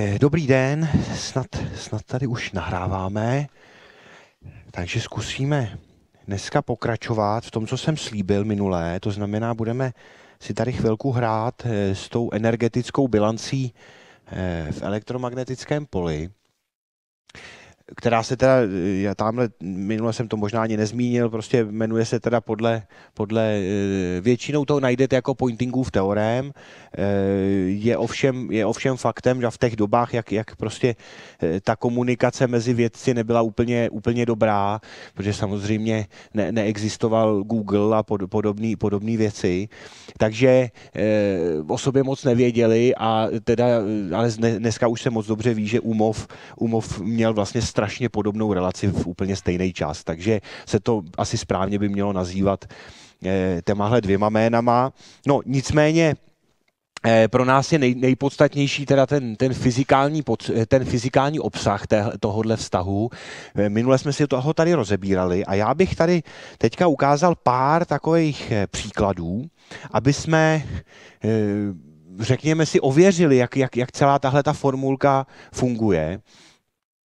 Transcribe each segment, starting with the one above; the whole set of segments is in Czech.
Eh, dobrý den, snad, snad tady už nahráváme, takže zkusíme dneska pokračovat v tom, co jsem slíbil minulé, to znamená, budeme si tady chvilku hrát eh, s tou energetickou bilancí eh, v elektromagnetickém poli která se teda, já tamhle minule jsem to možná ani nezmínil, prostě jmenuje se teda podle, podle eh, většinou to najdete jako v teorém, eh, je ovšem, je ovšem faktem, že v těch dobách, jak, jak prostě eh, ta komunikace mezi vědci nebyla úplně, úplně dobrá, protože samozřejmě ne, neexistoval Google a pod, podobné podobný věci, takže o sobě moc nevěděli a teda, ale dneska už se moc dobře ví, že Umov, Umov měl vlastně strašně podobnou relaci v úplně stejný čas. Takže se to asi správně by mělo nazývat eh, těmahle dvěma jménama. No nicméně eh, pro nás je nej, nejpodstatnější teda ten, ten, fyzikální, pod, eh, ten fyzikální obsah tohohle vztahu. Minule jsme si toho tady rozebírali a já bych tady teďka ukázal pár takových příkladů, aby jsme řekněme si ověřili, jak, jak, jak celá tahle ta formulka funguje.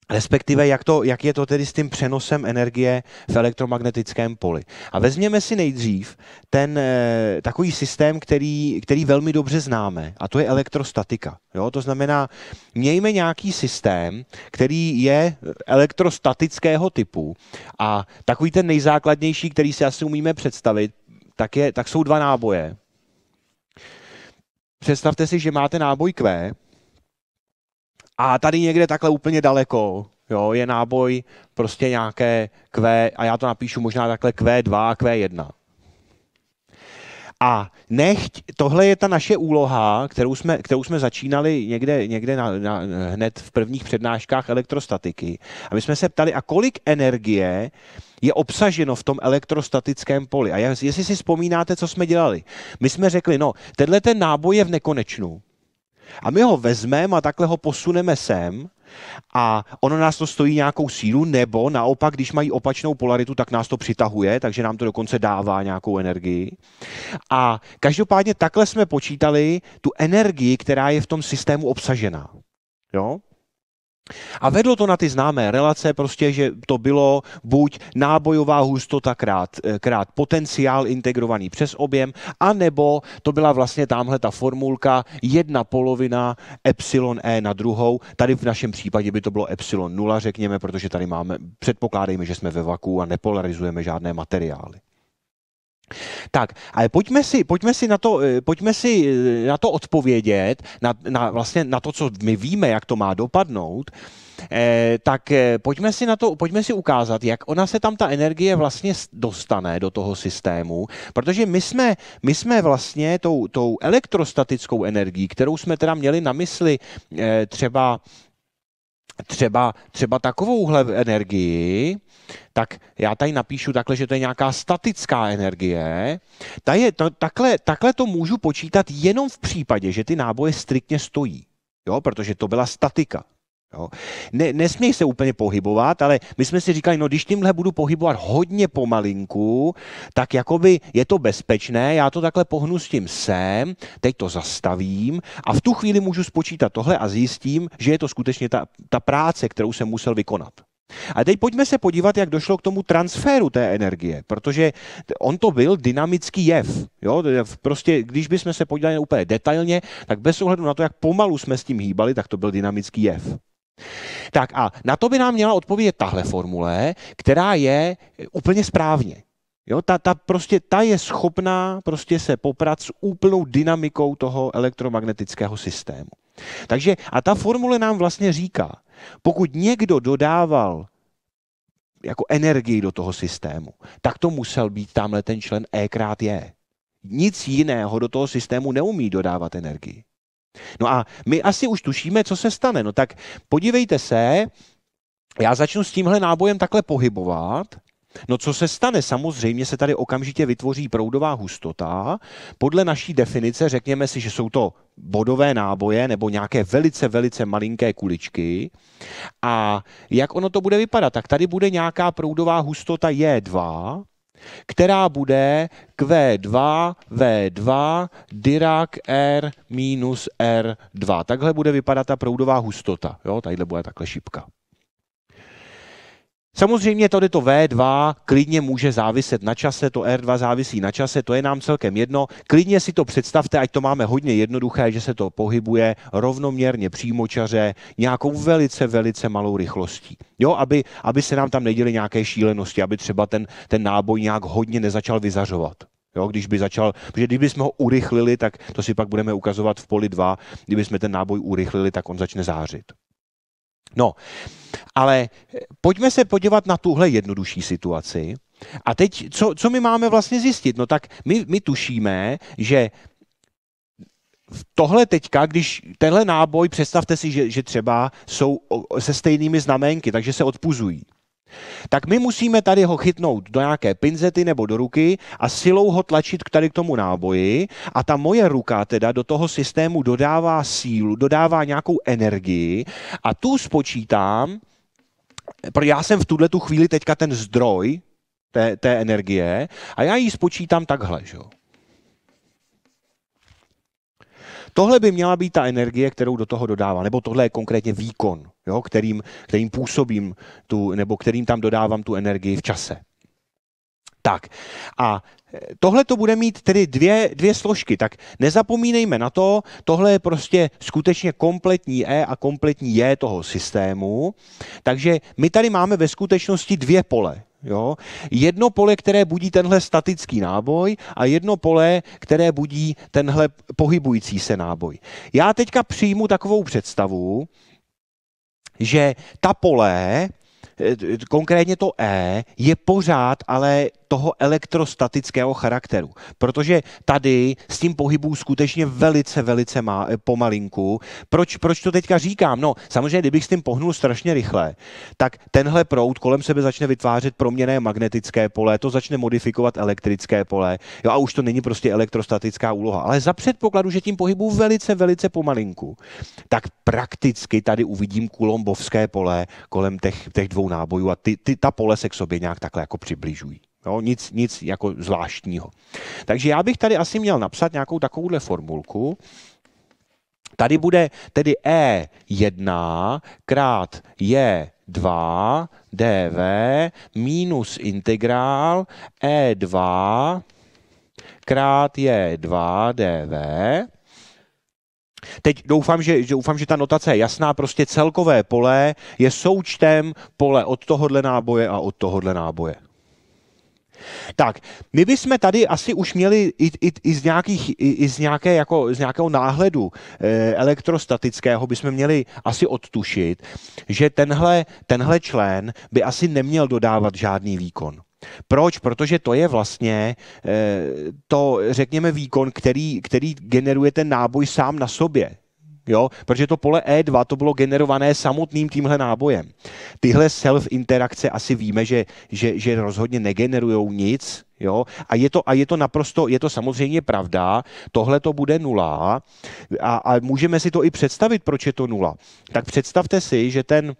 Respektive, jak, to, jak je to tedy s tím přenosem energie v elektromagnetickém poli. A vezměme si nejdřív ten eh, takový systém, který, který velmi dobře známe, a to je elektrostatika. Jo? To znamená, mějme nějaký systém, který je elektrostatického typu a takový ten nejzákladnější, který si asi umíme představit, tak, je, tak jsou dva náboje. Představte si, že máte náboj Q, a tady někde takhle úplně daleko jo, je náboj prostě nějaké Q, a já to napíšu možná takhle Q2, Q1. A nechť, tohle je ta naše úloha, kterou jsme, kterou jsme začínali někde, někde na, na, hned v prvních přednáškách elektrostatiky. A my jsme se ptali, a kolik energie je obsaženo v tom elektrostatickém poli. A jestli si vzpomínáte, co jsme dělali. My jsme řekli, no, tenhle ten náboj je v nekonečnu. A my ho vezmeme a takhle ho posuneme sem a ono nás to stojí nějakou sílu, nebo naopak, když mají opačnou polaritu, tak nás to přitahuje, takže nám to dokonce dává nějakou energii. A každopádně takhle jsme počítali tu energii, která je v tom systému obsažená. Jo? A vedlo to na ty známé relace, prostě, že to bylo buď nábojová hustota krát, eh, krát potenciál integrovaný přes objem, anebo to byla vlastně tamhle ta formulka jedna polovina epsilon E na druhou. Tady v našem případě by to bylo epsilon 0, řekněme, protože tady máme, předpokládejme, že jsme ve vaku a nepolarizujeme žádné materiály. Tak, ale pojďme si, pojďme si, na, to, eh, pojďme si eh, na to odpovědět, na, na, vlastně na to, co my víme, jak to má dopadnout, eh, tak eh, pojďme si, na to, pojďme si ukázat, jak ona se tam ta energie vlastně dostane do toho systému, protože my jsme, my jsme vlastně tou, tou elektrostatickou energií, kterou jsme teda měli na mysli eh, třeba třeba, třeba takovouhle energii, tak já tady napíšu takhle, že to je nějaká statická energie. Ta je, to, takhle, takhle to můžu počítat jenom v případě, že ty náboje striktně stojí. Jo, protože to byla statika. Jo. Ne, nesmí se úplně pohybovat, ale my jsme si říkali, no když tímhle budu pohybovat hodně pomalinku, tak jakoby je to bezpečné, já to takhle pohnu s tím sem, teď to zastavím a v tu chvíli můžu spočítat tohle a zjistím, že je to skutečně ta, ta práce, kterou jsem musel vykonat. A teď pojďme se podívat, jak došlo k tomu transferu té energie, protože on to byl dynamický jev. Jo? Prostě, když bychom se podívali úplně detailně, tak bez ohledu na to, jak pomalu jsme s tím hýbali, tak to byl dynamický jev. Tak a na to by nám měla odpovědět tahle formule, která je eh, úplně správně. Jo, ta, ta, prostě, ta je schopná prostě se poprat s úplnou dynamikou toho elektromagnetického systému. Takže a ta formule nám vlastně říká, pokud někdo dodával jako energii do toho systému, tak to musel být tamhle ten člen E krát J. Nic jiného do toho systému neumí dodávat energii. No a my asi už tušíme, co se stane. No tak podívejte se, já začnu s tímhle nábojem takhle pohybovat. No co se stane? Samozřejmě se tady okamžitě vytvoří proudová hustota. Podle naší definice řekněme si, že jsou to bodové náboje nebo nějaké velice, velice malinké kuličky. A jak ono to bude vypadat? Tak tady bude nějaká proudová hustota J2, která bude Q2 V2 Dirac R minus R2. Takhle bude vypadat ta proudová hustota. Jo, tadyhle bude takhle šipka. Samozřejmě tady to V2 klidně může záviset na čase, to R2 závisí na čase, to je nám celkem jedno. Klidně si to představte, ať to máme hodně jednoduché, že se to pohybuje rovnoměrně přímočaře nějakou velice, velice malou rychlostí. Jo, aby, aby se nám tam neděly nějaké šílenosti, aby třeba ten, ten náboj nějak hodně nezačal vyzařovat. Jo, když by začal, protože kdyby jsme ho urychlili, tak to si pak budeme ukazovat v poli 2, kdyby jsme ten náboj urychlili, tak on začne zářit. No, ale eh, pojďme se podívat na tuhle jednodušší situaci. A teď, co, co my máme vlastně zjistit? No tak my, my tušíme, že tohle teďka, když tenhle náboj, představte si, že, že třeba jsou se stejnými znamenky, takže se odpuzují tak my musíme tady ho chytnout do nějaké pinzety nebo do ruky a silou ho tlačit k tady k tomu náboji a ta moje ruka teda do toho systému dodává sílu, dodává nějakou energii a tu spočítám, protože já jsem v tuhle tu chvíli teďka ten zdroj té, té energie a já ji spočítám takhle, že jo. Tohle by měla být ta energie, kterou do toho dodává, nebo tohle je konkrétně výkon, jo, kterým, kterým působím tu, nebo kterým tam dodávám tu energii v čase. Tak a eh, tohle to bude mít tedy dvě, dvě složky, tak nezapomínejme na to, tohle je prostě skutečně kompletní E a kompletní J toho systému, takže my tady máme ve skutečnosti dvě pole. Jo? Jedno pole, které budí tenhle statický náboj a jedno pole, které budí tenhle pohybující se náboj. Já teďka přijmu takovou představu, že ta pole, eh, konkrétně to E, je pořád ale toho elektrostatického charakteru. Protože tady s tím pohybů skutečně velice, velice má, eh, pomalinku. Proč, proč to teďka říkám? No, samozřejmě, kdybych s tím pohnul strašně rychle, tak tenhle proud kolem sebe začne vytvářet proměné magnetické pole, to začne modifikovat elektrické pole. Jo, a už to není prostě elektrostatická úloha. Ale za předpokladu, že tím pohybu velice, velice pomalinku, tak prakticky tady uvidím kulombovské pole kolem těch, těch dvou nábojů a ty, ty, ta pole se k sobě nějak takhle jako přibližují. Jo, no, nic, nic jako zvláštního. Takže já bych tady asi měl napsat nějakou takovouhle formulku. Tady bude tedy E1 krát J2 dV minus integrál E2 krát J2 dV. Teď doufám že, že doufám, že ta notace je jasná, prostě celkové pole je součtem pole od tohohle náboje a od tohohle náboje. Tak, my bychom tady asi už měli i, i, i, z, nějakých, i, i z, nějaké, jako, z nějakého náhledu e, elektrostatického bychom měli asi odtušit, že tenhle, tenhle člen by asi neměl dodávat žádný výkon. Proč? Protože to je vlastně e, to, řekněme, výkon, který, který generuje ten náboj sám na sobě. Jo? Protože to pole E2 to bylo generované samotným tímhle nábojem. Tyhle self-interakce asi víme, že, že, že rozhodně negenerují nic. Jo? A, je to, a je to naprosto, je to samozřejmě pravda, tohle to bude nula a, a můžeme si to i představit, proč je to nula. Tak představte si, že ten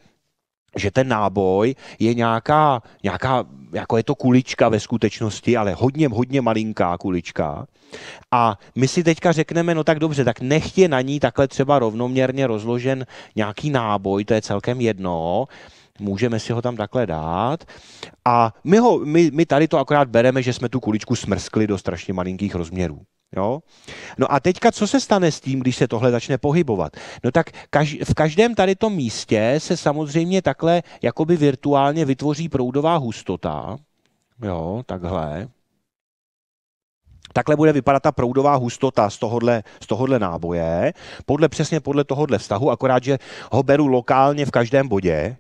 že ten náboj je nějaká, nějaká, jako je to kulička ve skutečnosti, ale hodně, hodně malinká kulička. A my si teďka řekneme, no tak dobře, tak nechtě na ní takhle třeba rovnoměrně rozložen nějaký náboj, to je celkem jedno, můžeme si ho tam takhle dát. A my, ho, my, my tady to akorát bereme, že jsme tu kuličku smrskli do strašně malinkých rozměrů. Jo? No a teďka, co se stane s tím, když se tohle začne pohybovat? No tak kaž- v každém tady tom místě se samozřejmě takhle jakoby virtuálně vytvoří proudová hustota. Jo, takhle. Takhle bude vypadat ta proudová hustota z tohohle, z tohohle náboje, podle přesně podle tohohle vztahu, akorát, že ho beru lokálně v každém bodě.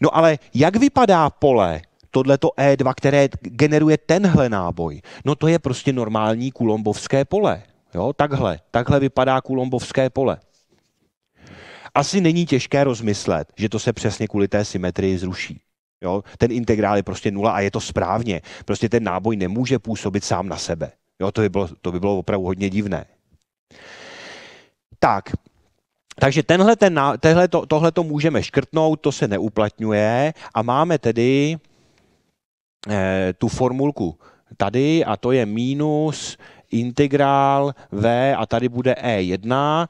No ale jak vypadá pole tohleto E2, které generuje tenhle náboj, no to je prostě normální kulombovské pole. Jo, takhle, takhle vypadá kulombovské pole. Asi není těžké rozmyslet, že to se přesně kvůli té symetrii zruší. Jo, ten integrál je prostě nula a je to správně. Prostě ten náboj nemůže působit sám na sebe. Jo, to, by bylo, to by bylo opravdu hodně divné. Tak, takže tenhle, ten, tenhle, to, tohle to můžeme škrtnout, to se neuplatňuje a máme tedy Eh, tu formulku tady a to je minus integrál V a tady bude E1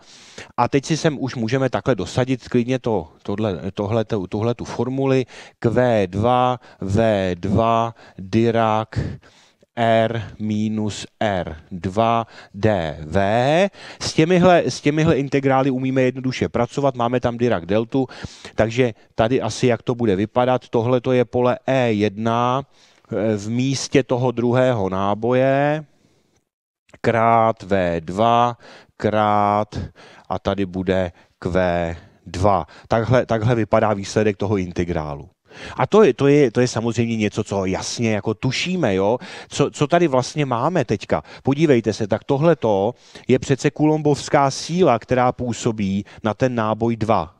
a teď si sem už můžeme takhle dosadit klidně to, tohle, tohle, tuhle tu formuli Q2 V2 Dirac R minus R, 2 dV. S těmihle, s těmihle integrály umíme jednoduše pracovat, máme tam Dirac deltu, takže tady asi jak to bude vypadat, tohle to je pole E1 eh, v místě toho druhého náboje, krát V2, krát a tady bude Q2. Takhle, takhle vypadá výsledek toho integrálu. A to je, to je, to je samozřejmě něco, co jasně jako tušíme, jo? Co, co tady vlastně máme teďka. Podívejte se, tak tohle to je přece kulombovská síla, která působí na ten náboj 2.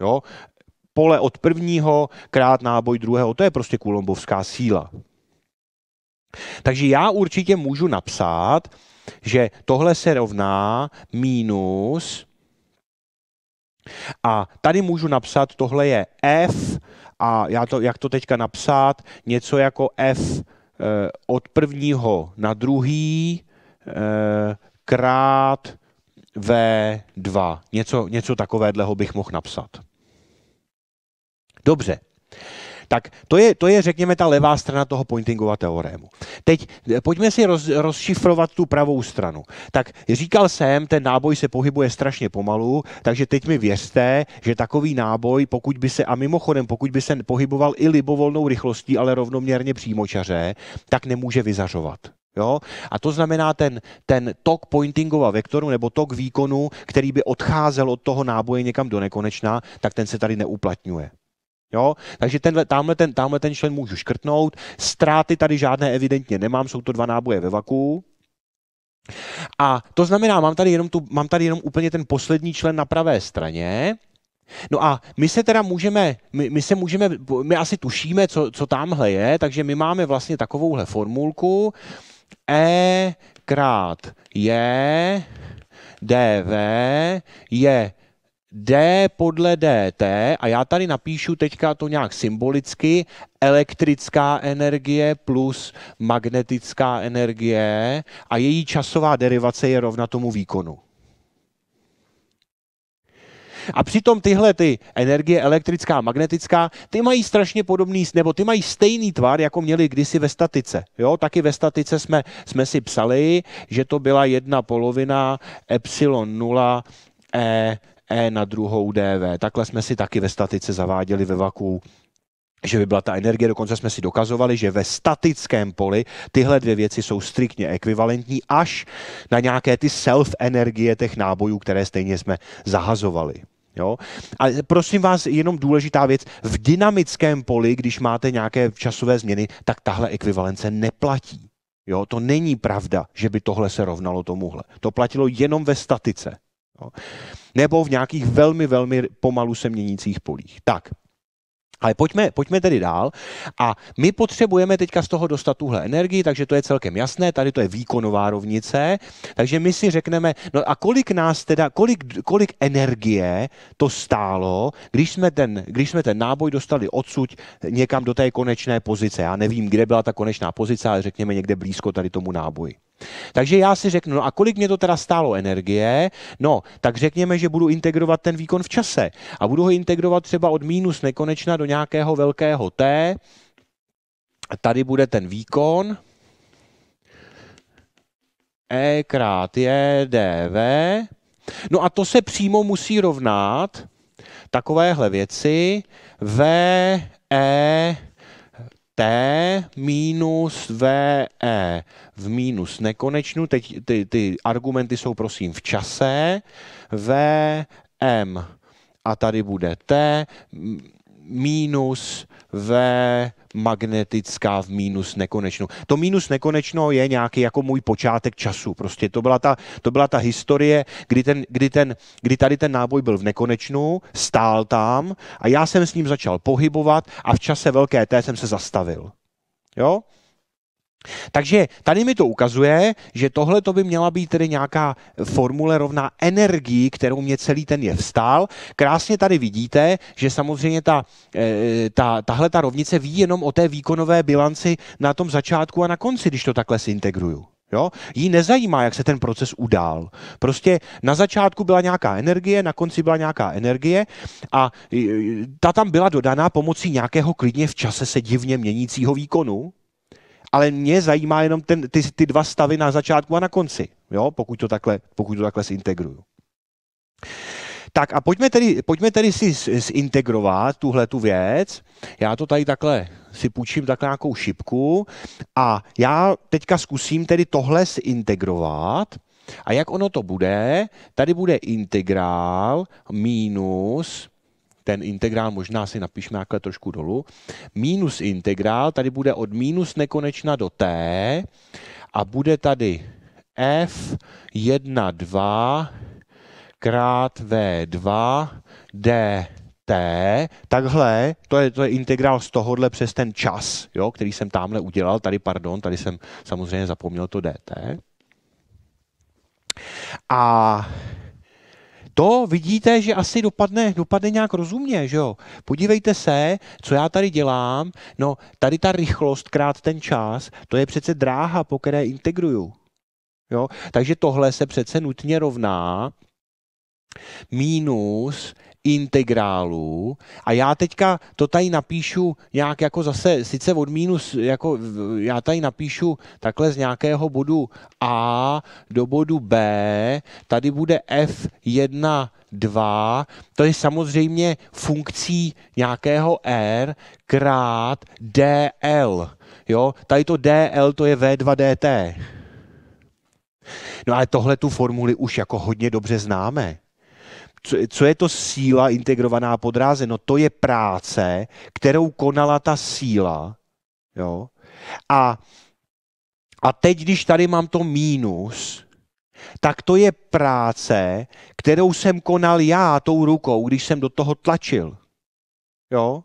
Jo? Pole od prvního krát náboj druhého, to je prostě kulombovská síla. Takže já určitě můžu napsat, že tohle se rovná minus a tady můžu napsat, tohle je F a já to, jak to teďka napsat, něco jako F eh, od prvního na druhý eh, krát V2. Něco, něco takového bych mohl napsat. Dobře, tak to je, to je, řekněme, ta levá strana toho pointingova teorému. Teď eh, pojďme si roz, rozšifrovat tu pravou stranu. Tak říkal jsem, ten náboj se pohybuje strašně pomalu, takže teď mi věřte, že takový náboj, pokud by se, a mimochodem, pokud by se pohyboval i libovolnou rychlostí, ale rovnoměrně přímočaře, tak nemůže vyzařovat. Jo? A to znamená ten, ten tok pointingova vektoru nebo tok výkonu, který by odcházel od toho náboje někam do nekonečna, tak ten se tady neuplatňuje. Jo? Takže tenhle, tamhle, ten, tamhle ten člen můžu škrtnout. Ztráty tady žádné evidentně nemám, jsou to dva náboje ve vaku. A to znamená, mám tady, jenom tu, mám tady jenom úplně ten poslední člen na pravé straně. No a my se teda můžeme, my, my se můžeme, my asi tušíme, co, co tamhle je, takže my máme vlastně takovouhle formulku. E krát je dv je D podle DT a já tady napíšu teďka to nějak symbolicky elektrická energie plus magnetická energie a její časová derivace je rovna tomu výkonu. A přitom tyhle ty energie elektrická a magnetická, ty mají strašně podobný, nebo ty mají stejný tvar, jako měli kdysi ve statice. Jo? Taky ve statice jsme, jsme si psali, že to byla jedna polovina epsilon 0 E E na druhou dV. Takhle jsme si taky ve statice zaváděli ve vaku že by byla ta energie, dokonce jsme si dokazovali, že ve statickém poli tyhle dvě věci jsou striktně ekvivalentní až na nějaké ty self-energie těch nábojů, které stejně jsme zahazovali. Jo? A prosím vás, jenom důležitá věc, v dynamickém poli, když máte nějaké časové změny, tak tahle ekvivalence neplatí. Jo? To není pravda, že by tohle se rovnalo tomuhle. To platilo jenom ve statice. No. Nebo v nějakých velmi, velmi pomalu se měnících polích. Tak, ale pojďme, pojďme tedy dál. A my potřebujeme teďka z toho dostat tuhle energii, takže to je celkem jasné. Tady to je výkonová rovnice. Takže my si řekneme, no a kolik nás teda, kolik, kolik energie to stálo, když jsme, ten, když jsme ten náboj dostali odsuť někam do té konečné pozice. Já nevím, kde byla ta konečná pozice, ale řekněme někde blízko tady tomu náboji. Takže já si řeknu, no a kolik mě to teda stálo energie? No, tak řekněme, že budu integrovat ten výkon v čase a budu ho integrovat třeba od mínus nekonečna do nějakého velkého T. Tady bude ten výkon. E krát je dv. No a to se přímo musí rovnat takovéhle věci v e t minus ve v minus nekonečnu, teď ty, ty argumenty jsou prosím v čase, vm a tady bude t minus v magnetická v mínus nekonečno. To mínus nekonečno je nějaký jako můj počátek času. Prostě to byla ta, to byla ta historie, kdy, ten, kdy, ten, kdy tady ten náboj byl v nekonečnu, stál tam a já jsem s ním začal pohybovat a v čase velké T jsem se zastavil. Jo? Takže tady mi to ukazuje, že tohle to by měla být tedy nějaká formule rovná energii, kterou mě celý ten jev stál. Krásně tady vidíte, že samozřejmě ta, eh, ta, tahle ta rovnice ví jenom o té výkonové bilanci na tom začátku a na konci, když to takhle integruju. Jo? Jí nezajímá, jak se ten proces udál. Prostě na začátku byla nějaká energie, na konci byla nějaká energie a eh, ta tam byla dodaná pomocí nějakého klidně v čase se divně měnícího výkonu, ale mě zajímá jenom ten, ty, ty dva stavy na začátku a na konci, jo, pokud to takhle, pokud to takhle zintegruju. Tak a pojďme tedy, pojďme tedy si zintegrovat tuhle tu věc. Já to tady takhle si půjčím takhle nějakou šipku a já teďka zkusím tedy tohle zintegrovat. A jak ono to bude? Tady bude integrál minus ten integrál možná si napíšme takhle jako trošku dolů. Minus integrál, tady bude od minus nekonečna do t a bude tady f1, 2 krát v2 dt. Takhle, to je, to je integrál z tohohle přes ten čas, jo, který jsem tamhle udělal. Tady, pardon, tady jsem samozřejmě zapomněl to dt. A to vidíte, že asi dopadne, dopadne nějak rozumně, že jo? Podívejte se, co já tady dělám, no tady ta rychlost krát ten čas, to je přece dráha, po které integruju. Jo? Takže tohle se přece nutně rovná minus integrálu a já teďka to tady napíšu nějak jako zase, sice od minus, jako já tady napíšu takhle z nějakého bodu A do bodu B, tady bude F1 2, to je samozřejmě funkcí nějakého R krát DL. Jo, tady to DL to je V2 DT. No ale tohle tu formuli už jako hodně dobře známe co, co je to síla integrovaná podráze? No to je práce, kterou konala ta síla. Jo? A, a teď, když tady mám to mínus, tak to je práce, kterou jsem konal já tou rukou, když jsem do toho tlačil. Jo?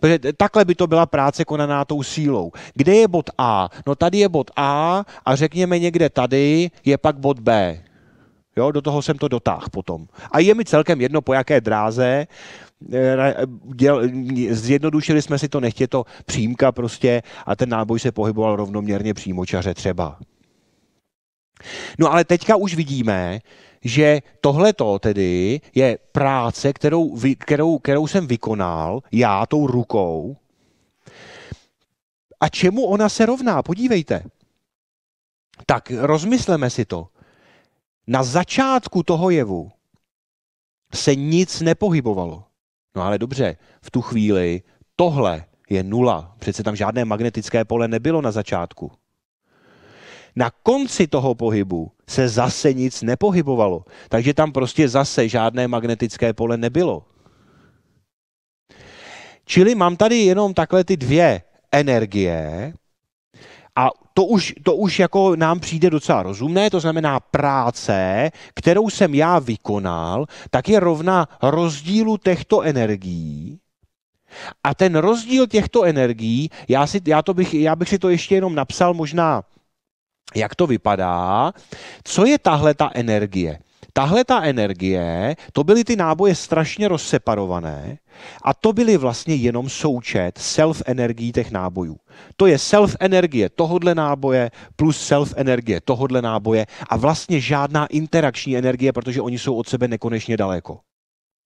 Protože takhle by to byla práce konaná tou sílou. Kde je bod A? No tady je bod A a řekněme někde tady je pak bod B. Jo, do toho jsem to dotáhl potom. A je mi celkem jedno, po jaké dráze, eh, děl, zjednodušili jsme si to, nechtě to přímka prostě a ten náboj se pohyboval rovnoměrně přímočaře třeba. No ale teďka už vidíme, že tohle to tedy je práce, kterou, kterou, kterou jsem vykonal já tou rukou. A čemu ona se rovná? Podívejte. Tak rozmysleme si to na začátku toho jevu se nic nepohybovalo. No ale dobře, v tu chvíli tohle je nula. Přece tam žádné magnetické pole nebylo na začátku. Na konci toho pohybu se zase nic nepohybovalo, takže tam prostě zase žádné magnetické pole nebylo. Čili mám tady jenom takhle ty dvě energie, a to už, to už jako nám přijde docela rozumné, to znamená práce, kterou jsem já vykonal, tak je rovna rozdílu těchto energií, a ten rozdíl těchto energií, já, si, já, to bych, já bych si to ještě jenom napsal možná, jak to vypadá. Co je tahle ta energie? tahle ta energie, to byly ty náboje strašně rozseparované a to byly vlastně jenom součet self-energií těch nábojů. To je self-energie tohodle náboje plus self-energie tohodle náboje a vlastně žádná interakční energie, protože oni jsou od sebe nekonečně daleko.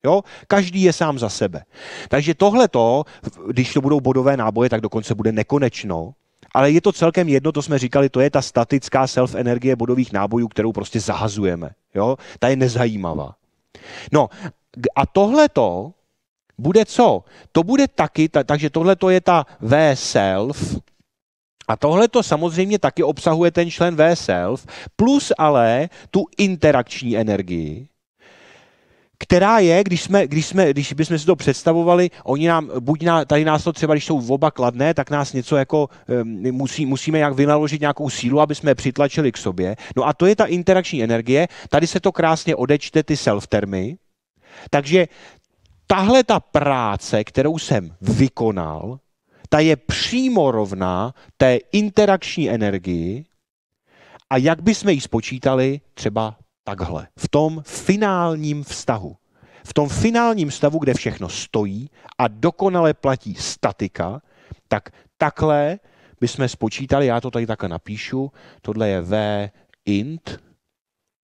Jo? Každý je sám za sebe. Takže tohle to, když to budou bodové náboje, tak dokonce bude nekonečno, ale je to celkem jedno, to jsme říkali, to je ta statická self-energie bodových nábojů, kterou prostě zahazujeme. Jo? Ta je nezajímavá. No a tohleto bude co? To bude taky, ta, takže tohleto je ta V-self, a tohle to samozřejmě taky obsahuje ten člen V-self, plus ale tu interakční energii která je, když, jsme, když, jsme, když bychom si to představovali, oni nám, buď na, tady nás to třeba, když jsou oba kladné, tak nás něco jako um, musí, musíme jak vynaložit nějakou sílu, aby jsme přitlačili k sobě. No a to je ta interakční energie, tady se to krásně odečte ty self-termy, takže tahle ta práce, kterou jsem vykonal, ta je přímo rovná té interakční energii, a jak bychom ji spočítali třeba takhle, v tom finálním vztahu. V tom finálním stavu, kde všechno stojí a dokonale platí statika, tak takhle bychom spočítali, já to tady takhle napíšu, tohle je V int,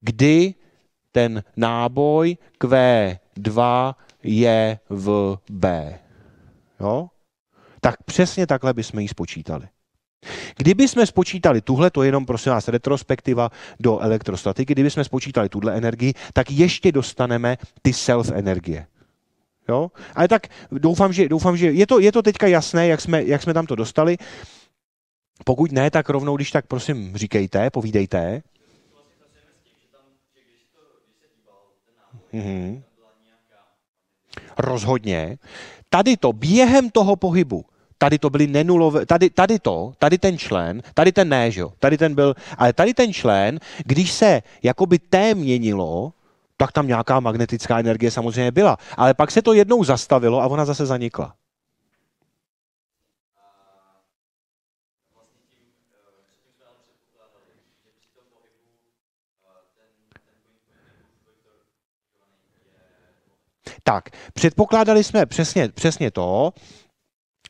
kdy ten náboj Q2 je v B. Jo? Tak přesně takhle bychom ji spočítali. Kdyby jsme spočítali tuhle, to je jenom prosím vás retrospektiva do elektrostatiky, kdyby jsme spočítali tuhle energii, tak ještě dostaneme ty self energie. Jo? Ale tak doufám, že, doufám, že je, to, je to teďka jasné, jak jsme, jak jsme tam to dostali. Pokud ne, tak rovnou, když tak prosím říkejte, povídejte. Mm-hmm. Rozhodně. Tady to během toho pohybu Tady to byly nenulové, tady, tady to, tady ten člen, tady ten ne, že jo, tady ten byl, ale tady ten člen, když se jakoby té měnilo, tak tam nějaká magnetická energie samozřejmě byla. Ale pak se to jednou zastavilo a ona zase zanikla. Tak, předpokládali jsme přesně, přesně to,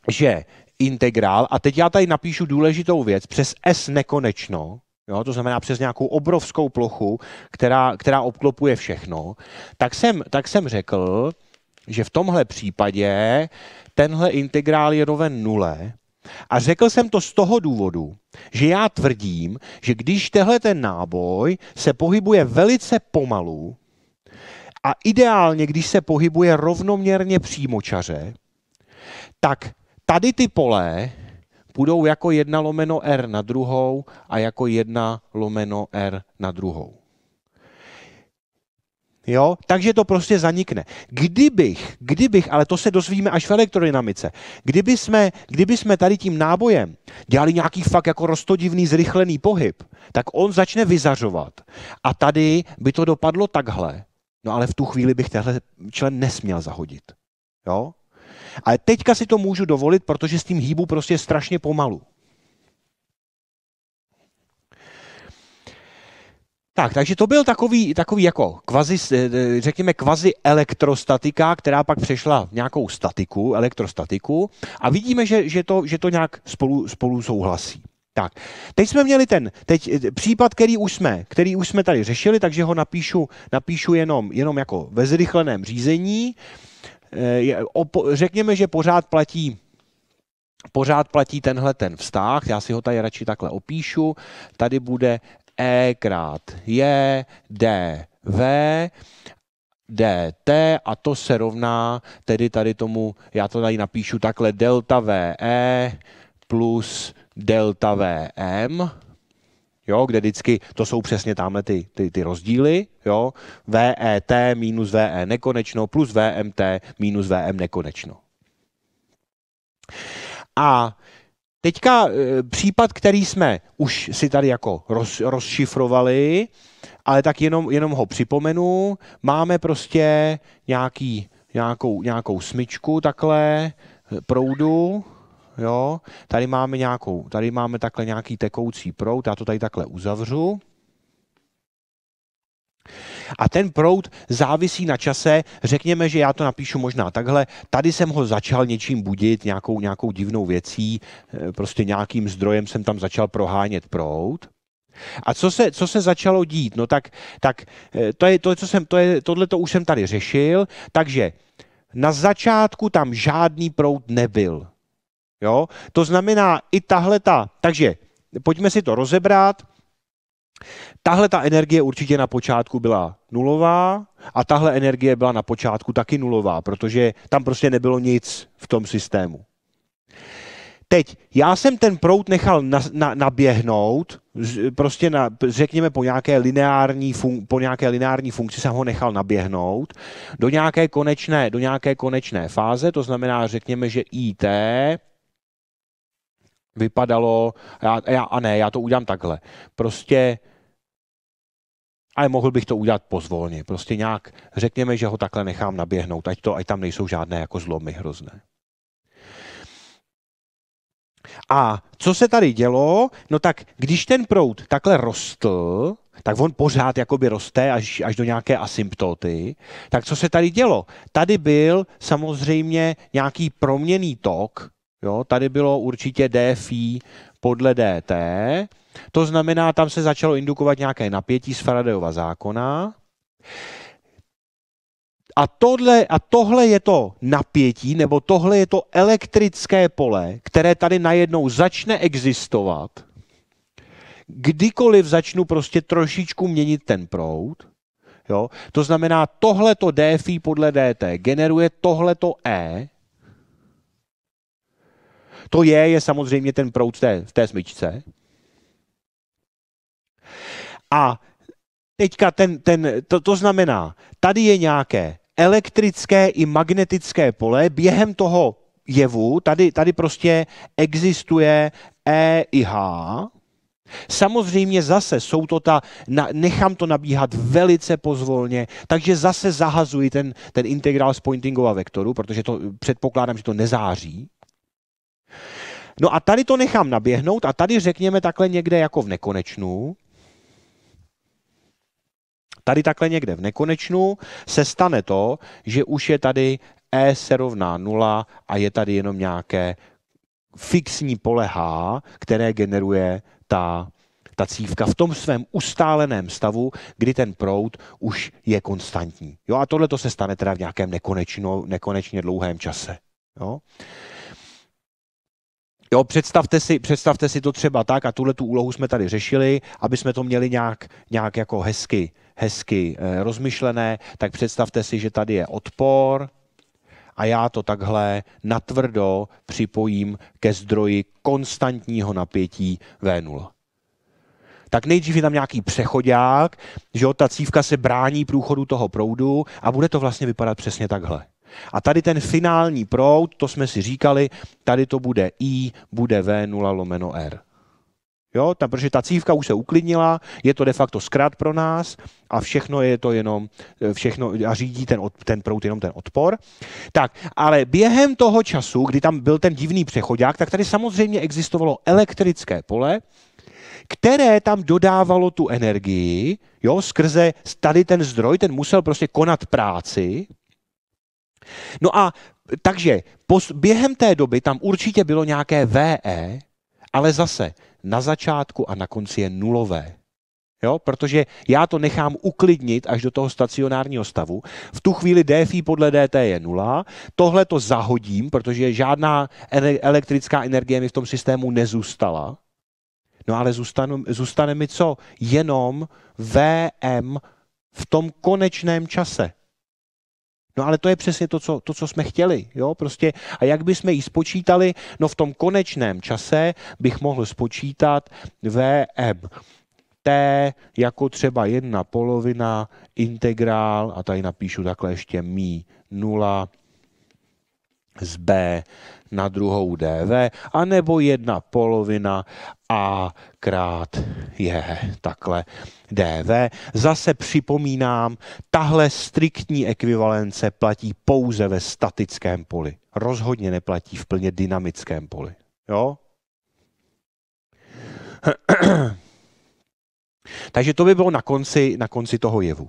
že integrál, a teď já tady napíšu důležitou věc, přes S nekonečno, jo, to znamená přes nějakou obrovskou plochu, která, která obklopuje všechno, tak jsem, tak jsem řekl, že v tomhle případě tenhle integrál je roven nule. A řekl jsem to z toho důvodu, že já tvrdím, že když tehle ten náboj se pohybuje velice pomalu a ideálně, když se pohybuje rovnoměrně přímočaře, tak tady ty pole budou jako jedna lomeno r na druhou a jako jedna lomeno r na druhou. Jo? Takže to prostě zanikne. Kdybych, kdybych, ale to se dozvíme až v elektrodynamice, kdyby jsme, kdyby jsme tady tím nábojem dělali nějaký fakt jako rostodivný zrychlený pohyb, tak on začne vyzařovat. A tady by to dopadlo takhle. No ale v tu chvíli bych tenhle člen nesměl zahodit. Jo? Ale teďka si to můžu dovolit, protože s tím hýbu prostě strašně pomalu. Tak, takže to byl takový, takový jako kvazi, eh, eh, řekněme kvazi elektrostatika, která pak přešla v nějakou statiku, elektrostatiku a vidíme, že, že, to, že to nějak spolu, spolu souhlasí. Tak, teď jsme měli ten teď, eh, případ, který už jsme, který už jsme tady řešili, takže ho napíšu, napíšu jenom, jenom jako ve zrychleném řízení. Uh, Eh, řekněme, že pořád platí pořád platí tenhle ten vztah, já si ho tady radši takhle opíšu, tady bude E krát J, D, V, dt a to se rovná tedy tady tomu, já to tady napíšu takhle, delta e plus delta v m jo, kde vždycky to jsou přesně tamhle ty, ty, ty rozdíly, jo, VET minus VE nekonečno plus VMT minus VM nekonečno. A teďka e, případ, který jsme už si tady jako roz, rozšifrovali, ale tak jenom, jenom ho připomenu, máme prostě nějaký, nějakou, nějakou smyčku takhle, e, proudu, jo. Tady máme nějakou, tady máme takhle nějaký tekoucí prout, já to tady takhle uzavřu. A ten prout závisí na čase, řekněme, že já to napíšu možná takhle, tady jsem ho začal něčím budit, nějakou, nějakou divnou věcí, eh, prostě nějakým zdrojem jsem tam začal prohánět prout. A co se, co se začalo dít? No tak, tak eh, to je, to, co jsem, to je, tohle to už jsem tady řešil, takže na začátku tam žádný prout nebyl. Jo? To znamená i tahle ta, takže pojďme si to rozebrat. Tahle ta energie určitě na počátku byla nulová a tahle energie byla na počátku taky nulová, protože tam prostě nebylo nic v tom systému. Teď, já jsem ten prout nechal na, na, naběhnout, prostě na, řekněme po nějaké, lineární fun, po nějaké lineární funkci jsem ho nechal naběhnout do nějaké konečné, do nějaké konečné fáze, to znamená řekněme, že IT vypadalo, já, já, a ne, já to udělám takhle. Prostě ale mohl bych to udělat pozvolně. Prostě nějak řekněme, že ho takhle nechám naběhnout, ať, to, ať tam nejsou žádné jako zlomy hrozné. A co se tady dělo? No tak, když ten proud takhle rostl, tak on pořád jakoby roste až, až do nějaké asymptoty. Tak co se tady dělo? Tady byl samozřejmě nějaký proměný tok, Jo, tady bylo určitě DFI podle DT, to znamená, tam se začalo indukovat nějaké napětí z Faradayova zákona. A tohle, a tohle je to napětí, nebo tohle je to elektrické pole, které tady najednou začne existovat, kdykoliv začnu prostě trošičku měnit ten proud, jo? to znamená, tohleto DFI podle DT generuje tohleto E, to je, je samozřejmě ten proud v té, v té smyčce. A teďka ten, ten, to, to znamená, tady je nějaké elektrické i magnetické pole během toho jevu, tady, tady prostě existuje E i H, Samozřejmě zase jsou to ta, na, nechám to nabíhat velice pozvolně, takže zase zahazuji ten, ten integrál z pointingova vektoru, protože to předpokládám, že to nezáří. No a tady to nechám naběhnout a tady řekněme takhle někde jako v nekonečnu, tady takhle někde v nekonečnu se stane to, že už je tady E se rovná 0 a je tady jenom nějaké fixní pole H, které generuje ta, ta cívka v tom svém ustáleném stavu, kdy ten proud už je konstantní. Jo, a tohle to se stane teda v nějakém nekonečno, nekonečně dlouhém čase. Jo? Jo, představte si, představte si to třeba tak, a tuhle tu úlohu jsme tady řešili, aby jsme to měli nějak, nějak jako hezky, hezky e, rozmyšlené, tak představte si, že tady je odpor a já to takhle natvrdo připojím ke zdroji konstantního napětí V0 tak nejdřív je tam nějaký přechodák, že jo, ta cívka se brání průchodu toho proudu a bude to vlastně vypadat přesně takhle. A tady ten finální proud, to jsme si říkali, tady to bude I, bude V0 lomeno R. Jo, tam protože ta cívka už se uklidnila, je to de facto zkrát pro nás a všechno je to jenom, eh, všechno a řídí ten, od, ten prout jenom ten odpor. Tak, ale během toho času, kdy tam byl ten divný přechodák, tak tady samozřejmě existovalo elektrické pole, které tam dodávalo tu energii, jo, skrze tady ten zdroj, ten musel prostě konat práci, No a takže pos, během té doby tam určitě bylo nějaké VE, ale zase na začátku a na konci je nulové. Jo? Protože já to nechám uklidnit až do toho stacionárního stavu. V tu chvíli DFI podle DT je nula. Tohle to zahodím, protože žádná elektrická energie mi v tom systému nezůstala. No ale zůstanu, zůstane mi co? Jenom VM v tom konečném čase. No ale to je přesně to, co, to, co jsme chtěli. Jo? Prostě, a jak bychom ji spočítali? No v tom konečném čase bych mohl spočítat VM. T jako třeba jedna polovina integrál, a tady napíšu takhle ještě mi 0 z B na druhou dv, anebo jedna polovina a krát je takhle DV. Zase připomínám, tahle striktní ekvivalence platí pouze ve statickém poli. Rozhodně neplatí v plně dynamickém poli. Jo? Takže to by bylo na konci, na konci toho jevu.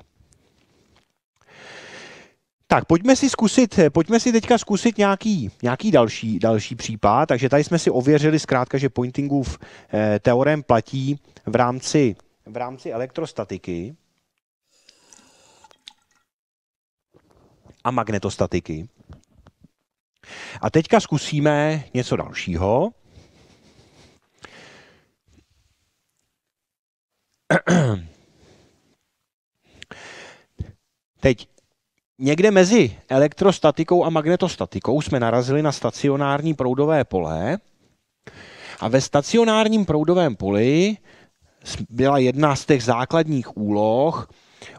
Tak pojďme si zkusit, pojďme si teďka zkusit nějaký, nějaký další, další případ. Takže tady jsme si ověřili zkrátka, že Pointingův eh, teorem platí v rámci v rámci elektrostatiky a magnetostatiky. A teďka zkusíme něco dalšího. Teď někde mezi elektrostatikou a magnetostatikou jsme narazili na stacionární proudové pole a ve stacionárním proudovém poli byla jedna z těch základních úloh,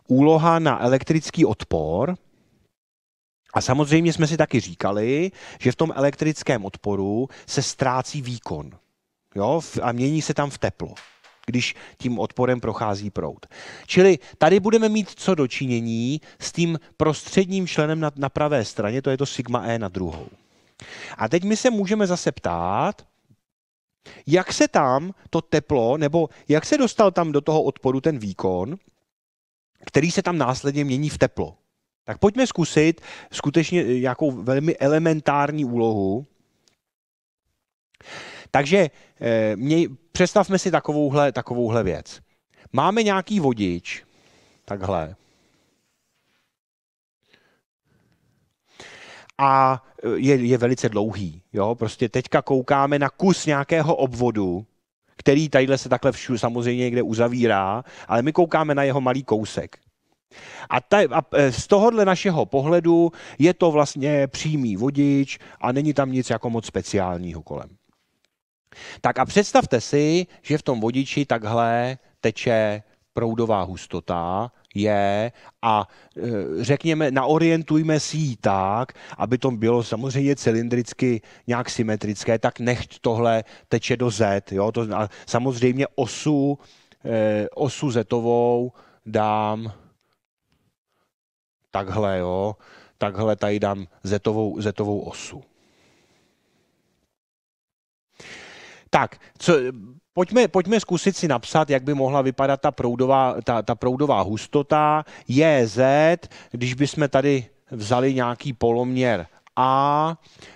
úloha na elektrický odpor. A samozřejmě jsme si taky říkali, že v tom elektrickém odporu se ztrácí výkon jo? a mění se tam v teplo když tím odporem prochází proud. Čili tady budeme mít co dočinění s tím prostředním členem na, na pravé straně, to je to sigma E na druhou. A teď my se můžeme zase ptát, jak se tam to teplo, nebo jak se dostal tam do toho odporu ten výkon, který se tam následně mění v teplo. Tak pojďme zkusit skutečně eh, nějakou velmi elementární úlohu. Takže eh, mě, představme si takovouhle, takovouhle věc. Máme nějaký vodič, takhle, a eh, je, je velice dlouhý. Jo? Prostě teďka koukáme na kus nějakého obvodu, který tadyhle se takhle všu, samozřejmě někde uzavírá, ale my koukáme na jeho malý kousek. A, ta, a eh, z tohohle našeho pohledu je to vlastně přímý vodič a není tam nic jako moc speciálního kolem. Tak a představte si, že v tom vodiči takhle teče proudová hustota je a eh, řekněme, naorientujme si ji tak, aby to bylo samozřejmě cylindricky nějak symetrické, tak nechť tohle teče do Z. Jo? To, a samozřejmě osu, eh, osu zetovou dám takhle, jo? takhle tady dám zetovou, zetovou osu. Tak, co, Pojďme, pojďme zkusit si napsat, jak by mohla vypadat ta proudová, ta, ta proudová hustota JZ, když bychom tady vzali nějaký poloměr A,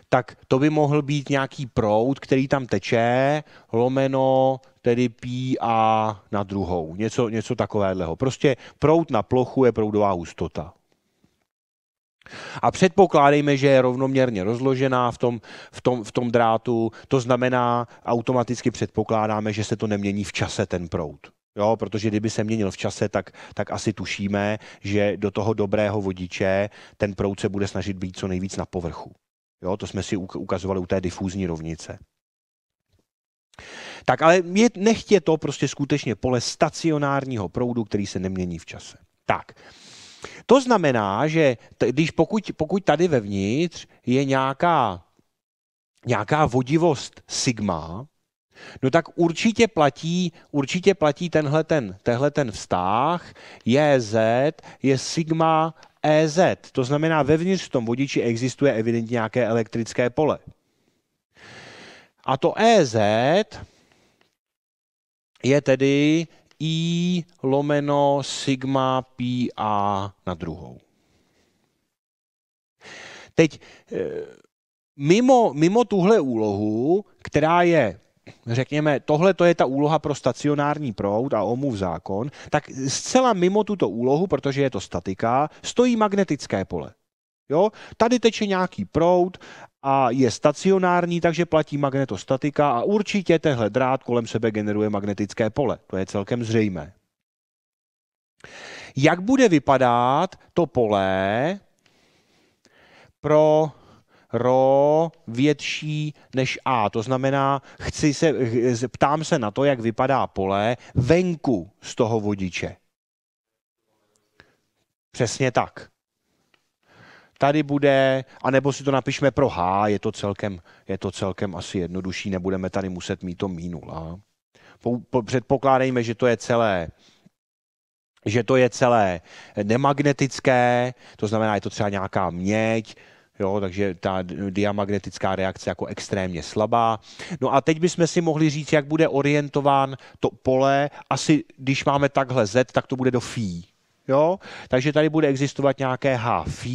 tak to by mohl být nějaký proud, který tam teče, lomeno tedy pí a na druhou. Něco, něco takového. Prostě proud na plochu je proudová hustota. A předpokládejme, že je rovnoměrně rozložená v tom, v tom, v tom drátu, to znamená, automaticky předpokládáme, že se to nemění v čase ten proud. Jo, protože kdyby se měnil v čase, tak, tak asi tušíme, že do toho dobrého vodiče ten proud se bude snažit být co nejvíc na povrchu. Jo, to jsme si ukazovali u té difúzní rovnice. Tak ale je, nechtě to prostě skutečně pole stacionárního proudu, který se nemění v čase. Tak, to znamená, že t- když pokud, pokud tady vevnitř je nějaká, nějaká vodivost sigma, No tak určitě platí, určitě platí tenhle ten, tenhle ten vztah. JZ je sigma EZ. To znamená, vevnitř v tom vodiči existuje evidentně nějaké elektrické pole. A to EZ je tedy i lomeno sigma pi a na druhou. Teď eh, mimo, mimo tuhle úlohu, která je řekněme, tohle to je ta úloha pro stacionární proud a omův zákon, tak zcela mimo tuto úlohu, protože je to statika, stojí magnetické pole. Jo? Tady teče nějaký proud a je stacionární, takže platí magnetostatika a určitě tehle drát kolem sebe generuje magnetické pole. To je celkem zřejmé. Jak bude vypadat to pole pro ro větší než a. To znamená, chci se, ptám se na to, jak vypadá pole venku z toho vodiče. Přesně tak tady bude, anebo si to napišme pro H, je to celkem, je to celkem asi jednodušší, nebudeme tady muset mít to mínula. předpokládejme, že to je celé že to je celé nemagnetické, to znamená, je to třeba nějaká měď, Jo, takže ta diamagnetická reakce jako extrémně slabá. No a teď bychom si mohli říct, jak bude orientován to pole. Asi když máme takhle Z, tak to bude do Φ. Jo? Takže tady bude existovat nějaké H Φ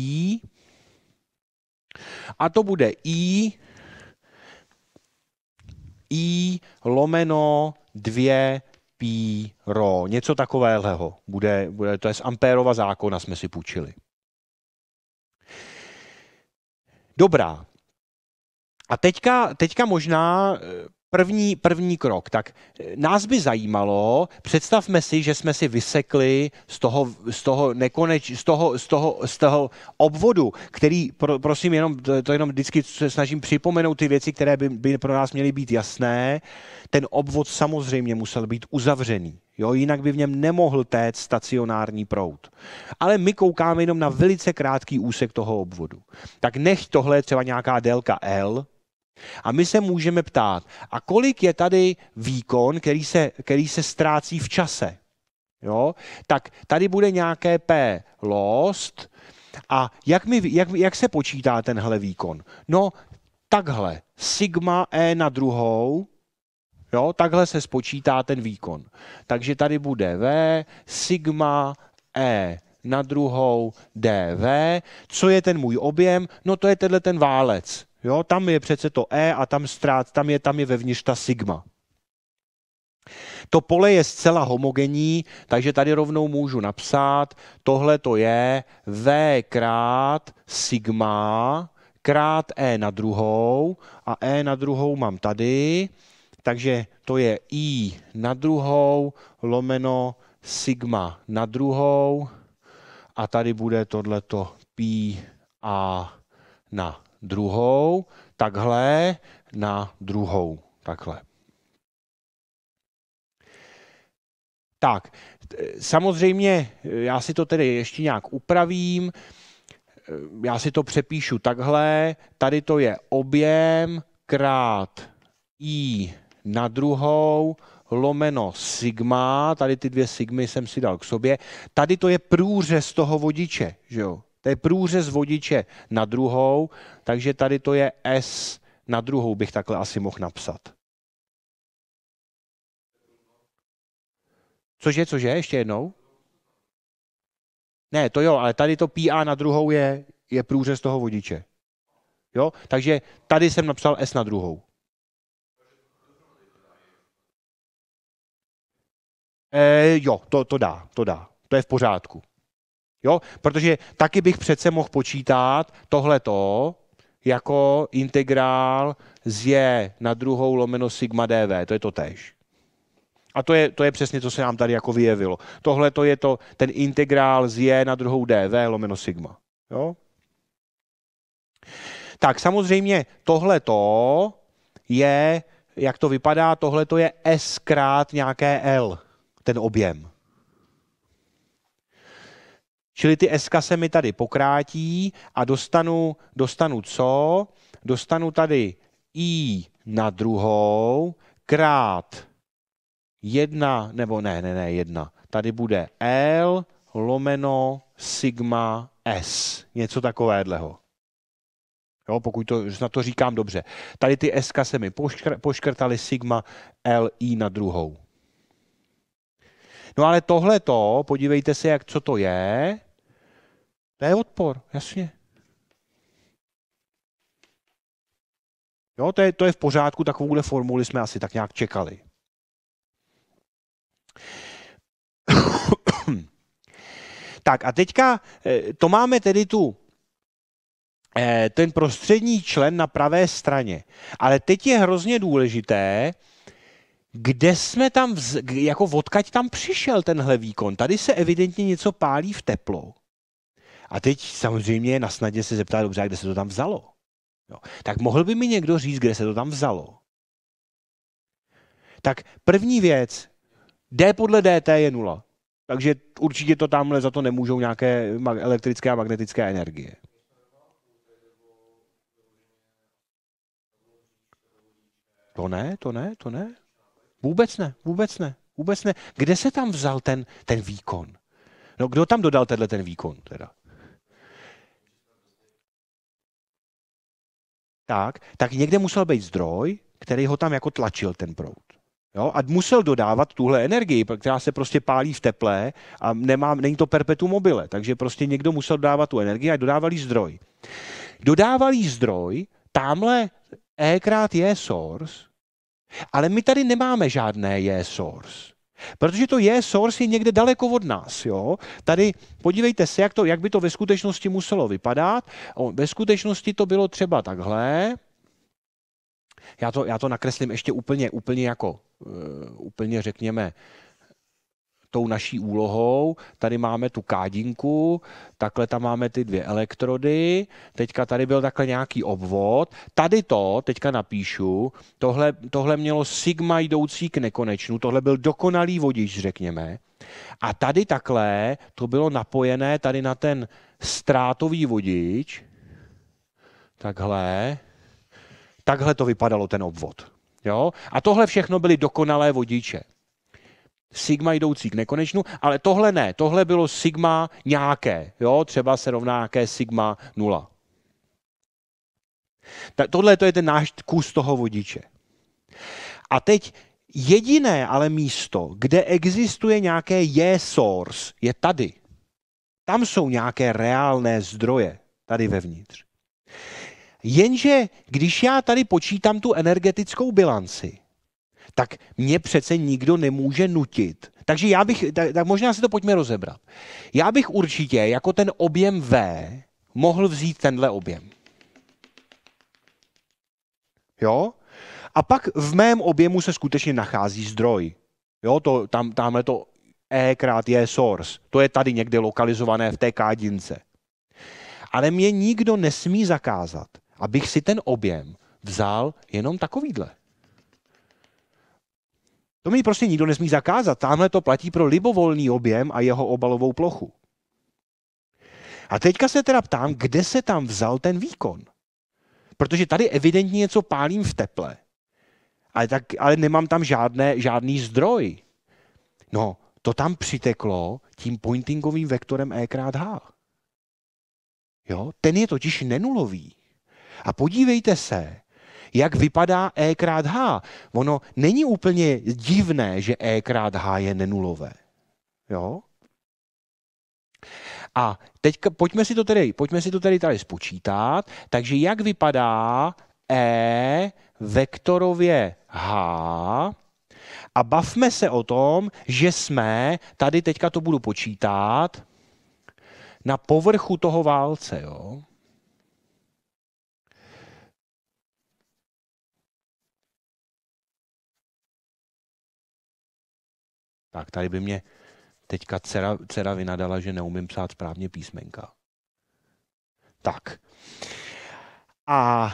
a to bude i i lomeno 2 pi ro. Něco takového. Bude, bude, to je z Ampérova zákona, jsme si půjčili. Dobrá. A teďka, teďka možná eh, První, první krok. Tak eh, nás by zajímalo, představme si, že jsme si vysekli z toho, z toho, nekoneč, z toho, z toho, z toho obvodu, který, pro, prosím, jenom, to jenom vždycky se snažím připomenout ty věci, které by, by pro nás měly být jasné. Ten obvod samozřejmě musel být uzavřený. Jo, jinak by v něm nemohl téct stacionární proud. Ale my koukáme jenom na velice krátký úsek toho obvodu. Tak nech tohle je třeba nějaká délka L, a my se můžeme ptát, a kolik je tady výkon, který se, který se ztrácí v čase? Jo? Tak tady bude nějaké P lost a jak, mi, jak, jak se počítá tenhle výkon? No takhle, sigma E na druhou, jo, takhle se spočítá ten výkon. Takže tady bude V, sigma E na druhou dv. Co je ten můj objem? No to je tenhle ten válec. Jo, tam je přece to E a tam ztrát, tam je, tam je vevnitř ta sigma. To pole je zcela homogenní, takže tady rovnou můžu napsat, tohle to je V krát sigma krát E na druhou a E na druhou mám tady, takže to je I na druhou lomeno sigma na druhou a tady bude tohleto p a na druhou, takhle, na druhou, takhle. Tak, samozřejmě já si to tedy ještě nějak upravím, já si to přepíšu takhle, tady to je objem krát i na druhou lomeno sigma, tady ty dvě sigmy jsem si dal k sobě, tady to je průřez toho vodiče, že jo? To je průřez vodiče na druhou, takže tady to je S na druhou bych takhle asi mohl napsat. Cože, cože, ještě jednou? Ne, to jo, ale tady to PA na druhou je, je průřez toho vodiče. Jo? Takže tady jsem napsal S na druhou. E, jo, to, to dá, to dá. To je v pořádku. Jo? Protože taky bych přece mohl počítat tohleto jako integrál z je na druhou lomeno sigma dv. To je to tež. A to je, to je přesně, co se nám tady jako vyjevilo. Tohle to je to, ten integrál z je na druhou dv lomeno sigma. Jo? Tak samozřejmě tohle to je, jak to vypadá, tohle to je s krát nějaké L, ten objem. Čili ty SK se mi tady pokrátí a dostanu, dostanu co? Dostanu tady I na druhou krát jedna, nebo ne, ne, ne, jedna. Tady bude L lomeno sigma S. Něco takového. Jo, pokud to, na to říkám dobře. Tady ty SK se mi poškr, poškrtaly sigma L I na druhou. No ale tohle to, podívejte se, jak co to je. To je odpor, jasně. Jo, to je, to je v pořádku, takovouhle formuli jsme asi tak nějak čekali. tak a teďka eh, to máme tedy tu eh, ten prostřední člen na pravé straně. Ale teď je hrozně důležité, kde jsme tam, vz, jako odkaď tam přišel tenhle výkon. Tady se evidentně něco pálí v teplou. A teď samozřejmě na snadě se zeptá, dobře, kde se to tam vzalo? Jo. Tak mohl by mi někdo říct, kde se to tam vzalo? Tak první věc, D podle DT je nula. Takže určitě to tamhle za to nemůžou nějaké elektrické a magnetické energie. To ne, to ne, to ne. Vůbec ne, vůbec ne, vůbec ne. Kde se tam vzal ten, ten výkon? No kdo tam dodal tenhle ten výkon teda? tak, tak někde musel být zdroj, který ho tam jako tlačil ten proud. Jo? A musel dodávat tuhle energii, která se prostě pálí v teple a nemá, není to perpetuum mobile, takže prostě někdo musel dodávat tu energii a dodávalý zdroj. Dodávalý zdroj, tamhle E krát je source, ale my tady nemáme žádné je source. Protože to je, source je někde daleko od nás. Jo? Tady podívejte se, jak, to, jak by to ve skutečnosti muselo vypadat. Ve skutečnosti to bylo třeba takhle. Já to, já to nakreslím ještě úplně, úplně jako, uh, úplně řekněme, tou naší úlohou. Tady máme tu kádinku, takhle tam máme ty dvě elektrody, teďka tady byl takhle nějaký obvod. Tady to, teďka napíšu, tohle, tohle mělo sigma jdoucí k nekonečnu, tohle byl dokonalý vodič, řekněme. A tady takhle to bylo napojené tady na ten ztrátový vodič, takhle, takhle to vypadalo ten obvod. Jo? A tohle všechno byly dokonalé vodiče sigma jdoucí k nekonečnu, ale tohle ne, tohle bylo sigma nějaké, jo, třeba se rovná nějaké sigma nula. Tak tohle to je ten náš kus toho vodiče. A teď jediné ale místo, kde existuje nějaké je source, je tady. Tam jsou nějaké reálné zdroje, tady vevnitř. Jenže když já tady počítám tu energetickou bilanci, tak mě přece nikdo nemůže nutit. Takže já bych, tak, tak možná si to pojďme rozebrat. Já bych určitě jako ten objem V mohl vzít tenhle objem. Jo? A pak v mém objemu se skutečně nachází zdroj. Jo, to, tam, tamhle to E krát je source. To je tady někde lokalizované v té kádince. Ale mě nikdo nesmí zakázat, abych si ten objem vzal jenom takovýhle. To mi prostě nikdo nesmí zakázat. Tamhle to platí pro libovolný objem a jeho obalovou plochu. A teďka se teda ptám, kde se tam vzal ten výkon? Protože tady evidentně něco pálím v teple. Ale, tak, ale nemám tam žádné, žádný zdroj. No, to tam přiteklo tím pointingovým vektorem E krát H. Jo? Ten je totiž nenulový. A podívejte se, jak vypadá E krát H. Ono není úplně divné, že E krát H je nenulové. Jo? A teď pojďme si to tedy, pojďme si to tedy tady spočítat. Takže jak vypadá E vektorově H a bavme se o tom, že jsme, tady teďka to budu počítat, na povrchu toho válce. Jo? Tak tady by mě teďka dcera, dcera vynadala, že neumím psát správně písmenka. Tak. A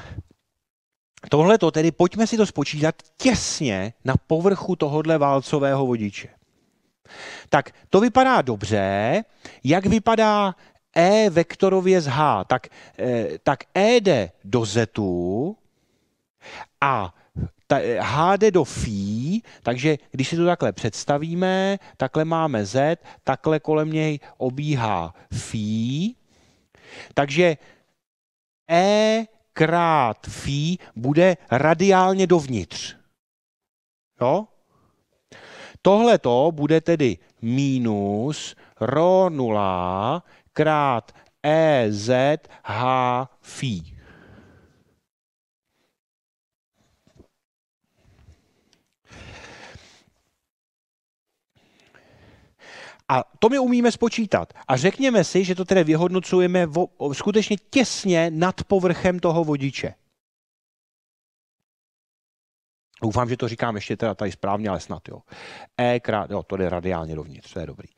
tohle to tedy, pojďme si to spočítat těsně na povrchu tohohle válcového vodiče. Tak to vypadá dobře. Jak vypadá E vektorově z H? Tak, eh, tak E jde do Z a ta, HD eh, do φ, takže když si to takhle představíme, takhle máme z, takhle kolem něj obíhá φ, takže e krát φ bude radiálně dovnitř. Jo? Tohle to bude tedy minus ρ0 krát ez h φ. A to my umíme spočítat. A řekněme si, že to tedy vyhodnocujeme vo, skutečně těsně nad povrchem toho vodiče. Doufám, že to říkám ještě teda tady správně, ale snad jo. E krát, jo, to jde radiálně dovnitř, to je dobrý.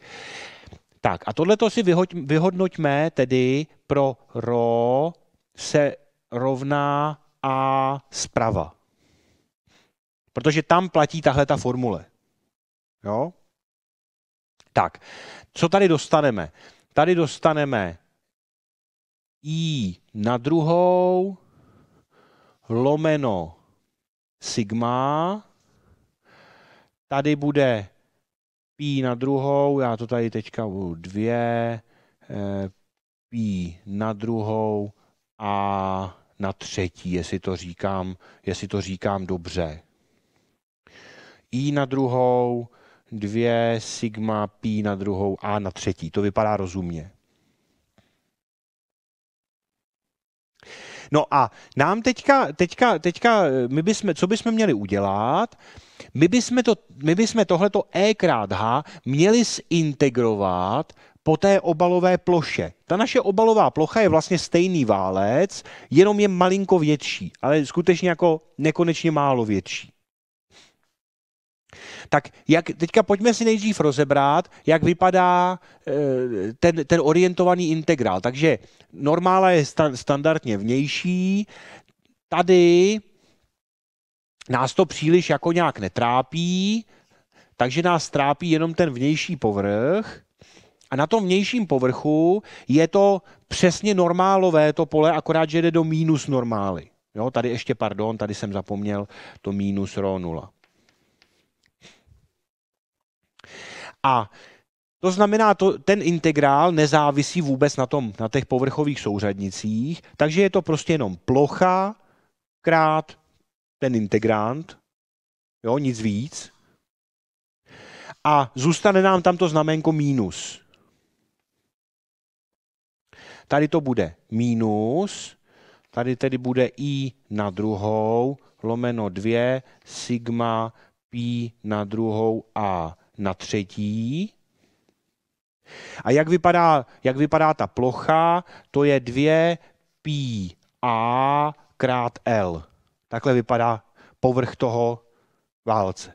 Tak a tohle si vyhoď, vyhodnoťme tedy pro ro se rovná a zprava. Protože tam platí tahle ta formule. Jo? Tak, co tady dostaneme? Tady dostaneme i na druhou lomeno sigma. Tady bude pi na druhou, já to tady teďka budu dvě, eh, pi na druhou a na třetí, jestli to říkám, jestli to říkám dobře. I na druhou 2 sigma pi na druhou a na třetí. To vypadá rozumně. No a nám teďka, teďka, teďka my bychom, co bychom měli udělat? My bychom, to, my bychom tohleto E krát H měli zintegrovat po té obalové ploše. Ta naše obalová plocha je vlastně stejný válec, jenom je malinko větší, ale skutečně jako nekonečně málo větší. Tak jak, teďka pojďme si nejdřív rozebrat, jak vypadá eh, ten, ten orientovaný integrál. Takže normála je sta, standardně vnější, tady nás to příliš jako nějak netrápí, takže nás trápí jenom ten vnější povrch. A na tom vnějším povrchu je to přesně normálové to pole, akorát, že jde do mínus normály. Jo, tady ještě, pardon, tady jsem zapomněl to mínus ro 0 A to znamená, to, ten integrál nezávisí vůbec na, tom, na těch povrchových souřadnicích, takže je to prostě jenom plocha krát ten integrant, jo, nic víc. A zůstane nám tam to znamenko mínus. Tady to bude mínus, tady tedy bude i na druhou, lomeno 2, sigma, pi na druhou a na třetí. A jak vypadá, jak vypadá ta plocha? To je 2 pi a krát L. Takhle vypadá povrch toho válce.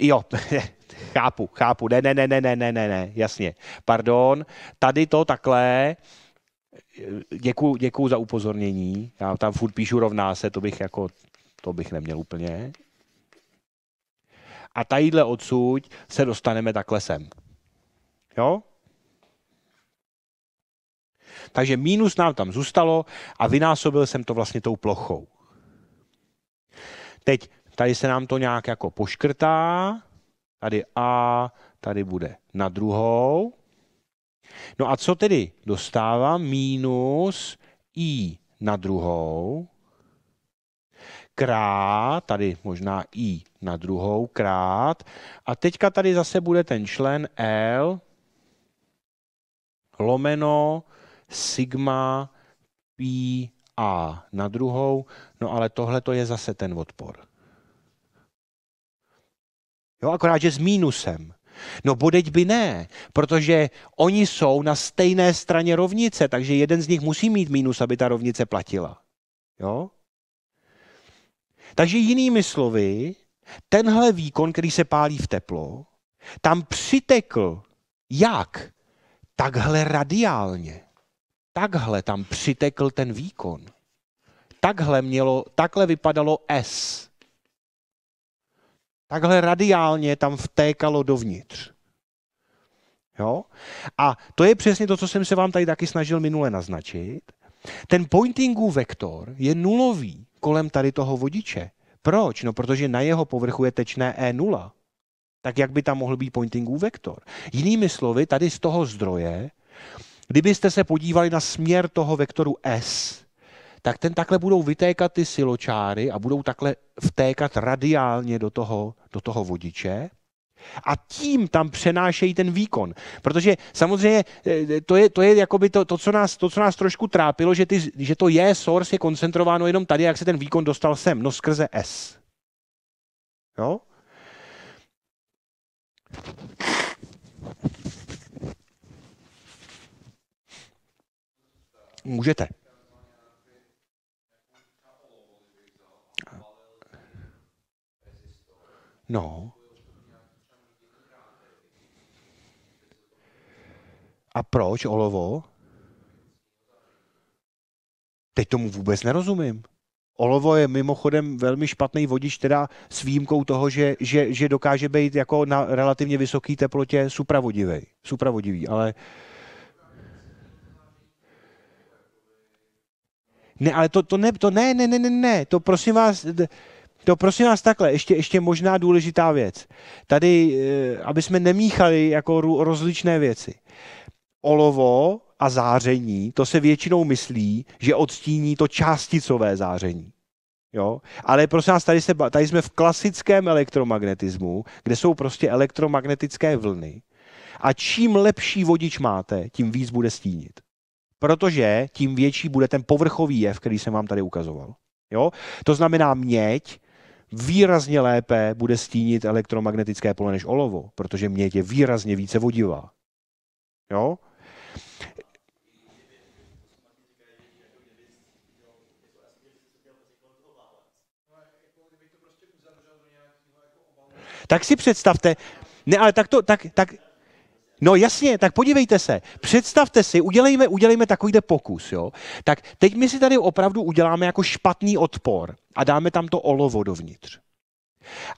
Jo, chápu, chápu. Ne, ne, ne, ne, ne, ne, ne, ne, jasně. Pardon, tady to takhle, děkuju, děkuju za upozornění. Já tam furt píšu rovná se, to bych jako, to bych neměl úplně a tadyhle odsud se dostaneme takhle sem. Jo? Takže mínus nám tam zůstalo a vynásobil jsem to vlastně tou plochou. Teď tady se nám to nějak jako poškrtá. Tady A, tady bude na druhou. No a co tedy dostávám? Mínus I na druhou krát, tady možná i na druhou krát. A teďka tady zase bude ten člen L lomeno sigma pi a na druhou. No ale tohle to je zase ten odpor. Jo, akorát, že s mínusem. No bodeť by ne, protože oni jsou na stejné straně rovnice, takže jeden z nich musí mít mínus, aby ta rovnice platila. Jo? Takže jinými slovy, tenhle výkon, který se pálí v teplo, tam přitekl jak? Takhle radiálně. Takhle tam přitekl ten výkon. Takhle, mělo, takhle vypadalo S. Takhle radiálně tam vtékalo dovnitř. Jo? A to je přesně to, co jsem se vám tady taky snažil minule naznačit. Ten pointingu vektor je nulový, kolem tady toho vodiče. Proč? No protože na jeho povrchu je tečné E0. Tak jak by tam mohl být pointingův vektor? Jinými slovy, tady z toho zdroje, kdybyste se podívali na směr toho vektoru S, tak ten takhle budou vytékat ty siločáry a budou takhle vtékat radiálně do toho, do toho vodiče. A tím tam přenášejí ten výkon. Protože samozřejmě eh, to je, to je jakoby to, to, co nás, to, co nás trošku trápilo, že, ty, že to je source je koncentrováno jenom tady, jak se ten výkon dostal sem, no skrze S. Jo? Můžete. No. A proč olovo? Teď tomu vůbec nerozumím. Olovo je mimochodem velmi špatný vodič, teda s výjimkou toho, že, že, že dokáže být jako na relativně vysoké teplotě supravodivý, supravodivý, ale Ne, ale to, to ne, to ne, ne, ne, ne, ne, to prosím vás, to prosím vás takhle, ještě, ještě možná důležitá věc. Tady, eh, aby jsme nemíchali jako rozličné věci olovo a záření, to se většinou myslí, že odstíní to částicové záření. Jo? Ale prosím vás, tady, se, tady jsme v klasickém elektromagnetismu, kde jsou prostě elektromagnetické vlny. A čím lepší vodič máte, tím víc bude stínit. Protože tím větší bude ten povrchový jev, který jsem vám tady ukazoval. Jo? To znamená, měď výrazně lépe bude stínit elektromagnetické pole než olovo, protože měď je výrazně více vodivá. Jo? Tak si představte, ne, ale tak to, tak, tak, No jasně, tak podívejte se. Představte si, udělejme, udělejme takovýhle pokus. Jo? Tak teď my si tady opravdu uděláme jako špatný odpor a dáme tam to olovo dovnitř.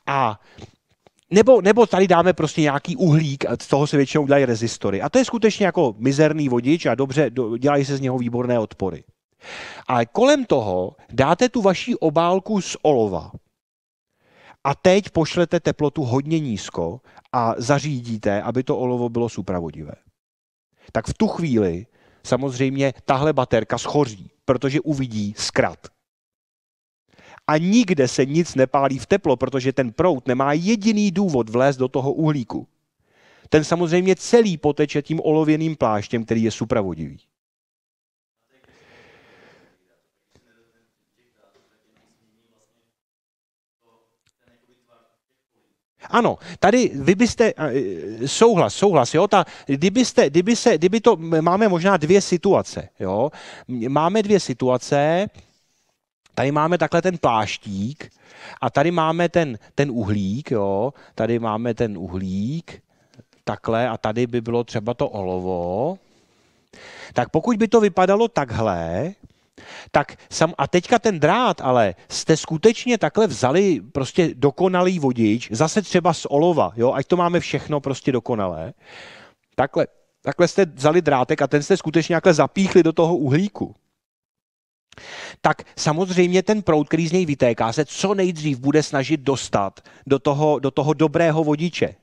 A nebo, nebo tady dáme prostě nějaký uhlík, a z toho se většinou udělají rezistory. A to je skutečně jako mizerný vodič a dobře, do, dělají se z něho výborné odpory. Ale kolem toho dáte tu vaší obálku z olova, a teď pošlete teplotu hodně nízko a zařídíte, aby to olovo bylo supravodivé. Tak v tu chvíli samozřejmě tahle baterka schoří, protože uvidí zkrat. A nikde se nic nepálí v teplo, protože ten prout nemá jediný důvod vlézt do toho uhlíku. Ten samozřejmě celý poteče tím olověným pláštěm, který je supravodivý. Ano, tady vy byste, e, souhlas, souhlas, jo, ta, kdybyste, kdyby se, kdyby to, máme možná dvě situace, jo, máme dvě situace, tady máme takhle ten pláštík a tady máme ten, ten uhlík, jo, tady máme ten uhlík, takhle a tady by bylo třeba to olovo, tak pokud by to vypadalo takhle, tak sam, a teďka ten drát, ale jste skutečně takhle vzali prostě dokonalý vodič, zase třeba z olova, jo, ať to máme všechno prostě dokonalé. Takhle, takhle jste vzali drátek a ten jste skutečně takhle zapíchli do toho uhlíku tak samozřejmě ten proud, který z něj vytéká, se co nejdřív bude snažit dostat do toho, do toho dobrého vodiče.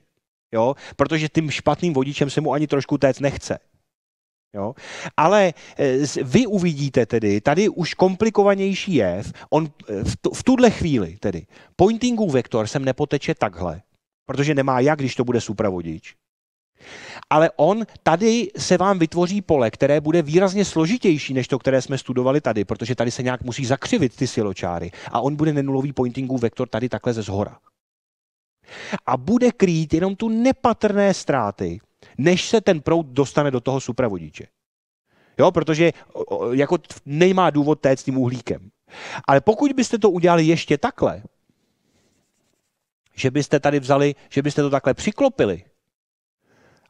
Jo? Protože tím špatným vodičem se mu ani trošku téct nechce. Jo? Ale eh, vy uvidíte tedy, tady už komplikovanější jev, on eh, v, tu, v tuhle chvíli tedy, pointingův vektor sem nepoteče takhle, protože nemá jak, když to bude supravodič. Ale on tady se vám vytvoří pole, které bude výrazně složitější než to, které jsme studovali tady, protože tady se nějak musí zakřivit ty siločáry a on bude nenulový pointingův vektor tady takhle ze zhora. A bude krýt jenom tu nepatrné ztráty, než se ten proud dostane do toho supravodiče. Jo, protože jako nemá důvod téct s tím uhlíkem. Ale pokud byste to udělali ještě takhle, že byste tady vzali, že byste to takhle přiklopili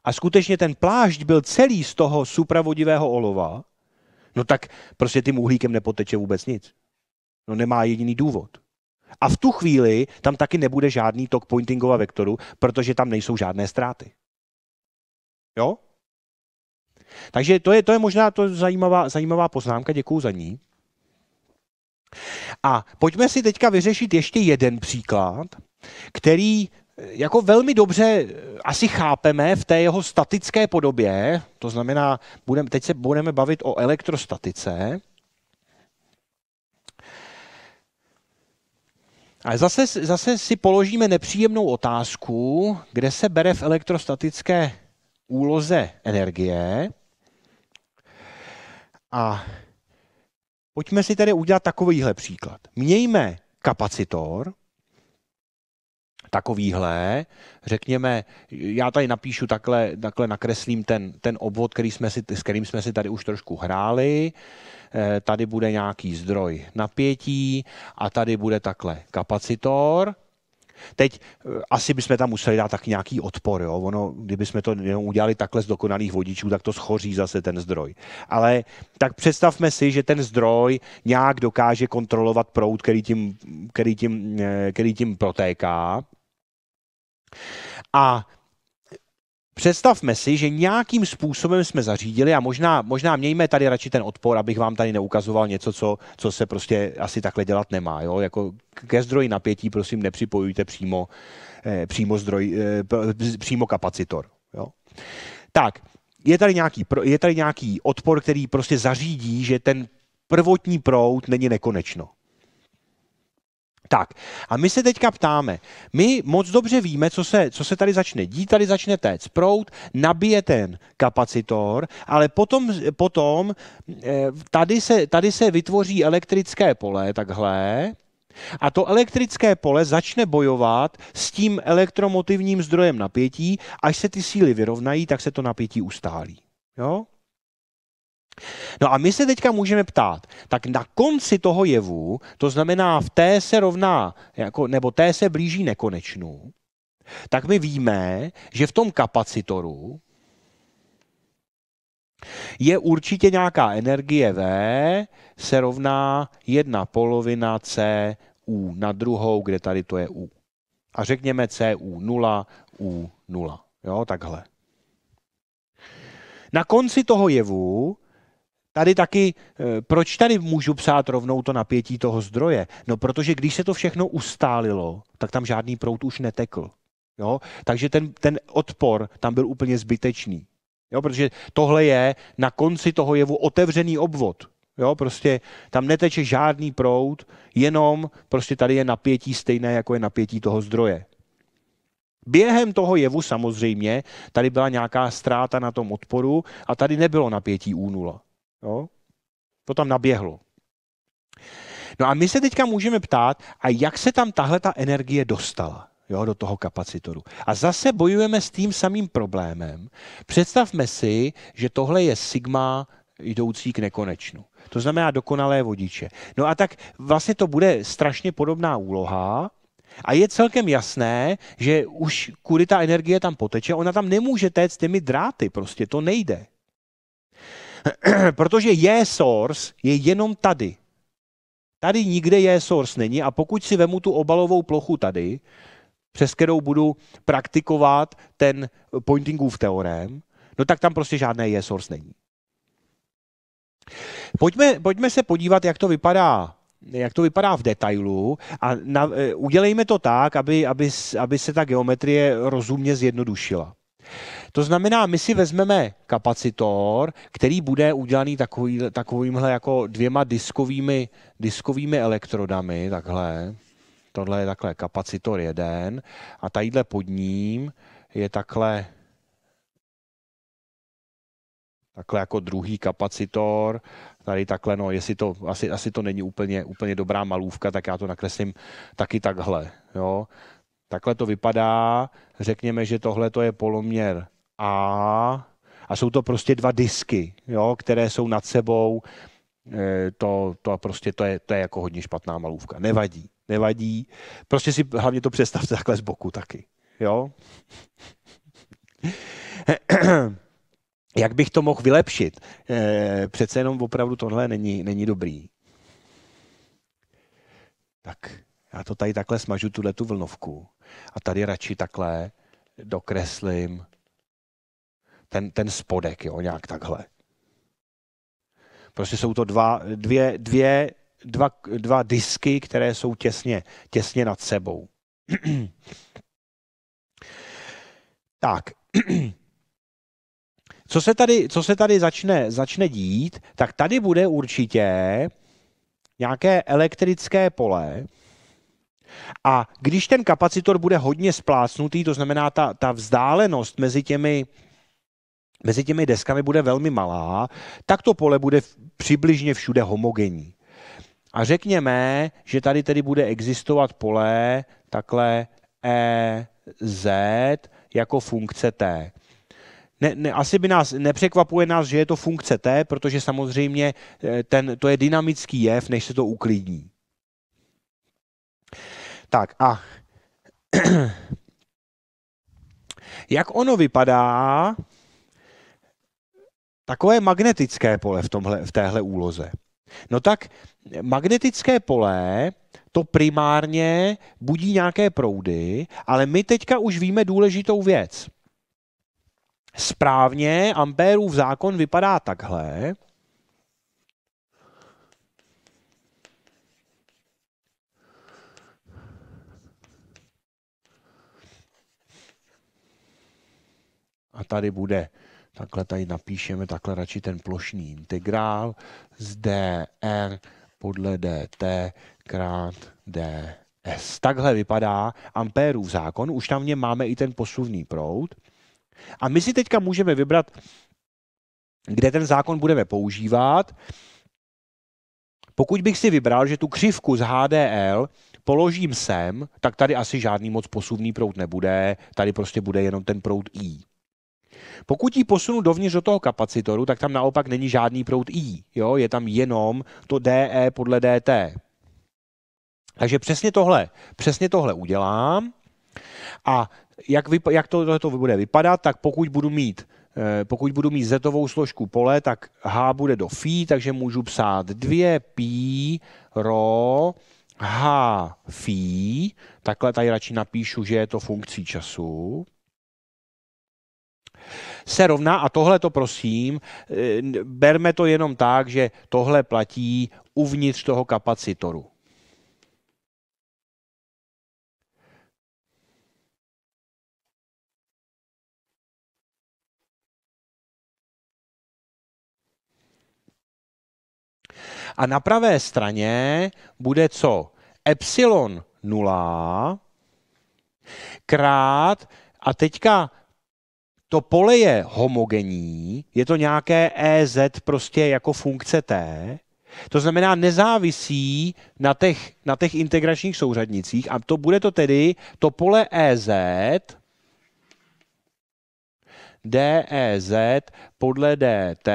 a skutečně ten plášť byl celý z toho supravodivého olova, no tak prostě tím uhlíkem nepoteče vůbec nic. No nemá jediný důvod. A v tu chvíli tam taky nebude žádný tok pointingova vektoru, protože tam nejsou žádné ztráty. Jo? Takže to je, to je možná to zajímavá, zajímavá poznámka, děkuji za ní. A pojďme si teďka vyřešit ještě jeden příklad, který eh, jako velmi dobře eh, asi chápeme v té jeho statické podobě, to znamená, budem, teď se budeme bavit o elektrostatice. A zase, zase si položíme nepříjemnou otázku, kde se bere v elektrostatické úloze energie. A pojďme si tedy udělat takovýhle příklad. Mějme kapacitor, takovýhle, řekněme, já tady napíšu takhle, takhle nakreslím ten, ten obvod, který jsme si, s kterým jsme si tady už trošku hráli, eh, tady bude nějaký zdroj napětí a tady bude takhle kapacitor Teď eh, asi bychom tam museli dát tak nějaký odpor. Jo? Ono, kdybychom to udělali takhle z dokonalých vodičů, tak to schoří zase ten zdroj. Ale tak představme si, že ten zdroj nějak dokáže kontrolovat proud, který tím, který tím, eh, který tím protéká. A představme si, že nějakým způsobem jsme zařídili a možná, možná mějme tady radši ten odpor, abych vám tady neukazoval něco, co, co se prostě asi takhle dělat nemá. Jo? Jako ke zdroji napětí prosím nepřipojujte přímo, eh, přímo, zdroj, eh, přímo kapacitor. Jo? Tak, je tady, nějaký, je tady nějaký odpor, který prostě zařídí, že ten prvotní proud není nekonečno. Tak a my se teďka ptáme. My moc dobře víme, co se, co se tady začne dít. Tady začne téct prout, nabije ten kapacitor, ale potom, potom eh, tady, se, tady se vytvoří elektrické pole takhle, a to elektrické pole začne bojovat s tím elektromotivním zdrojem napětí, až se ty síly vyrovnají, tak se to napětí ustálí. Jo? No a my se teďka můžeme ptát, tak na konci toho jevu, to znamená v té se rovná, jako, nebo té se blíží nekonečnu, tak my víme, že v tom kapacitoru je určitě nějaká energie V se rovná jedna polovina c u na druhou, kde tady to je U. A řekněme u 0 U0. Jo, takhle. Na konci toho jevu tady taky, eh, proč tady můžu psát rovnou to napětí toho zdroje? No, protože když se to všechno ustálilo, tak tam žádný prout už netekl. Jo? Takže ten, ten odpor tam byl úplně zbytečný. Jo? Protože tohle je na konci toho jevu otevřený obvod. Jo, prostě tam neteče žádný proud, jenom prostě tady je napětí stejné, jako je napětí toho zdroje. Během toho jevu samozřejmě tady byla nějaká ztráta na tom odporu a tady nebylo napětí U0. Jo? To tam naběhlo. No a my se teďka můžeme ptát, a jak se tam tahle ta energie dostala jo, do toho kapacitoru. A zase bojujeme s tím samým problémem. Představme si, že tohle je sigma jdoucí k nekonečnu. To znamená dokonalé vodiče. No a tak vlastně to bude strašně podobná úloha, a je celkem jasné, že už kudy ta energie tam poteče, ona tam nemůže téct těmi dráty, prostě to nejde. Protože je source je jenom tady. Tady nikde je source není a pokud si vemu tu obalovou plochu tady, přes kterou budu praktikovat ten pointingův teorém, no tak tam prostě žádné je source není. Pojďme, pojďme se podívat, jak to vypadá jak to vypadá v detailu a na, e, udělejme to tak, aby, aby, aby se ta geometrie rozumně zjednodušila. To znamená, my si vezmeme kapacitor, který bude udělaný takový, takovýmhle jako dvěma diskovými, diskovými elektrodami, takhle. Tohle je takhle kapacitor jeden a tadyhle pod ním je takhle takhle jako druhý kapacitor, tady takhle, no, jestli to, asi, asi to není úplně, úplně dobrá malůvka, tak já to nakreslím taky takhle, jo. Takhle to vypadá, řekněme, že tohle to je poloměr a, a jsou to prostě dva disky, jo, které jsou nad sebou. E, to, to, prostě, to, je, to je jako hodně špatná malůvka. Nevadí, nevadí. Prostě si hlavně to představte takhle z boku taky. Jo? Jak bych to mohl vylepšit? E, přece jenom opravdu tohle není, není dobrý. Tak já to tady takhle smažu, tuhle tu vlnovku. A tady radši takhle dokreslím ten, ten spodek, jo, nějak takhle. Prostě jsou to dva, dvě, dvě, dva, dva disky, které jsou těsně, těsně nad sebou. tak. co se tady, co se tady začne, začne dít, tak tady bude určitě nějaké elektrické pole, a když ten kapacitor bude hodně splácnutý, to znamená ta, ta vzdálenost mezi těmi mezi těmi deskami bude velmi malá, tak to pole bude přibližně všude homogenní. A řekněme, že tady tedy bude existovat pole takhle E, Z jako funkce T. Ne, ne, asi by nás nepřekvapuje nás, že je to funkce T, protože samozřejmě e, ten, to je dynamický jev, než se to uklidní. Tak a jak ono vypadá, takové magnetické pole v, tomhle, v téhle úloze. No tak magnetické pole to primárně budí nějaké proudy, ale my teďka už víme důležitou věc. Správně Ampérův zákon vypadá takhle. A tady bude Takhle tady napíšeme takhle radši ten plošný integrál z dr podle dt krát ds. Takhle vypadá Ampérův zákon. Už tam v něm máme i ten posuvný proud. A my si teďka můžeme vybrat, kde ten zákon budeme používat. Pokud bych si vybral, že tu křivku z HDL položím sem, tak tady asi žádný moc posuvný proud nebude, tady prostě bude jenom ten proud I. Pokud ji posunu dovnitř do toho kapacitoru, tak tam naopak není žádný proud I. Jo? Je tam jenom to DE podle DT. Takže přesně tohle, přesně tohle udělám. A jak, vyp- jak to, to bude vypadat, tak pokud budu mít eh, pokud budu mít zetovou složku pole, tak H bude do Φ, takže můžu psát 2 pi ro H Φ. Takhle tady radši napíšu, že je to funkcí času se rovná, a tohle to prosím, eh, berme to jenom tak, že tohle platí uvnitř toho kapacitoru. A na pravé straně bude co? Epsilon 0 krát, a teďka to pole je homogenní, je to nějaké EZ prostě jako funkce T, to znamená, nezávisí na těch, na těch integračních souřadnicích a to bude to tedy to pole EZ DEZ podle DT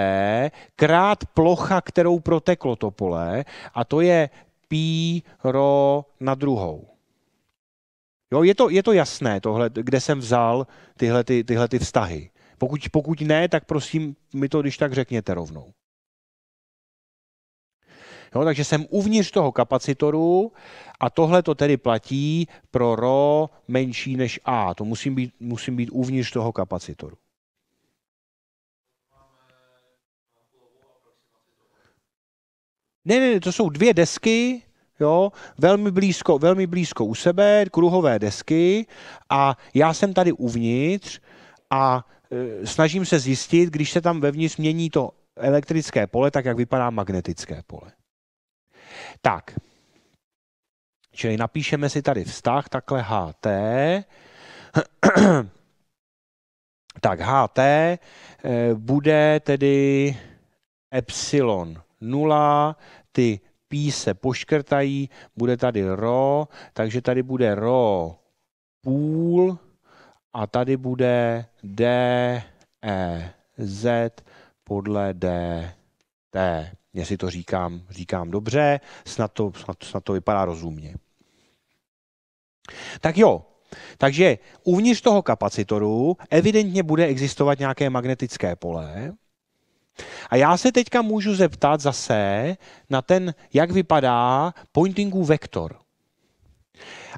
krát plocha, kterou proteklo to pole a to je pi ro na druhou. Jo, je, to, je to jasné, tohle, kde jsem vzal tyhle, ty, tyhle ty vztahy. Pokud, pokud ne, tak prosím, mi to když tak řekněte rovnou. Jo, takže jsem uvnitř toho kapacitoru a tohle to tedy platí pro RO menší než A. To musím být, musím být uvnitř toho kapacitoru. Ne, ne, ne, to jsou dvě desky, jo, velmi blízko, velmi blízko u sebe, kruhové desky a já jsem tady uvnitř a e, snažím se zjistit, když se tam vevnitř mění to elektrické pole, tak jak vypadá magnetické pole. Tak, čili napíšeme si tady vztah, takhle HT. tak HT e, bude tedy epsilon 0, ty pí se poškrtají, bude tady ro, takže tady bude ro půl a tady bude d, e, z podle d, t. Jestli to říkám, říkám dobře, snad to, snad, snad to vypadá rozumně. Tak jo, takže uvnitř toho kapacitoru evidentně bude existovat nějaké magnetické pole, a já se teďka můžu zeptat zase na ten, jak vypadá pointingu vektor.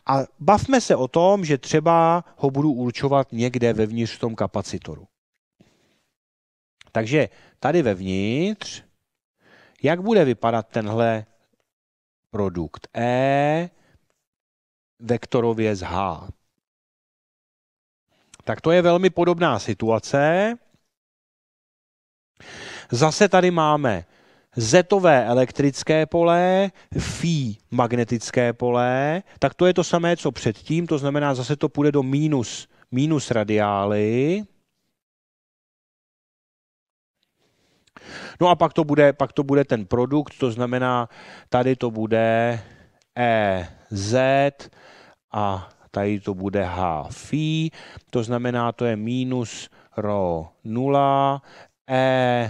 A bavme se o tom, že třeba ho budu určovat někde vevnitř v tom kapacitoru. Takže tady vevnitř, jak bude vypadat tenhle produkt E vektorově z H. Tak to je velmi podobná situace. Zase tady máme zetové elektrické pole, φ magnetické pole, tak to je to samé, co předtím, to znamená, zase to půjde do minus, minus radiály. No a pak to, bude, pak to bude ten produkt, to znamená, tady to bude EZ a tady to bude H HΦ, to znamená, to je minus rho 0 E,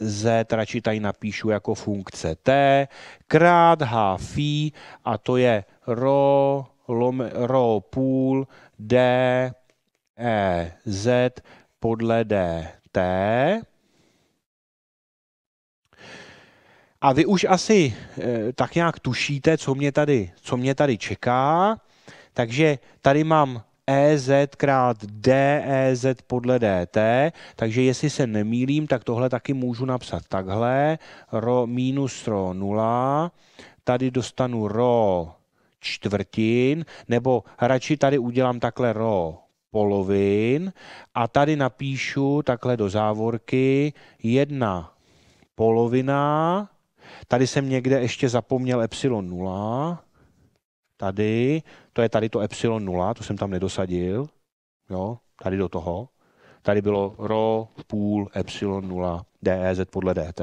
Z radši tady napíšu jako funkce T, krát H phi a to je rho, lom, rho půl D E Z podle D T. A vy už asi e, tak nějak tušíte, co mě tady, co mě tady čeká. Takže tady mám EZ krát DEZ podle DT, takže jestli se nemýlím, tak tohle taky můžu napsat takhle, ro minus ro 0, tady dostanu ro čtvrtin, nebo radši tady udělám takhle ro polovin a tady napíšu takhle do závorky jedna polovina, tady jsem někde ještě zapomněl epsilon 0, tady, to je tady to epsilon 0, to jsem tam nedosadil, jo, tady do toho. Tady bylo rho půl epsilon 0 dEz podle dt.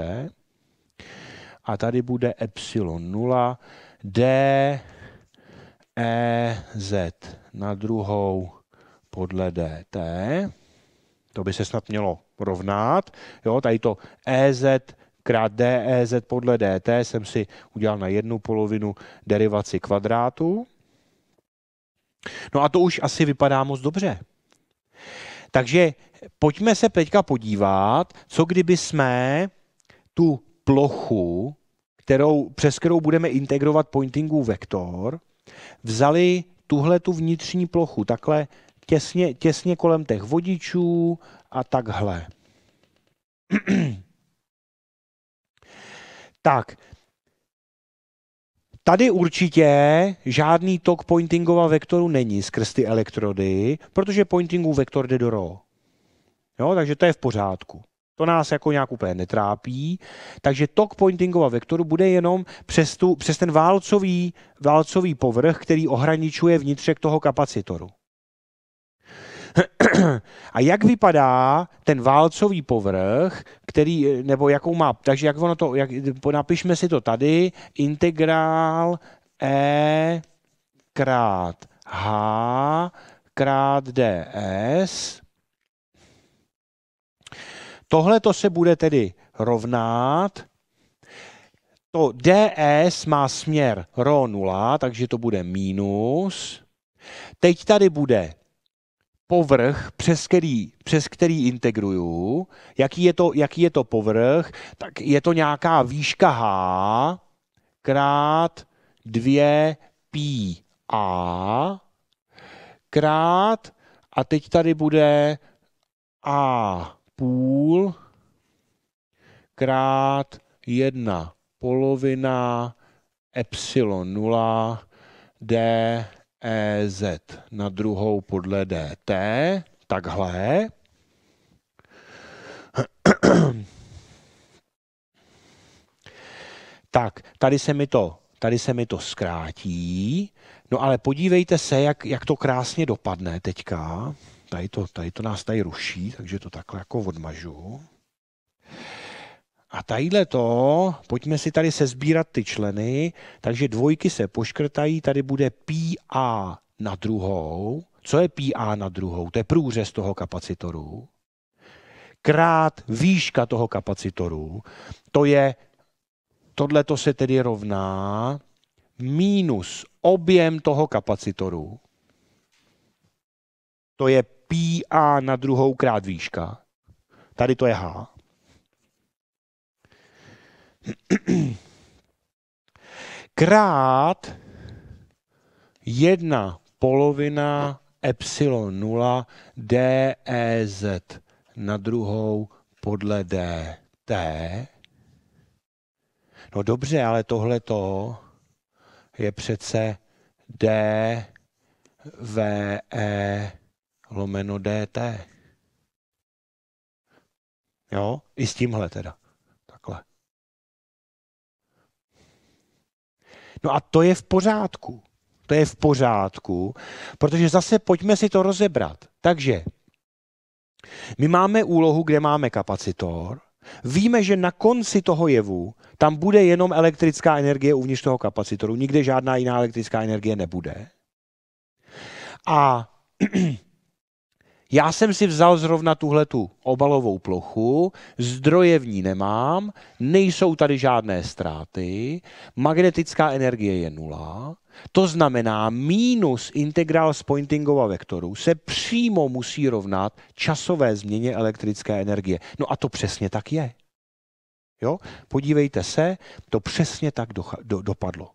A tady bude epsilon 0 d z na druhou podle dt. To by se snad mělo rovnat. Jo, tady to EZ krát DEZ podle DT jsem si udělal na jednu polovinu derivaci kvadrátu. No a to už asi vypadá moc dobře. Takže pojďme se teďka podívat, co kdyby jsme tu plochu, kterou, přes kterou budeme integrovat pointingu vektor, vzali tuhle tu vnitřní plochu, takhle těsně, těsně kolem těch vodičů a takhle. Tak, Tady určitě žádný tok pointingova vektoru není skrz ty elektrody, protože pointingů vektor jde do ro. Jo, takže to je v pořádku. To nás jako nějak úplně netrápí. Takže tok pointingova vektoru bude jenom přes, tu, přes ten válcový, válcový povrch, který ohraničuje vnitřek toho kapacitoru. A jak vypadá ten válcový povrch, který, nebo jakou má, takže jak ono to, jak, napišme si to tady, integrál E krát H krát ds. Tohle to se bude tedy rovnat. To ds má směr ρ0, takže to bude minus. Teď tady bude povrch, přes který, přes který integruju, jaký je, to, jaký je to povrch, tak je to nějaká výška h krát 2 pi a krát a teď tady bude a půl krát 1 polovina epsilon 0 d EZ na druhou podle DT, takhle. Tak, tady se mi to, tady se mi to zkrátí. No ale podívejte se, jak, jak to krásně dopadne teďka. Tady to, tady to nás tady ruší, takže to takhle jako odmažu. A tadyhle to, pojďme si tady sezbírat ty členy, takže dvojky se poškrtají, tady bude PA na druhou. Co je PA na druhou? To je průřez toho kapacitoru. Krát výška toho kapacitoru, to je, tohle to se tedy rovná minus objem toho kapacitoru. To je PA na druhou krát výška. Tady to je H krát jedna polovina epsilon 0 dEz na druhou podle dt. No dobře, ale tohle to je přece d v e lomeno dt. Jo, i s tímhle teda. No a to je v pořádku. To je v pořádku, protože zase pojďme si to rozebrat. Takže my máme úlohu, kde máme kapacitor, Víme, že na konci toho jevu tam bude jenom elektrická energie uvnitř toho kapacitoru, nikde žádná jiná elektrická energie nebude. A já jsem si vzal zrovna tuhle tu obalovou plochu, zdroje v ní nemám, nejsou tady žádné ztráty, magnetická energie je nula, to znamená, mínus integrál z pointingova vektoru se přímo musí rovnat časové změně elektrické energie. No a to přesně tak je. Jo? Podívejte se, to přesně tak do, do, dopadlo.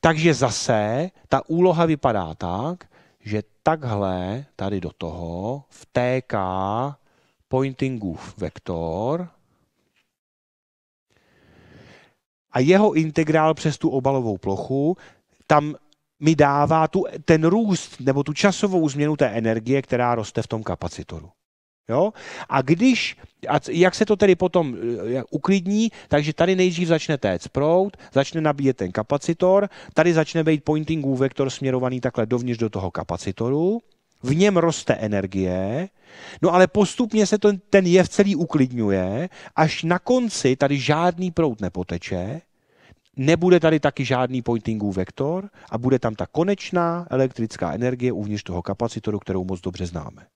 Takže zase ta úloha vypadá tak, že takhle tady do toho vtéká pointingův vektor a jeho integrál přes tu obalovou plochu tam mi dává tu, ten růst nebo tu časovou změnu té energie, která roste v tom kapacitoru. Jo? A když, a jak se to tedy potom eh, uklidní, takže tady nejdřív začne téct prout, začne nabíjet ten kapacitor, tady začne být pointingů vektor směrovaný takhle dovnitř do toho kapacitoru, v něm roste energie, no ale postupně se ten, ten jev celý uklidňuje, až na konci tady žádný prout nepoteče, nebude tady taky žádný pointingů vektor a bude tam ta konečná elektrická energie uvnitř toho kapacitoru, kterou moc dobře známe.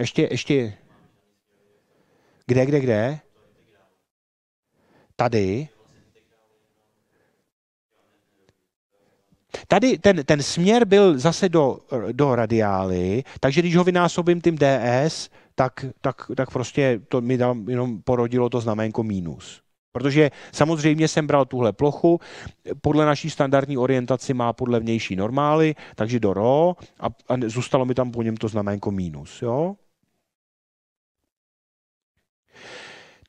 Ještě, ještě. Kde, kde, kde? Tady. Tady ten, ten směr byl zase do, do radiály, takže když ho vynásobím tím ds, tak, tak, tak prostě to mi tam jenom porodilo to znamenko mínus. Protože samozřejmě jsem bral tuhle plochu, podle naší standardní orientaci má podle vnější normály, takže do ro a, a zůstalo mi tam po něm to znamenko mínus. Jo?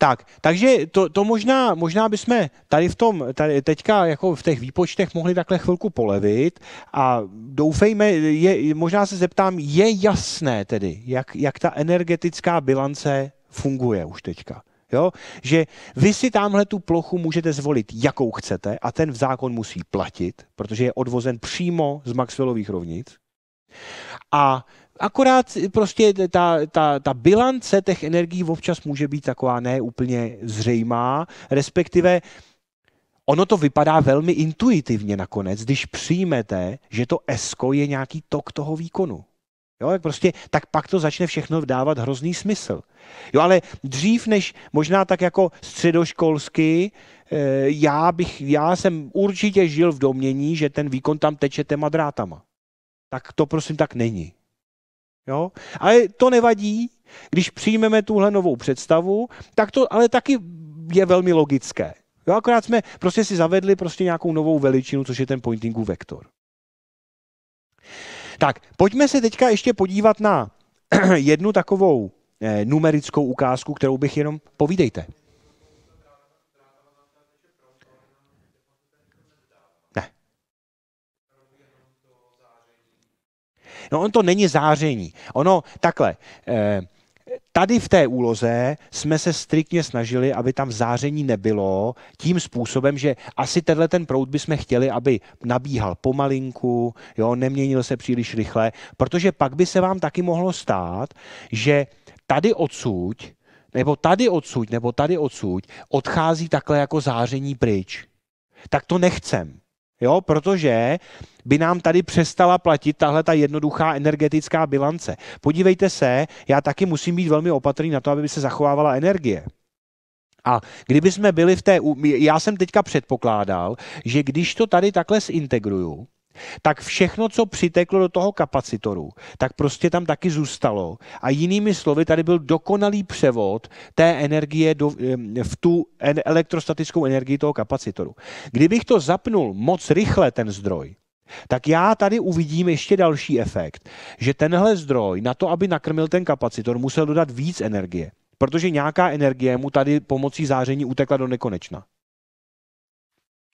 Tak, takže to, to možná, možná bychom tady v tom, tady teďka jako v těch výpočtech mohli takhle chvilku polevit a doufejme, je, možná se zeptám, je jasné tedy, jak, jak ta energetická bilance funguje už teďka? Jo? Že vy si tamhle tu plochu můžete zvolit, jakou chcete, a ten zákon musí platit, protože je odvozen přímo z Maxwellových rovnic. A Akorát prostě ta, ta, ta bilance těch energií občas může být taková ne úplně zřejmá, respektive ono to vypadá velmi intuitivně nakonec, když přijmete, že to esko je nějaký tok toho výkonu. Jo, jak prostě, tak pak to začne všechno dávat hrozný smysl. Jo, ale dřív než možná tak jako středoškolsky, eh, já, bych, já jsem určitě žil v domění, že ten výkon tam teče těma drátama. Tak to prosím tak není. Jo? Ale to nevadí, když přijmeme tuhle novou představu, tak to ale taky je velmi logické. Jo, akorát jsme prostě si zavedli prostě nějakou novou veličinu, což je ten pointingu vektor. Tak, pojďme se teďka ještě podívat na jednu takovou eh, numerickou ukázku, kterou bych jenom povídejte. No on to není záření. Ono takhle, eh, tady v té úloze jsme se striktně snažili, aby tam záření nebylo, tím způsobem, že asi tenhle ten proud bychom chtěli, aby nabíhal pomalinku, jo, neměnil se příliš rychle, protože pak by se vám taky mohlo stát, že tady odsud, nebo tady odsud, nebo tady odsud, odchází takhle jako záření pryč. Tak to nechcem. Jo, protože by nám tady přestala platit tahle ta jednoduchá energetická bilance. Podívejte se, já taky musím být velmi opatrný na to, aby se zachovávala energie. A kdyby jsme byli v té, já jsem teďka předpokládal, že když to tady takhle zintegruju, tak všechno, co přiteklo do toho kapacitoru, tak prostě tam taky zůstalo. A jinými slovy, tady byl dokonalý převod té energie do, v tu elektrostatickou energii toho kapacitoru. Kdybych to zapnul moc rychle, ten zdroj, tak já tady uvidím ještě další efekt, že tenhle zdroj na to, aby nakrmil ten kapacitor, musel dodat víc energie, protože nějaká energie mu tady pomocí záření utekla do nekonečna.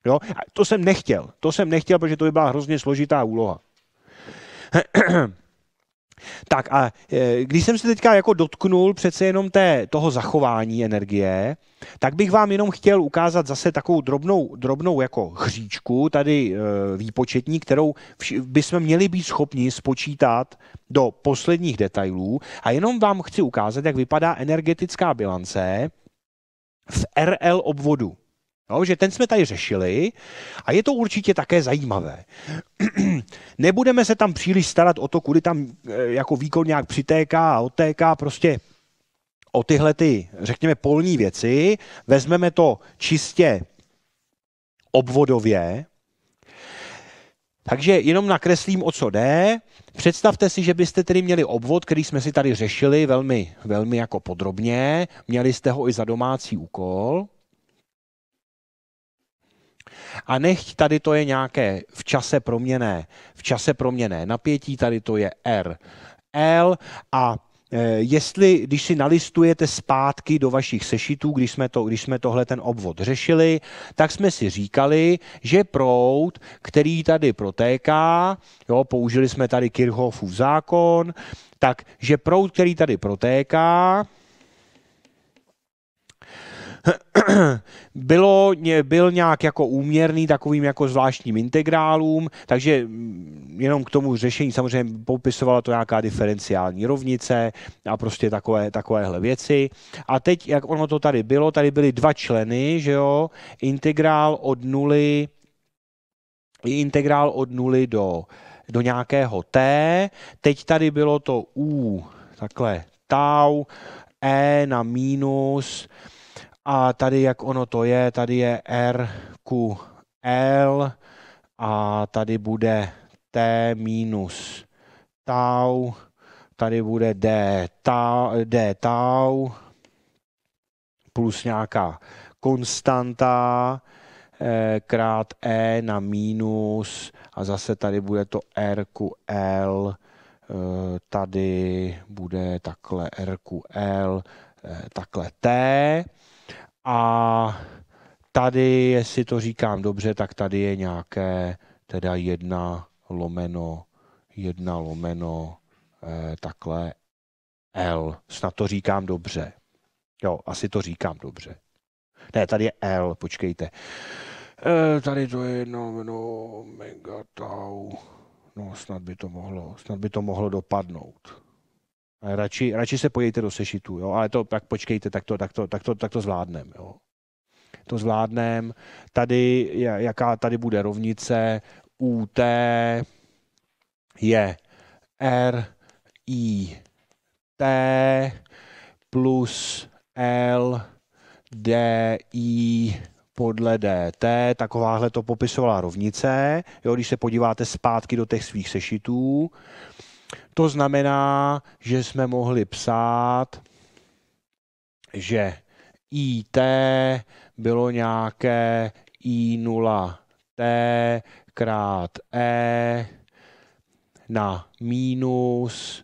Jo? A to jsem nechtěl. To jsem nechtěl, protože to by byla hrozně složitá úloha. tak a e, když jsem se teďka jako dotknul přece jenom té, toho zachování energie, tak bych vám jenom chtěl ukázat zase takovou drobnou, drobnou jako hříčku, tady e, výpočetní, kterou bychom měli být schopni spočítat do posledních detailů. A jenom vám chci ukázat, jak vypadá energetická bilance v RL obvodu. No, že ten jsme tady řešili a je to určitě také zajímavé. Nebudeme se tam příliš starat o to, kudy tam eh, jako výkon nějak přitéká a otéká, prostě o tyhle ty, řekněme, polní věci. Vezmeme to čistě obvodově. Takže jenom nakreslím, o co jde. Představte si, že byste tedy měli obvod, který jsme si tady řešili velmi, velmi jako podrobně. Měli jste ho i za domácí úkol. A nechť tady to je nějaké v čase proměné, v čase proměné napětí, tady to je R. L a e, jestli, když si nalistujete zpátky do vašich sešitů, když jsme, to, když jsme tohle ten obvod řešili, tak jsme si říkali, že proud, který tady protéká, jo, použili jsme tady Kirchhoffův zákon, tak, že proud, který tady protéká, bylo, byl nějak jako úměrný takovým jako zvláštním integrálům, takže mm, jenom k tomu řešení samozřejmě popisovala to nějaká diferenciální rovnice a prostě takové, takovéhle věci. A teď, jak ono to tady bylo, tady byly dva členy, že jo, integrál od nuly, integrál od nuly do, do nějakého t, teď tady bylo to u, takhle tau, e na minus, a tady, jak ono to je, tady je R ku L a tady bude T minus tau, tady bude D, tau D tau plus nějaká konstanta eh, krát E na minus a zase tady bude to R ku L, eh, tady bude takhle R ku L, eh, takhle T a tady, jestli to říkám dobře, tak tady je nějaké teda jedna lomeno, jedna lomeno eh, takhle L. Snad to říkám dobře. Jo, asi to říkám dobře. Ne, tady je L, počkejte. E, tady to je jedna lomeno megatau. No, snad by to mohlo, snad by to mohlo dopadnout. Eh, radši, radši se pojďte do sešitu, jo? ale to tak počkejte, tak to, tak to, tak to, tak to zvládneme. Jo? To zvládneme. Tady, jaká tady bude rovnice, UT je R, I, T plus L, D, I, podle DT, takováhle to popisovala rovnice, jo, když se podíváte zpátky do těch svých sešitů, to znamená, že jsme mohli psát, že IT bylo nějaké I0T krát E na mínus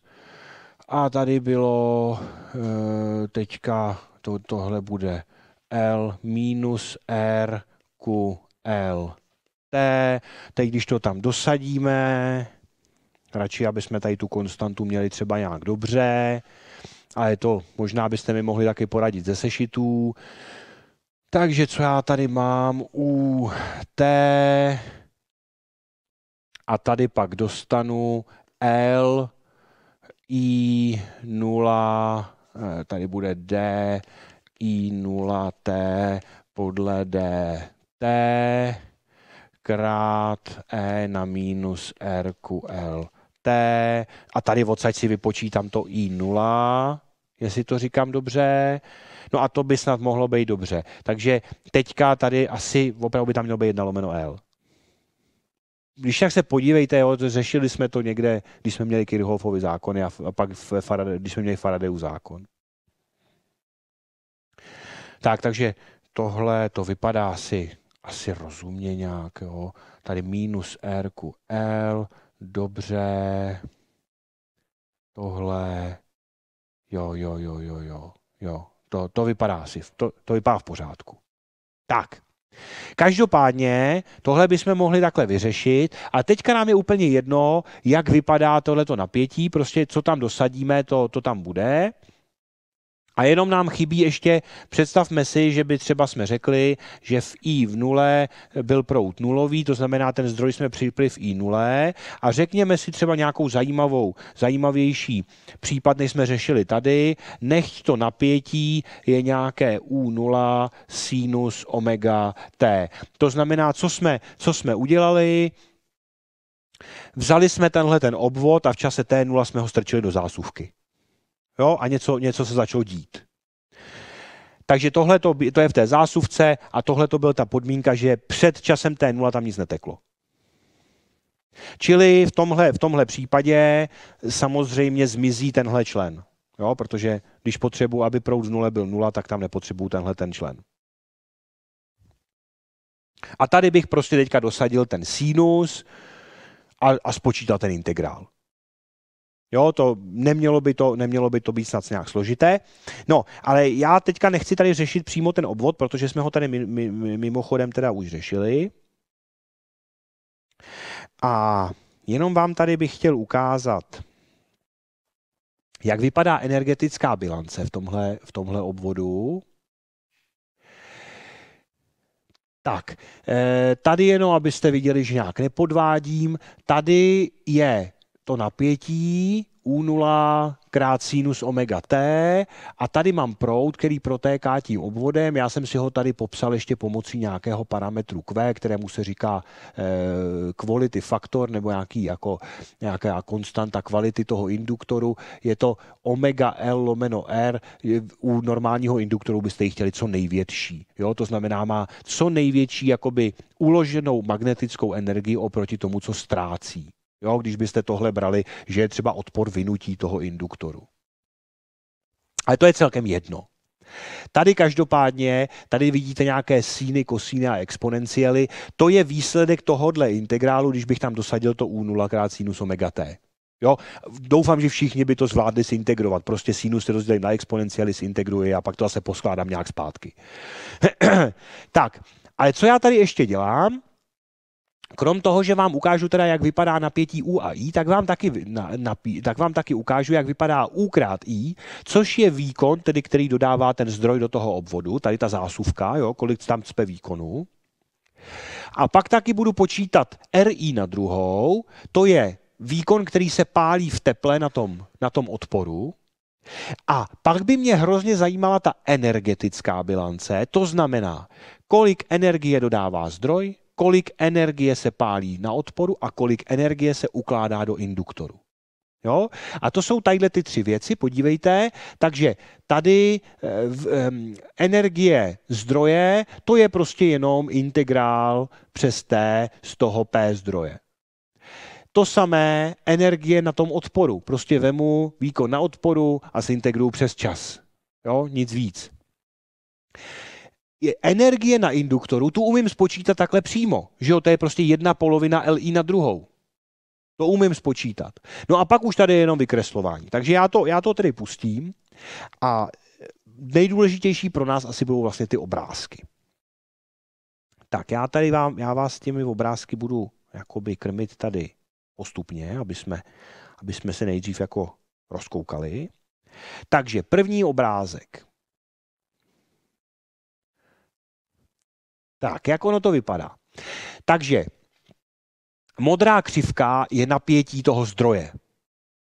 a tady bylo eh, teďka, to, tohle bude L minus R ku L. T. Teď, když to tam dosadíme, Radši, aby jsme tady tu konstantu měli třeba nějak dobře, ale to, možná byste mi mohli taky poradit ze sešitů. Takže co já tady mám u T a tady pak dostanu L I 0, eh, tady bude D I 0 T podle D T krát E na minus R Q L T a tady odsaď si vypočítám to I0, jestli to říkám dobře, no a to by snad mohlo být dobře. Takže teďka tady asi opravdu by tam mělo být 1 lomeno L. Když tak se podívejte, jo, řešili jsme to někde, když jsme měli Kirchhoffovy zákony a, a pak v Farade, když jsme měli Faradeu zákon. Tak, takže tohle to vypadá asi, asi rozumně nějak. Jo. Tady minus R ku L, dobře, tohle, jo, jo, jo, jo, jo, jo, to, to vypadá asi, to, to vypadá v pořádku. Tak, Každopádně tohle bychom mohli takhle vyřešit a teďka nám je úplně jedno, jak vypadá tohleto napětí, prostě co tam dosadíme, to, to tam bude. A jenom nám chybí ještě, představme si, že by třeba jsme řekli, že v I v nule byl prout nulový, to znamená, ten zdroj jsme připli v I nule a řekněme si třeba nějakou zajímavou, zajímavější případ, než jsme řešili tady, nechť to napětí je nějaké u nula sinus omega T. To znamená, co jsme, co jsme udělali, Vzali jsme tenhle ten obvod a v čase T0 jsme ho strčili do zásuvky. Jo? A něco, něco se začalo dít. Takže tohle to, je v té zásuvce a tohle to byla ta podmínka, že před časem té nula tam nic neteklo. Čili v tomhle, v tomhle případě samozřejmě zmizí tenhle člen. Jo, protože když potřebuji, aby proud z nule byl nula, tak tam nepotřebuji tenhle ten člen. A tady bych prostě teďka dosadil ten sinus a, a spočítal ten integrál. Jo, to nemělo by to, nemělo by to být snad nějak složité. No, ale já teďka nechci tady řešit přímo ten obvod, protože jsme ho tady mimochodem teda už řešili. A jenom vám tady bych chtěl ukázat, jak vypadá energetická bilance v tomhle, v tomhle obvodu. Tak, eh, tady jenom, abyste viděli, že nějak nepodvádím, tady je to napětí U0 krát sinus omega t a tady mám proud, který protéká tím obvodem. Já jsem si ho tady popsal ještě pomocí nějakého parametru Q, kterému se říká eh, faktor nebo nějaký jako, nějaká konstanta kvality toho induktoru. Je to omega L lomeno R. U normálního induktoru byste ji chtěli co největší. Jo? To znamená, má co největší jakoby uloženou magnetickou energii oproti tomu, co ztrácí. Jo, když byste tohle brali, že je třeba odpor vynutí toho induktoru. Ale to je celkem jedno. Tady každopádně, tady vidíte nějaké síny, kosíny a exponenciály. To je výsledek tohohle integrálu, když bych tam dosadil to U0 krát sinus omega t. Jo? Doufám, že všichni by to zvládli integrovat. Prostě sinus rozdělím na exponenciály, integruje a pak to zase poskládám nějak zpátky. tak, ale co já tady ještě dělám? Krom toho, že vám ukážu teda, jak vypadá napětí U a I, tak vám taky, na, napí, tak vám taky ukážu, jak vypadá U krát I, což je výkon, tedy který dodává ten zdroj do toho obvodu, tady ta zásuvka, jo, kolik tam cpe výkonu. A pak taky budu počítat RI na druhou, to je výkon, který se pálí v teple na tom, na tom odporu. A pak by mě hrozně zajímala ta energetická bilance, to znamená, kolik energie dodává zdroj, kolik energie se pálí na odporu a kolik energie se ukládá do induktoru. Jo? A to jsou tadyhle ty tři věci, podívejte. Takže tady eh, v, um, energie zdroje, to je prostě jenom integrál přes T z toho P zdroje. To samé energie na tom odporu. Prostě vemu výkon na odporu a zintegruju přes čas. Jo? Nic víc energie na induktoru, tu umím spočítat takhle přímo, že jo, to je prostě jedna polovina LI na druhou. To umím spočítat. No a pak už tady je jenom vykreslování. Takže já to, já to tedy pustím a nejdůležitější pro nás asi budou vlastně ty obrázky. Tak já tady vám, já vás těmi obrázky budu jakoby krmit tady postupně, aby jsme, aby jsme se nejdřív jako rozkoukali. Takže první obrázek. Tak, jak ono to vypadá? Takže modrá křivka je napětí toho zdroje.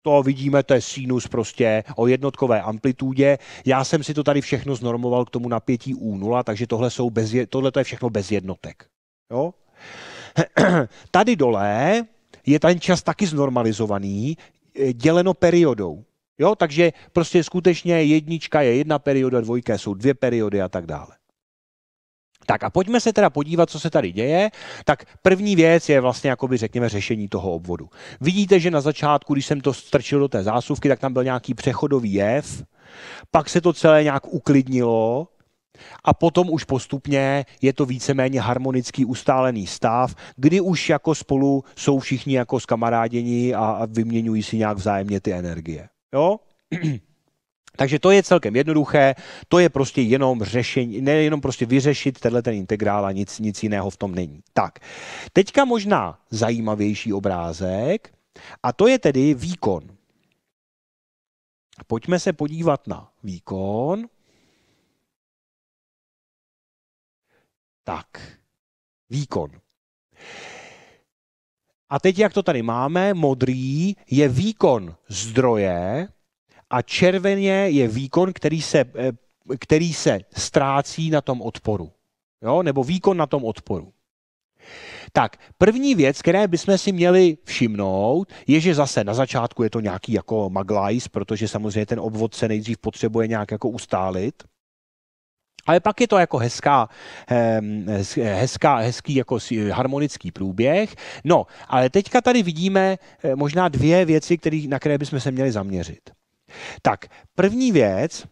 To vidíme, to je sinus prostě o jednotkové amplitudě. Já jsem si to tady všechno znormoval k tomu napětí U0, takže tohle, jsou bez, tohle to je všechno bez jednotek. Jo? Tady dole je ten čas taky znormalizovaný, eh, děleno periodou. Jo, takže prostě skutečně jednička je jedna perioda, dvojka jsou dvě periody a tak dále. Tak a pojďme se teda podívat, co se tady děje. Tak první věc je vlastně, jakoby řekněme, řešení toho obvodu. Vidíte, že na začátku, když jsem to strčil do té zásuvky, tak tam byl nějaký přechodový jev, pak se to celé nějak uklidnilo, a potom už postupně je to víceméně harmonický ustálený stav, kdy už jako spolu jsou všichni jako skamaráděni a vyměňují si nějak vzájemně ty energie. Jo? Takže to je celkem jednoduché, to je prostě jenom řešení, nejenom prostě vyřešit tenhle ten integrál a nic, nic jiného v tom není. Tak, teďka možná zajímavější obrázek a to je tedy výkon. Pojďme se podívat na výkon. Tak, výkon. A teď, jak to tady máme, modrý je výkon zdroje, a červeně je výkon, který se, eh, který se ztrácí na tom odporu. Jo? Nebo výkon na tom odporu. Tak, první věc, které bychom si měli všimnout, je, že zase na začátku je to nějaký jako maglajs, protože samozřejmě ten obvod se nejdřív potřebuje nějak jako ustálit. Ale pak je to jako hezká, ehm, hezká, hezký jako harmonický průběh. No, ale teďka tady vidíme eh, možná dvě věci, který, na které bychom se měli zaměřit. Tak, první věc,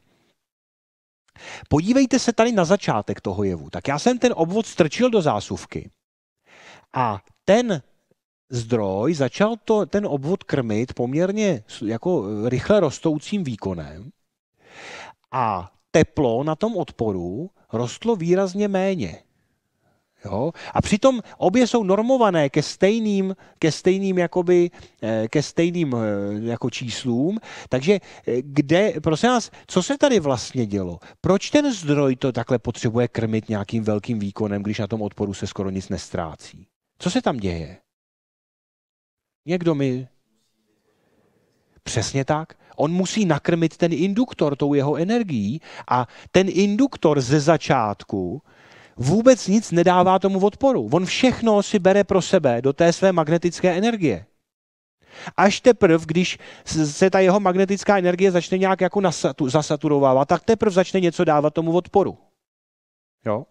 podívejte se tady na začátek toho jevu. Tak já jsem ten obvod strčil do zásuvky a ten zdroj začal to, ten obvod krmit poměrně jako eh, rychle rostoucím výkonem a teplo na tom odporu rostlo výrazně méně. Jo? A přitom obě jsou normované ke stejným, ke stejným, jakoby, eh, ke stejným eh, jako číslům. Takže eh, kde, prosím vás, co se tady vlastně dělo? Proč ten zdroj to takhle potřebuje krmit nějakým velkým výkonem, když na tom odporu se skoro nic nestrácí? Co se tam děje? Někdo mi... Přesně tak. On musí nakrmit ten induktor tou jeho energií a ten induktor ze začátku vůbec nic nedává tomu odporu. On všechno si bere pro sebe do té své magnetické energie. Až teprve, když se ta jeho magnetická energie začne nějak jako nasatu, zasaturovávat, tak teprve začne něco dávat tomu odporu. Jo?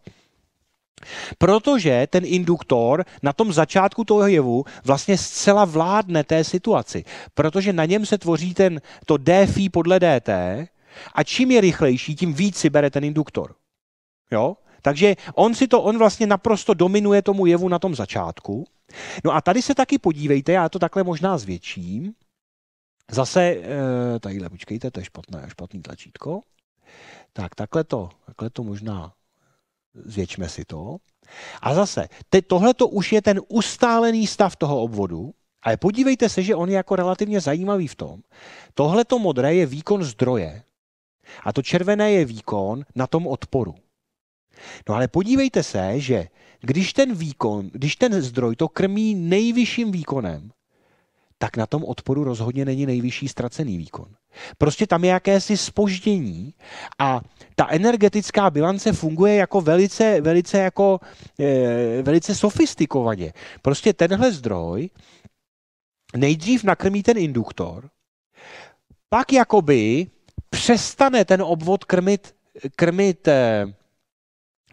Protože ten induktor na tom začátku toho jevu vlastně zcela vládne té situaci, protože na něm se tvoří ten, to dφ podle dt a čím je rychlejší, tím víc si bere ten induktor. Jo? Takže on si to, on vlastně naprosto dominuje tomu jevu na tom začátku. No a tady se taky podívejte, já to takhle možná zvětším. Zase, eh, tadyhle, počkejte, to je špatné, špatný tlačítko. Tak, takhle to, takhle to možná zvětšme si to. A zase, te, tohle to už je ten ustálený stav toho obvodu, ale podívejte se, že on je jako relativně zajímavý v tom. Tohle to modré je výkon zdroje a to červené je výkon na tom odporu. No ale podívejte se, že když ten výkon, když ten zdroj to krmí nejvyšším výkonem, tak na tom odporu rozhodně není nejvyšší ztracený výkon. Prostě tam je jakési spoždění a ta energetická bilance funguje jako velice, velice, jako, e, velice sofistikovaně. Prostě tenhle zdroj nejdřív nakrmí ten induktor, pak jakoby přestane ten obvod krmit, krmit e,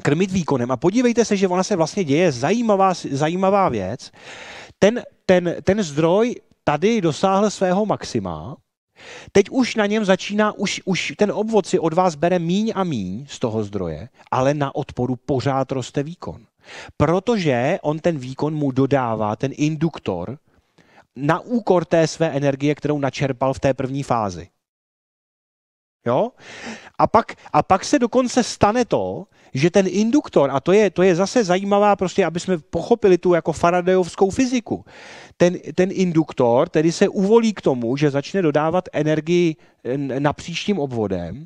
krmit výkonem. A podívejte se, že ona se vlastně děje zajímavá, zajímavá věc. Ten, ten, ten zdroj tady dosáhl svého maxima, Teď už na něm začíná, už, už ten obvod si od vás bere míň a míň z toho zdroje, ale na odporu pořád roste výkon. Protože on ten výkon mu dodává, ten induktor, na úkor té své energie, kterou načerpal v té první fázi. Jo? A, pak, a pak se dokonce stane to, že ten induktor, a to je, to je zase zajímavá, prostě, aby jsme pochopili tu jako Faradayovskou fyziku, ten, ten induktor tedy se uvolí k tomu, že začne dodávat energii eh, na příštím obvodem,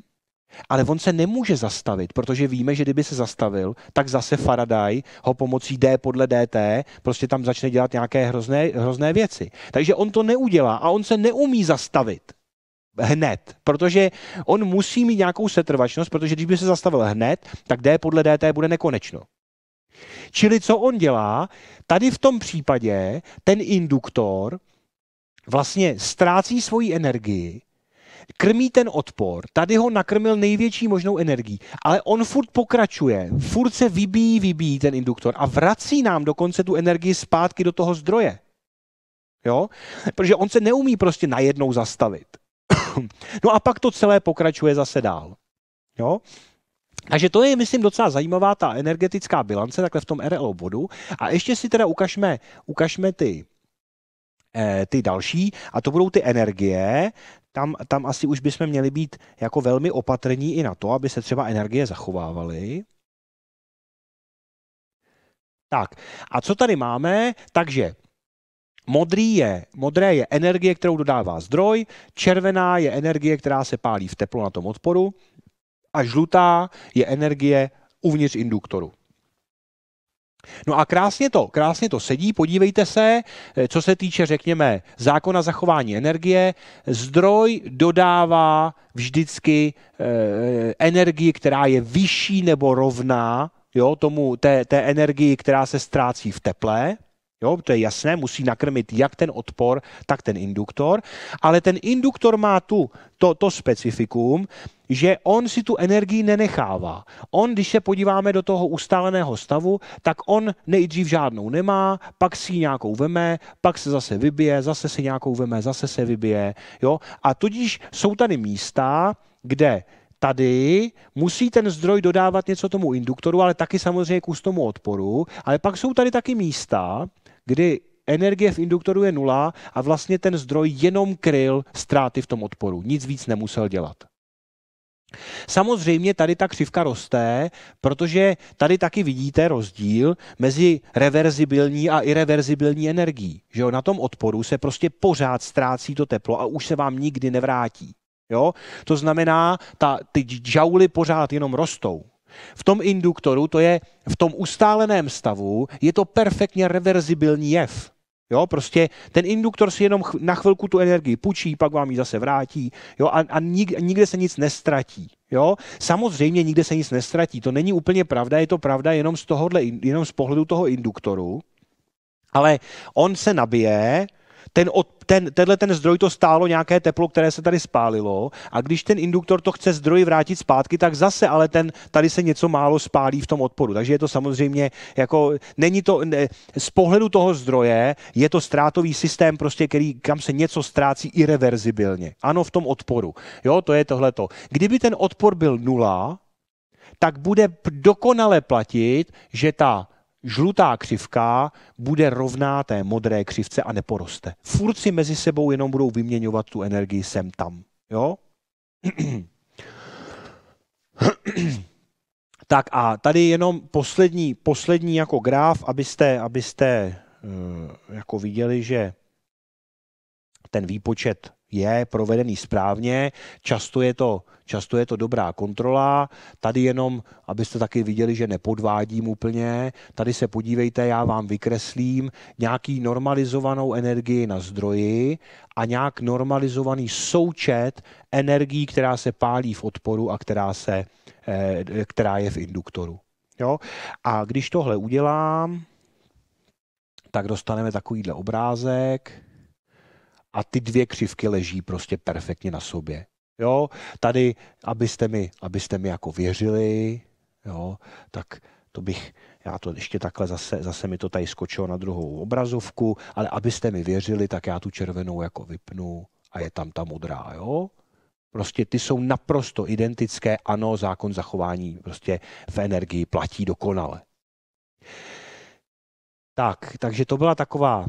ale on se nemůže zastavit, protože víme, že kdyby se zastavil, tak zase Faraday ho pomocí D podle DT prostě tam začne dělat nějaké hrozné, hrozné věci. Takže on to neudělá a on se neumí zastavit hned, protože on musí mít nějakou setrvačnost, protože když by se zastavil hned, tak D podle DT bude nekonečno. Čili co on dělá? Tady v tom případě ten induktor vlastně ztrácí svoji energii, krmí ten odpor, tady ho nakrmil největší možnou energií, ale on furt pokračuje, furt se vybíjí, vybíjí ten induktor a vrací nám dokonce tu energii zpátky do toho zdroje. Jo? Protože on se neumí prostě najednou zastavit. No a pak to celé pokračuje zase dál. Jo? Takže to je, myslím, docela zajímavá ta energetická bilance takhle v tom RLO bodu. A ještě si teda ukažme, ukažme ty, eh, ty další, a to budou ty energie. Tam, tam asi už bychom měli být jako velmi opatrní i na to, aby se třeba energie zachovávaly. Tak, a co tady máme? Takže Modrý je, modré je energie, kterou dodává zdroj, červená je energie, která se pálí v teplu na tom odporu a žlutá je energie uvnitř induktoru. No a krásně to, krásně to sedí, podívejte se, eh, co se týče, řekněme, zákona zachování energie, zdroj dodává vždycky e, energii, která je vyšší nebo rovná jo, tomu, té, té energii, která se ztrácí v teple, Jo, to je jasné, musí nakrmit jak ten odpor, tak ten induktor. Ale ten induktor má tu to, to specifikum, že on si tu energii nenechává. On, když se podíváme do toho ustáleného stavu, tak on nejdřív žádnou nemá, pak si nějakou veme, pak se zase vybije, zase si nějakou veme, zase se vybije. Jo? A tudíž jsou tady místa, kde tady musí ten zdroj dodávat něco tomu induktoru, ale taky samozřejmě kus tomu odporu. Ale pak jsou tady taky místa, kdy energie v induktoru je nula a vlastně ten zdroj jenom kryl ztráty v tom odporu. Nic víc nemusel dělat. Samozřejmě tady ta křivka roste, protože tady taky vidíte rozdíl mezi reverzibilní a irreverzibilní energií. Že jo? Na tom odporu se prostě pořád ztrácí to teplo a už se vám nikdy nevrátí. Jo? To znamená, ta, ty džauly pořád jenom rostou. V tom induktoru, to je v tom ustáleném stavu, je to perfektně reverzibilní jev. Jo, prostě ten induktor si jenom na chvilku tu energii půjčí, pak vám ji zase vrátí jo, a, a nikde se nic nestratí. Jo? Samozřejmě nikde se nic nestratí, to není úplně pravda, je to pravda jenom z, tohohle, jenom z pohledu toho induktoru, ale on se nabije, ten, od, ten, tenhle ten zdroj to stálo nějaké teplo, které se tady spálilo a když ten induktor to chce zdroj vrátit zpátky, tak zase ale ten, tady se něco málo spálí v tom odporu. Takže je to samozřejmě jako, není to, ne, z pohledu toho zdroje je to ztrátový systém prostě, který, kam se něco ztrácí irreverzibilně. Ano, v tom odporu. Jo, to je tohleto. Kdyby ten odpor byl nula, tak bude dokonale platit, že ta žlutá křivka bude rovná té modré křivce a neporoste. Furci mezi sebou jenom budou vyměňovat tu energii sem tam. Jo? tak a tady jenom poslední, poslední jako graf, abyste, abyste eh, jako viděli, že ten výpočet je provedený správně, často je to Často je to dobrá kontrola. Tady jenom, abyste taky viděli, že nepodvádím úplně, tady se podívejte, já vám vykreslím nějaký normalizovanou energii na zdroji a nějak normalizovaný součet energií, která se pálí v odporu a která, se, eh, která je v induktoru. Jo? A když tohle udělám, tak dostaneme takovýhle obrázek a ty dvě křivky leží prostě perfektně na sobě. Jo, tady, abyste mi, abyste mi jako věřili, jo, tak to bych, já to ještě takhle zase, zase mi to tady skočilo na druhou obrazovku, ale abyste mi věřili, tak já tu červenou jako vypnu a je tam ta modrá, jo. Prostě ty jsou naprosto identické, ano, zákon zachování prostě v energii platí dokonale. Tak, takže to byla taková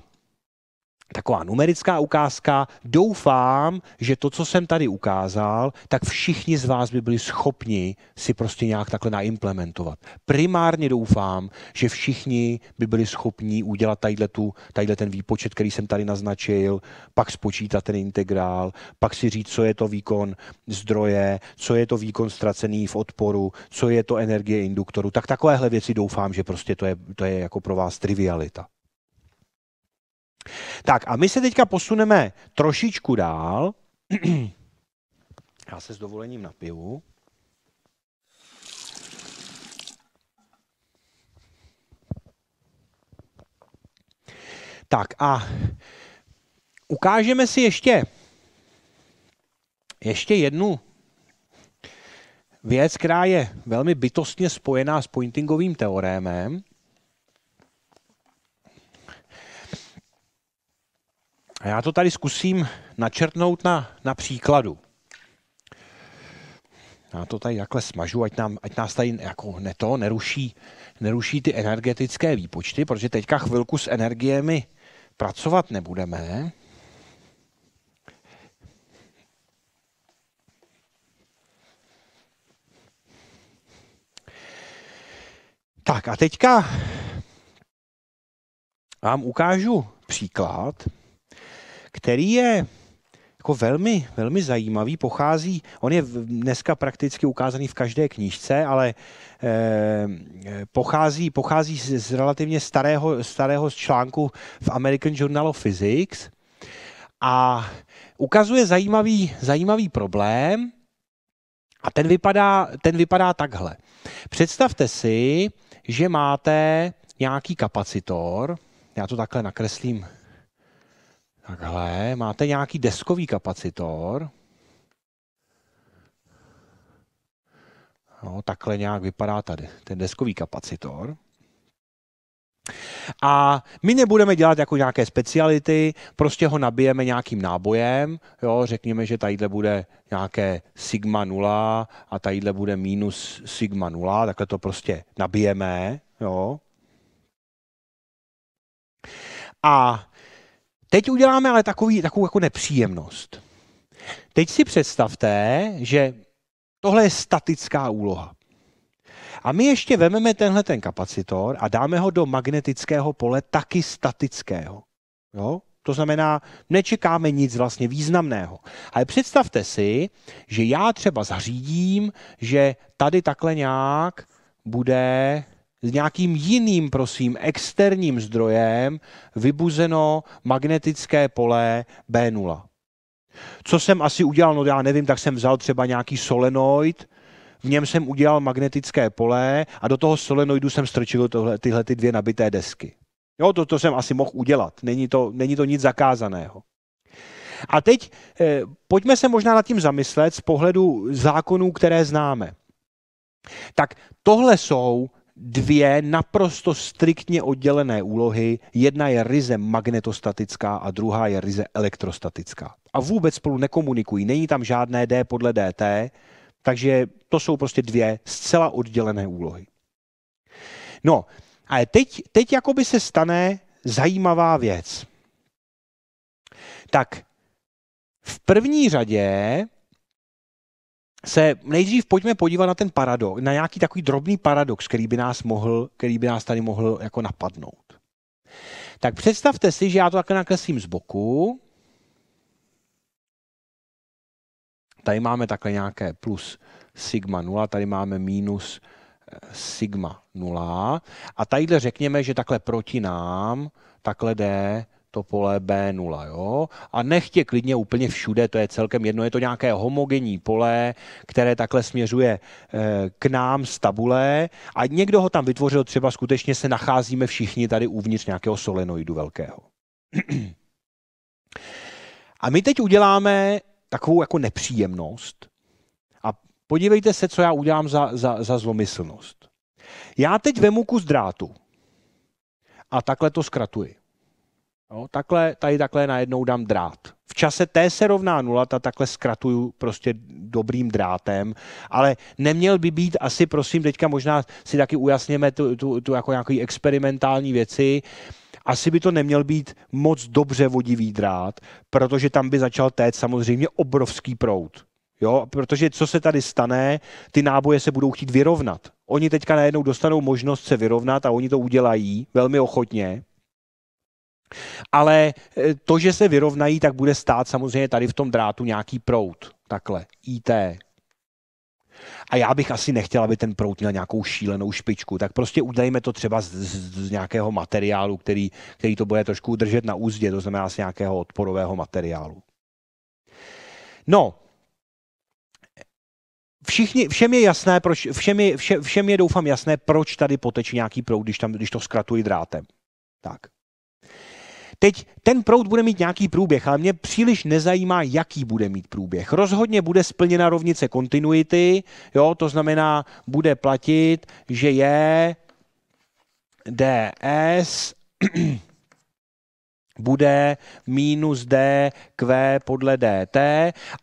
taková numerická ukázka. Doufám, že to, co jsem tady ukázal, tak všichni z vás by byli schopni si prostě nějak takhle naimplementovat. Primárně doufám, že všichni by byli schopni udělat tadyhle, tu, tadyhle ten výpočet, který jsem tady naznačil, pak spočítat ten integrál, pak si říct, co je to výkon zdroje, co je to výkon ztracený v odporu, co je to energie induktoru. Tak takovéhle věci doufám, že prostě to je, to je jako pro vás trivialita. Tak a my se teďka posuneme trošičku dál. Já se s dovolením napiju. Tak a ukážeme si ještě, ještě jednu věc, která je velmi bytostně spojená s pointingovým teorémem. A já to tady zkusím načrtnout na, na příkladu. Já to tady takhle smažu, ať, nám, ať nás tady jako ne to, neruší, neruší ty energetické výpočty, protože teďka chvilku s energiemi pracovat nebudeme. Tak a teďka vám ukážu příklad který je jako velmi, velmi zajímavý, pochází, on je dneska prakticky ukázaný v každé knížce, ale eh, eh pochází, pochází z, z relativně starého, starého článku v American Journal of Physics a ukazuje zajímavý, zajímavý problém a ten vypadá, ten vypadá takhle. Představte si, že máte nějaký kapacitor, já to takhle nakreslím Takhle, máte nějaký deskový kapacitor. No, takhle nějak vypadá tady ten deskový kapacitor. A my nebudeme dělat jako nějaké speciality, prostě ho nabijeme nějakým nábojem, jo, řekněme, že tadyhle bude nějaké sigma 0 a tadyhle bude minus sigma 0, takhle to prostě nabijeme, jo. A Teď uděláme ale takový, takovou jako nepříjemnost. Teď si představte, že tohle je statická úloha. A my ještě vememe tenhle ten kapacitor a dáme ho do magnetického pole taky statického. Jo? To znamená, nečekáme nic vlastně významného. Ale představte si, že já třeba zařídím, že tady takhle nějak bude s nějakým jiným, prosím, externím zdrojem vybuzeno magnetické pole B0. Co jsem asi udělal, no já nevím, tak jsem vzal třeba nějaký solenoid, v něm jsem udělal magnetické pole a do toho solenoidu jsem strčil tohle, tyhle ty dvě nabité desky. Jo, to, to jsem asi mohl udělat, není to, není to nic zakázaného. A teď eh, pojďme se možná nad tím zamyslet z pohledu zákonů, které známe. Tak tohle jsou dvě naprosto striktně oddělené úlohy. Jedna je ryze magnetostatická a druhá je ryze elektrostatická. A vůbec spolu nekomunikují, není tam žádné D podle DT, takže to jsou prostě dvě zcela oddělené úlohy. No, ale teď, teď jakoby se stane zajímavá věc. Tak v první řadě se nejdřív pojďme podívat na ten paradox, na nějaký takový drobný paradox, který by nás mohl, který by nás tady mohl jako napadnout. Tak představte si, že já to takhle nakreslím z boku. Tady máme takhle nějaké plus sigma 0, tady máme minus eh, sigma 0. A tadyhle řekněme, že takhle proti nám takhle jde to pole B0. Jo? A nechtě klidně úplně všude, to je celkem jedno, je to nějaké homogenní pole, které takhle směřuje eh, k nám z tabule a někdo ho tam vytvořil, třeba skutečně se nacházíme všichni tady uvnitř nějakého solenoidu velkého. A my teď uděláme takovou jako nepříjemnost a podívejte se, co já udělám za, za, za zlomyslnost. Já teď vemu kus drátu a takhle to zkratuji. Jo, takhle, tady takhle najednou dám drát. V čase T se rovná nula, ta takhle zkratuju prostě dobrým drátem, ale neměl by být asi, prosím, teďka možná si taky ujasněme tu, tu, tu jako nějaký experimentální věci, asi by to neměl být moc dobře vodivý drát, protože tam by začal téct samozřejmě obrovský prout. Jo, protože co se tady stane, ty náboje se budou chtít vyrovnat. Oni teďka najednou dostanou možnost se vyrovnat a oni to udělají velmi ochotně, ale eh, to, že se vyrovnají, tak bude stát samozřejmě tady v tom drátu nějaký prout. Takhle, IT. A já bych asi nechtěl, aby ten prout měl nějakou šílenou špičku. Tak prostě udejme to třeba z, z, z nějakého materiálu, který, který to bude trošku držet na úzdě, to znamená z nějakého odporového materiálu. No, všichni, všem je jasné, proč, všem je, vše, všem je doufám jasné, proč tady poteče nějaký proud, když, tam, když to zkratují drátem. Tak. Teď ten proud bude mít nějaký průběh, ale mě příliš nezajímá, jaký bude mít průběh. Rozhodně bude splněna rovnice kontinuity, jo, to znamená, bude platit, že je ds bude minus dq podle dt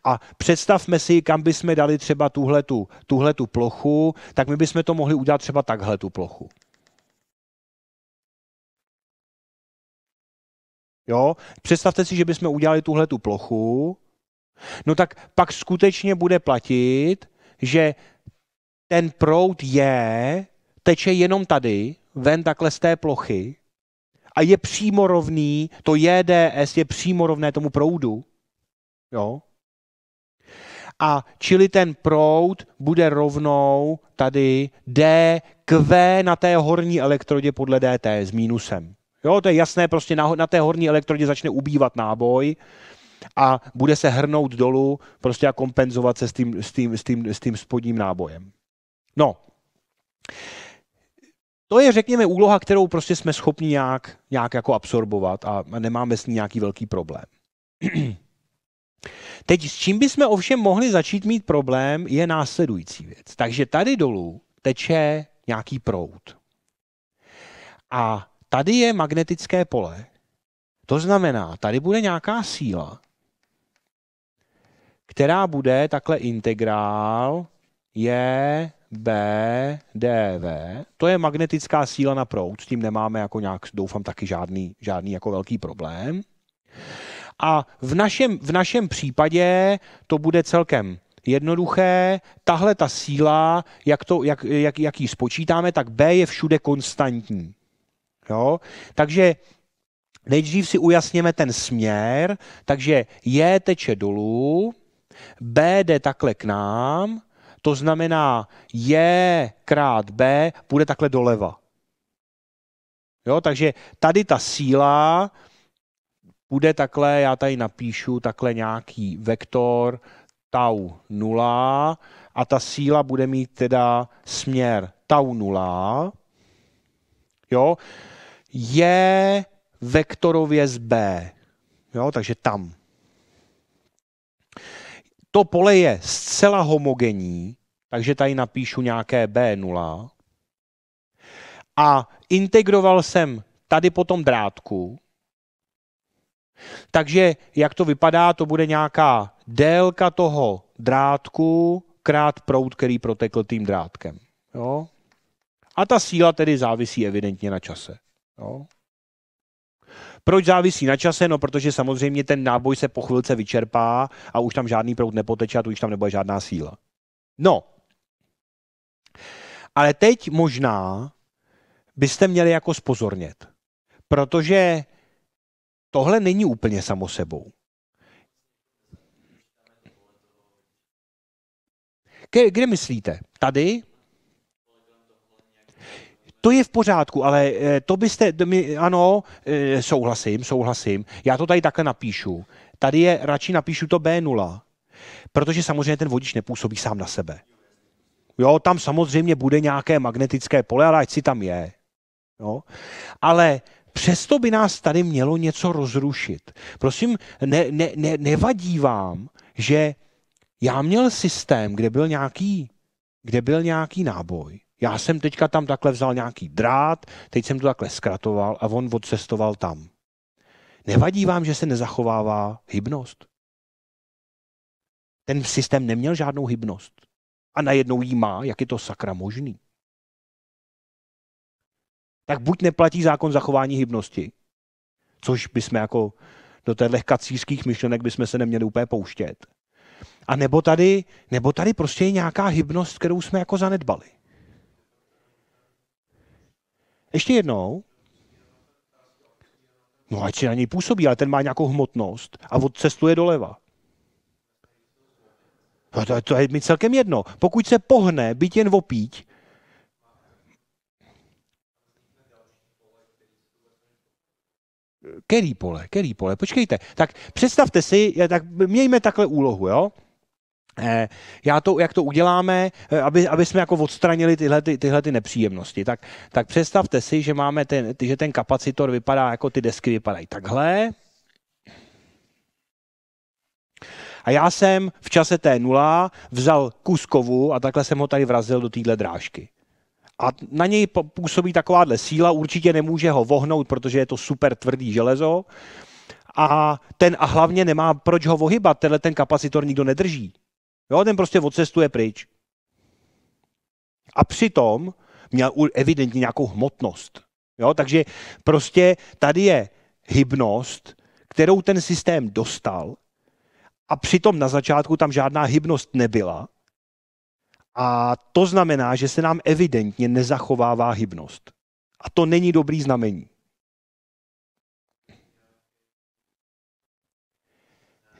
a představme si, kam bychom dali třeba tuhletu, tuhletu plochu, tak my bychom to mohli udělat třeba takhle tu plochu. Jo? Představte si, že bychom udělali tuhle tu plochu, no tak pak skutečně bude platit, že ten proud je, teče jenom tady, ven takhle z té plochy a je přímo rovný, to JDS je přímo rovné tomu proudu. Jo? A čili ten proud bude rovnou tady dq na té horní elektrodě podle dt s mínusem. Jo, to je jasné, prostě na, na té horní elektrodě začne ubývat náboj a bude se hrnout dolů prostě a kompenzovat se s tím, s tím, s tím, s tím spodním nábojem. No, to je, řekněme, úloha, kterou prostě jsme schopni nějak, nějak jako absorbovat a nemáme s ní nějaký velký problém. Teď s čím bychom ovšem mohli začít mít problém, je následující věc. Takže tady dolů teče nějaký proud. A tady je magnetické pole. To znamená, tady bude nějaká síla, která bude takhle integrál je B, DV. To je magnetická síla na proud, s tím nemáme jako nějak, doufám, taky žádný, žádný jako velký problém. A v našem, v našem případě to bude celkem jednoduché. Tahle ta síla, jak, to, jak, jak, jak ji spočítáme, tak B je všude konstantní. Jo? Takže nejdřív si ujasněme ten směr, takže J teče dolů, B jde takhle k nám, to znamená J krát B bude takhle doleva. Jo, takže tady ta síla bude takhle, já tady napíšu takhle nějaký vektor tau 0 a ta síla bude mít teda směr tau 0. Jo, je vektorově z B. Jo, takže tam. To pole je zcela homogenní, takže tady napíšu nějaké B0. A integroval jsem tady potom drátku. Takže jak to vypadá, to bude nějaká délka toho drátku krát proud, který protekl tím drátkem. Jo? A ta síla tedy závisí evidentně na čase. Jo. No. Proč závisí na čase? No, protože samozřejmě ten náboj se po chvilce vyčerpá a už tam žádný proud nepoteče a tu už tam nebude žádná síla. No, ale teď možná byste měli jako spozornět, protože tohle není úplně samo sebou. Kde, kde myslíte? Tady? to je v pořádku, ale eh, to byste, my, ano, eh, souhlasím, souhlasím. Já to tady takhle napíšu. Tady je, radši napíšu to B0, protože samozřejmě ten vodič nepůsobí sám na sebe. Jo, tam samozřejmě bude nějaké magnetické pole, ale ať si tam je. Jo. Ale přesto by nás tady mělo něco rozrušit. Prosím, ne, ne, ne, nevadí vám, že já měl systém, kde byl nějaký, kde byl nějaký náboj, já jsem teďka tam takhle vzal nějaký drát, teď jsem to takhle zkratoval a on odcestoval tam. Nevadí vám, že se nezachovává hybnost? Ten systém neměl žádnou hybnost. A najednou jí má, jak je to sakra možný. Tak buď neplatí zákon zachování hybnosti, což jsme jako do těchto kacířských myšlenek bychom se neměli úplně pouštět. A nebo tady, nebo tady prostě je nějaká hybnost, kterou jsme jako zanedbali. Ještě jednou. No ať si na něj působí, ale ten má nějakou hmotnost a odcestuje doleva. No to, to je mi celkem jedno. Pokud se pohne, byť jen opíť, Který pole, který pole, počkejte. Tak představte si, tak mějme takhle úlohu, jo? Eh, já to, jak to uděláme, eh, aby, aby jsme jako odstranili tyhle, ty, tyhle ty nepříjemnosti. Tak, tak představte si, že máme ten, že ten kapacitor vypadá, jako ty desky vypadají takhle. A já jsem v čase T0 vzal kus kovu a takhle jsem ho tady vrazil do téhle drážky. A na něj působí takováhle síla, určitě nemůže ho vohnout, protože je to super tvrdý železo. A, ten, a hlavně nemá proč ho vohybat, tenhle ten kapacitor nikdo nedrží. Jo, ten prostě odcestuje pryč. A přitom měl evidentně nějakou hmotnost. Jo, takže prostě tady je hybnost, kterou ten systém dostal a přitom na začátku tam žádná hybnost nebyla. A to znamená, že se nám evidentně nezachovává hybnost. A to není dobrý znamení.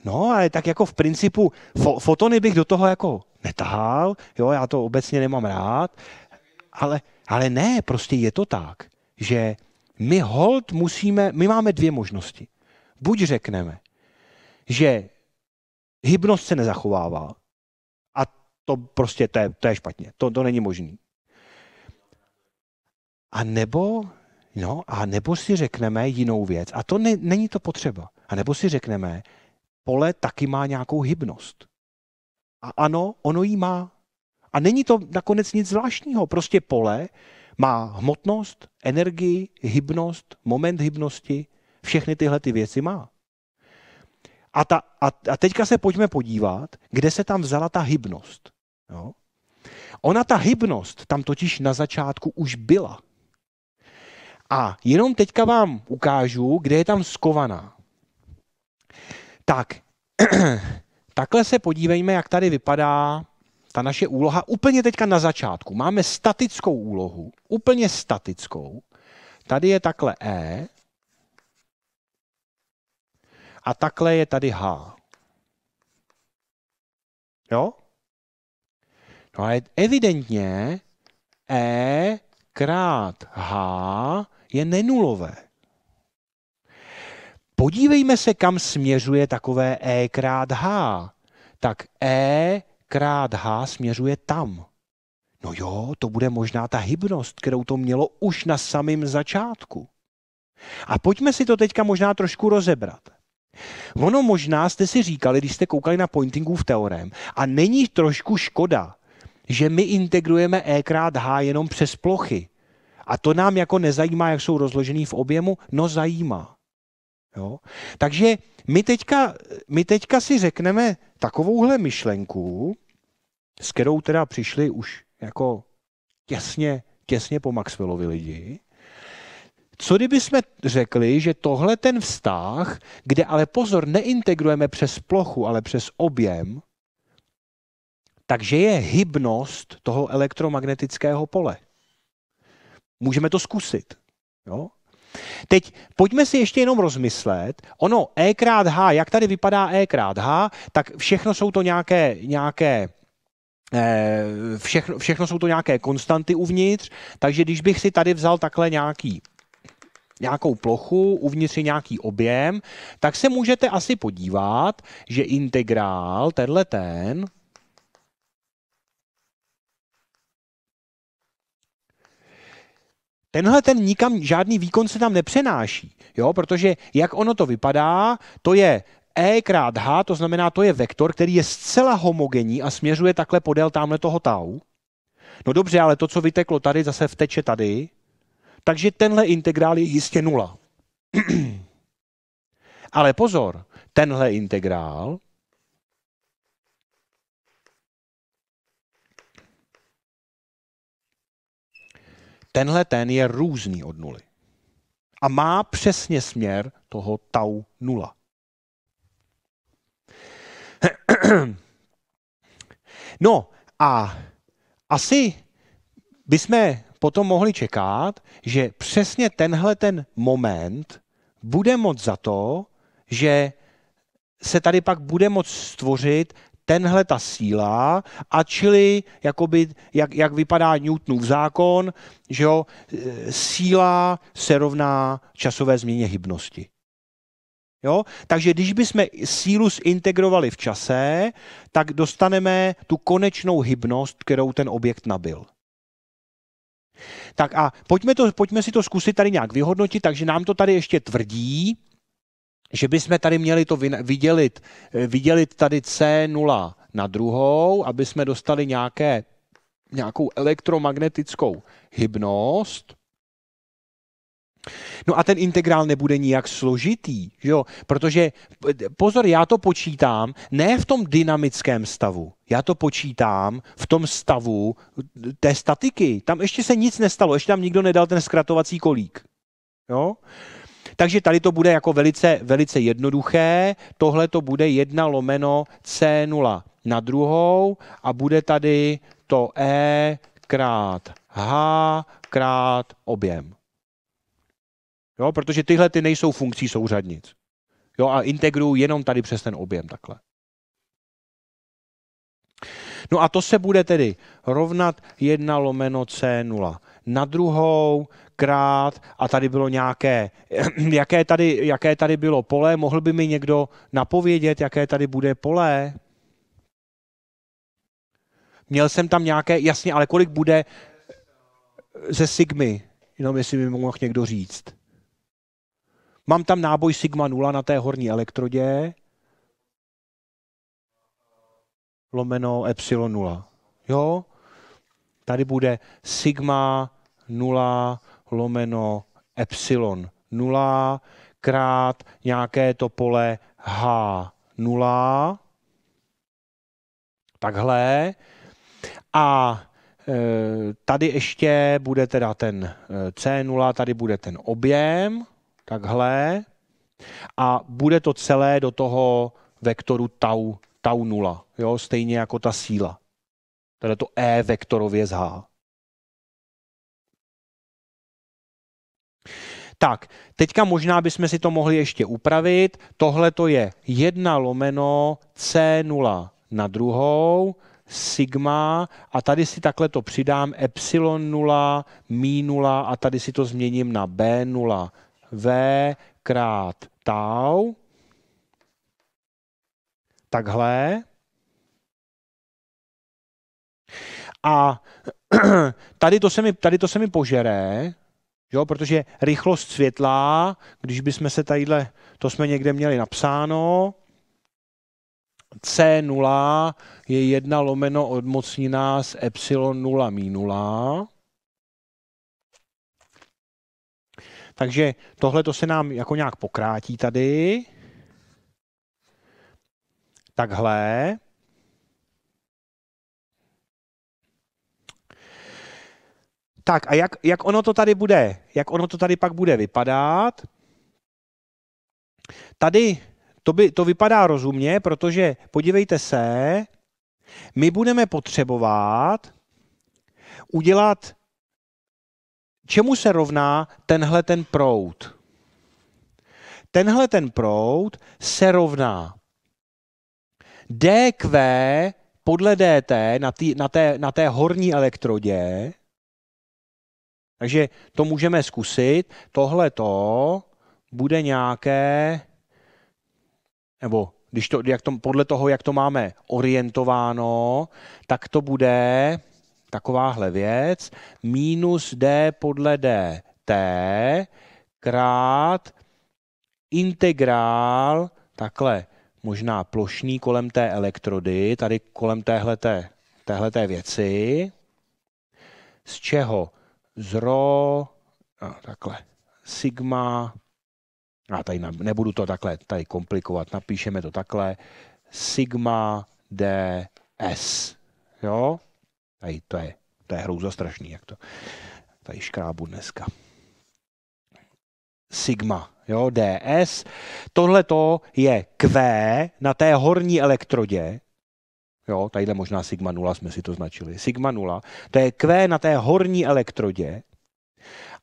No, ale tak jako v principu fo- fotony bych do toho jako netahal, jo, já to obecně nemám rád, ale, ale ne, prostě je to tak, že my hold musíme, my máme dvě možnosti. Buď řekneme, že hybnost se nezachovává a to prostě, to je, to je špatně, to, to není možný. A nebo, no, a nebo si řekneme jinou věc, a to ne, není to potřeba. A nebo si řekneme, pole taky má nějakou hybnost. A ano, ono jí má. A není to nakonec nic zvláštního. Prostě pole má hmotnost, energii, hybnost, moment hybnosti, všechny tyhle ty věci má. A, ta, a, a teďka se pojďme podívat, kde se tam vzala ta hybnost. Jo? Ona ta hybnost tam totiž na začátku už byla. A jenom teďka vám ukážu, kde je tam skovaná. Tak, takhle se podívejme, jak tady vypadá ta naše úloha úplně teďka na začátku. Máme statickou úlohu, úplně statickou. Tady je takhle E a takhle je tady H. Jo? No a evidentně E krát H je nenulové. Podívejme se, kam směřuje takové E krát H. Tak E krát H směřuje tam. No jo, to bude možná ta hybnost, kterou to mělo už na samém začátku. A pojďme si to teďka možná trošku rozebrat. Ono možná jste si říkali, když jste koukali na pointingův teorem, a není trošku škoda, že my integrujeme E krát H jenom přes plochy. A to nám jako nezajímá, jak jsou rozložený v objemu, no zajímá. Jo? Takže my teďka, my teďka si řekneme takovouhle myšlenku, s kterou teda přišli už jako těsně, těsně po Maxwellovi lidi, co kdyby jsme řekli, že tohle ten vztah, kde ale pozor, neintegrujeme přes plochu, ale přes objem, takže je hybnost toho elektromagnetického pole. Můžeme to zkusit. Jo? Teď pojďme si ještě jenom rozmyslet, ono E krát H, jak tady vypadá E krát H, tak všechno jsou to nějaké, nějaké eh, všechno, všechno jsou to nějaké konstanty uvnitř, takže když bych si tady vzal takhle nějaký nějakou plochu, uvnitř je nějaký objem, tak se můžete asi podívat, že integrál, tenhle ten, tenhle ten nikam, žádný výkon se tam nepřenáší, jo, protože jak ono to vypadá, to je E krát H, to znamená, to je vektor, který je zcela homogenní a směřuje takhle podél tamhle toho tau. No dobře, ale to, co vyteklo tady, zase vteče tady. Takže tenhle integrál je jistě nula. ale pozor, tenhle integrál Tenhle ten je různý od nuly. A má přesně směr toho tau nula. No a asi bychom potom mohli čekat, že přesně tenhle ten moment bude moc za to, že se tady pak bude moc stvořit tenhle ta síla a čili, jakoby, jak, jak vypadá Newtonův zákon, že jo, e, síla se rovná časové změně hybnosti. Jo? Takže když bychom sílu zintegrovali v čase, tak dostaneme tu konečnou hybnost, kterou ten objekt nabil. Tak a pojďme, to, pojďme si to zkusit tady nějak vyhodnotit, takže nám to tady ještě tvrdí, že bychom tady měli to vydělit, eh, vydělit tady C0 na druhou, aby jsme dostali nějaké, nějakou elektromagnetickou hybnost, No a ten integrál nebude nijak složitý, jo? protože eh, pozor, já to počítám ne v tom dynamickém stavu, já to počítám v tom stavu eh, té statiky. Tam ještě se nic nestalo, ještě tam nikdo nedal ten zkratovací kolík. Jo? Takže tady to bude jako velice, velice jednoduché. Tohle to bude 1 lomeno C0 na druhou a bude tady to E krát H krát objem. Jo, protože tyhle ty nejsou funkcí souřadnic. Jo, a integruju jenom tady přes ten objem takhle. No a to se bude tedy rovnat 1 lomeno C0 na druhou krát a tady bylo nějaké, jaké tady, jaké tady bylo pole, mohl by mi někdo napovědět, jaké tady bude pole? Měl jsem tam nějaké, jasně, ale kolik bude ze Sigmy, jenom jestli mi mohl někdo říct. Mám tam náboj Sigma 0 na té horní elektrodě, lomeno Epsilon 0. Jo? Tady bude Sigma 0 lomeno epsilon 0 krát nějaké to pole H0. Takhle. A e, tady ještě bude teda ten e, C0, tady bude ten objem, takhle. A bude to celé do toho vektoru tau, tau 0, jo? stejně jako ta síla. Teda to E vektorově z H. tak, teďka možná bychom si to mohli ještě upravit. Tohle to je 1 lomeno C0 na druhou, sigma a tady si takhle to přidám epsilon 0, mi 0 a tady si to změním na B0, V krát tau. Takhle. A tady to se mi, tady to se mi požere, Jo, protože rychlost světla, když bychom se tadyhle, to jsme někde měli napsáno, C0 je 1 lomeno odmocnina z epsilon 0 mi 0. Takže tohle to se nám jako nějak pokrátí tady. Takhle. Tak a jak, jak ono to tady bude? Jak ono to tady pak bude vypadat? Tady to, by, to vypadá rozumně, protože podívejte se, my budeme potřebovat udělat, čemu se rovná tenhle ten prout. Tenhle ten prout se rovná dq podle dt na, tý, na, té, na té horní elektrodě takže to můžeme zkusit. Tohle to bude nějaké, nebo když to, jak to, podle toho, jak to máme orientováno, tak to bude takováhle věc, minus d podle dt krát integrál, takhle možná plošný kolem té elektrody, tady kolem téhleté, téhleté věci, z čeho zro, no, takhle, sigma, a tady nebudu to takhle tady komplikovat, napíšeme to takhle, sigma ds, jo, tady to je, to je hrouza strašný, jak to tady škrábu dneska. Sigma, jo, ds, tohle to je Q na té horní elektrodě, Jo, tadyhle možná sigma 0 jsme si to značili. Sigma 0, to je Q na té horní elektrodě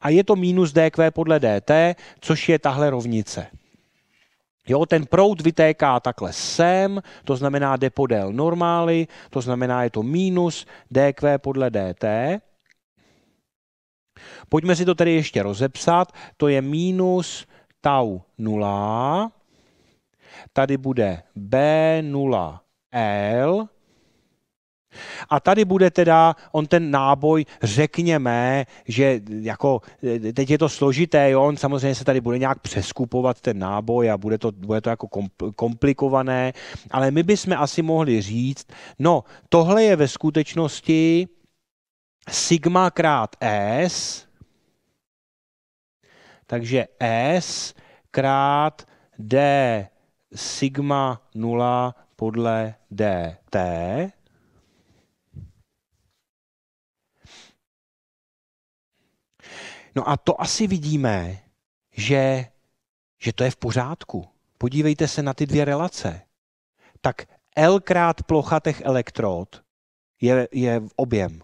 a je to minus dQ podle dt, což je tahle rovnice. Jo, ten proud vytéká takhle sem, to znamená jde podél normály, to znamená je to minus dq podle dt. Pojďme si to tedy ještě rozepsat, to je minus tau 0, tady bude b0l a tady bude teda on ten náboj, řekněme, že jako teď je to složité, jo, on samozřejmě se tady bude nějak přeskupovat ten náboj a bude to, bude to jako komplikované, ale my bychom asi mohli říct, no tohle je ve skutečnosti sigma krát S, takže S krát D sigma 0 podle dt No a to asi vidíme, že, že to je v pořádku. Podívejte se na ty dvě relace. Tak L krát plocha těch elektrod je, je v objem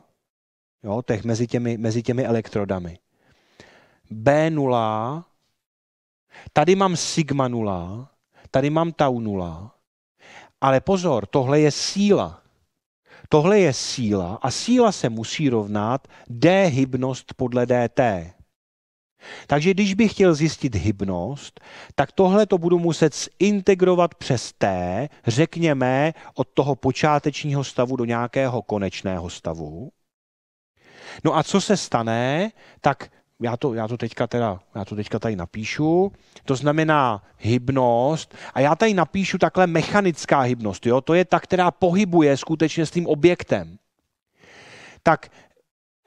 jo, těch mezi, těmi, mezi těmi elektrodami. B0, tady mám sigma 0, tady mám tau 0, ale pozor, tohle je síla. Tohle je síla a síla se musí rovnat d hybnost podle dt. Takže když bych chtěl zjistit hybnost, tak tohle to budu muset zintegrovat přes T, řekněme, od toho počátečního stavu do nějakého konečného stavu. No a co se stane, tak já to, já to, teďka, teda, já to teďka tady napíšu, to znamená hybnost a já tady napíšu takhle mechanická hybnost, jo? to je ta, která pohybuje skutečně s tím objektem. Tak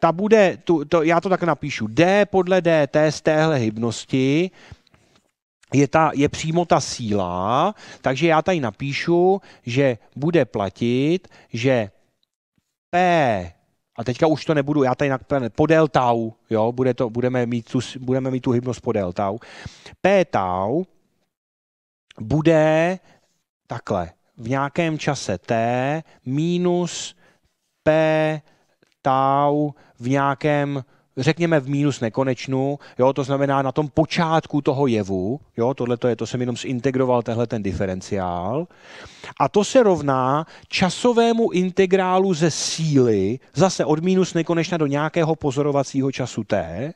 ta bude, tu, to, já to tak napíšu, D podle T z téhle hybnosti je, ta, je přímo ta síla, takže já tady napíšu, že bude platit, že P a teďka už to nebudu, já tady napíšu, podél tau, jo, bude to, budeme, mít tu, budeme mít tu hybnost podél tau. P tau bude takhle v nějakém čase t minus p tau v nějakém řekněme v mínus nekonečnu, jo, to znamená na tom počátku toho jevu, jo, tohle to je, to jsem jenom zintegroval tehle ten diferenciál, a to se rovná časovému integrálu ze síly, zase od mínus nekonečna do nějakého pozorovacího času t,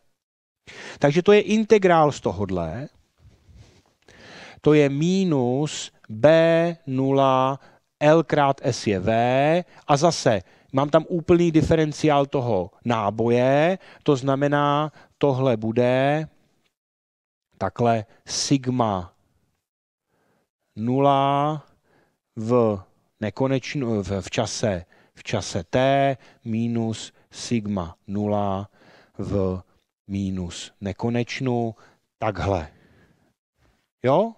takže to je integrál z tohohle, to je mínus b0 L krát S je V a zase Mám tam úplný diferenciál toho náboje, to znamená, tohle bude takhle sigma 0 v, nekonečnu v, v, čase, v čase t minus sigma 0 v minus nekonečnu, takhle. Jo?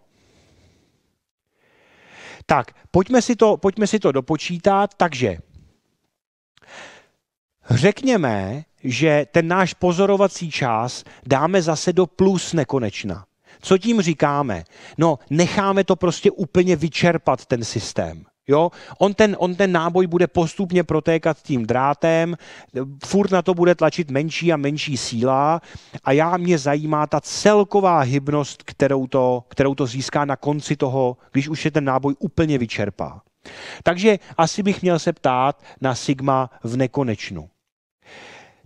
Tak, pojďme si to, pojďme si to dopočítat, takže Řekněme, že ten náš pozorovací čas dáme zase do plus nekonečna. Co tím říkáme? No, necháme to prostě úplně vyčerpat ten systém. Jo? On, ten, on ten náboj bude postupně protékat tím drátem, furt na to bude tlačit menší a menší síla a já mě zajímá ta celková hybnost, kterou to, kterou to získá na konci toho, když už je ten náboj úplně vyčerpá. Takže asi bych měl se ptát na sigma v nekonečnu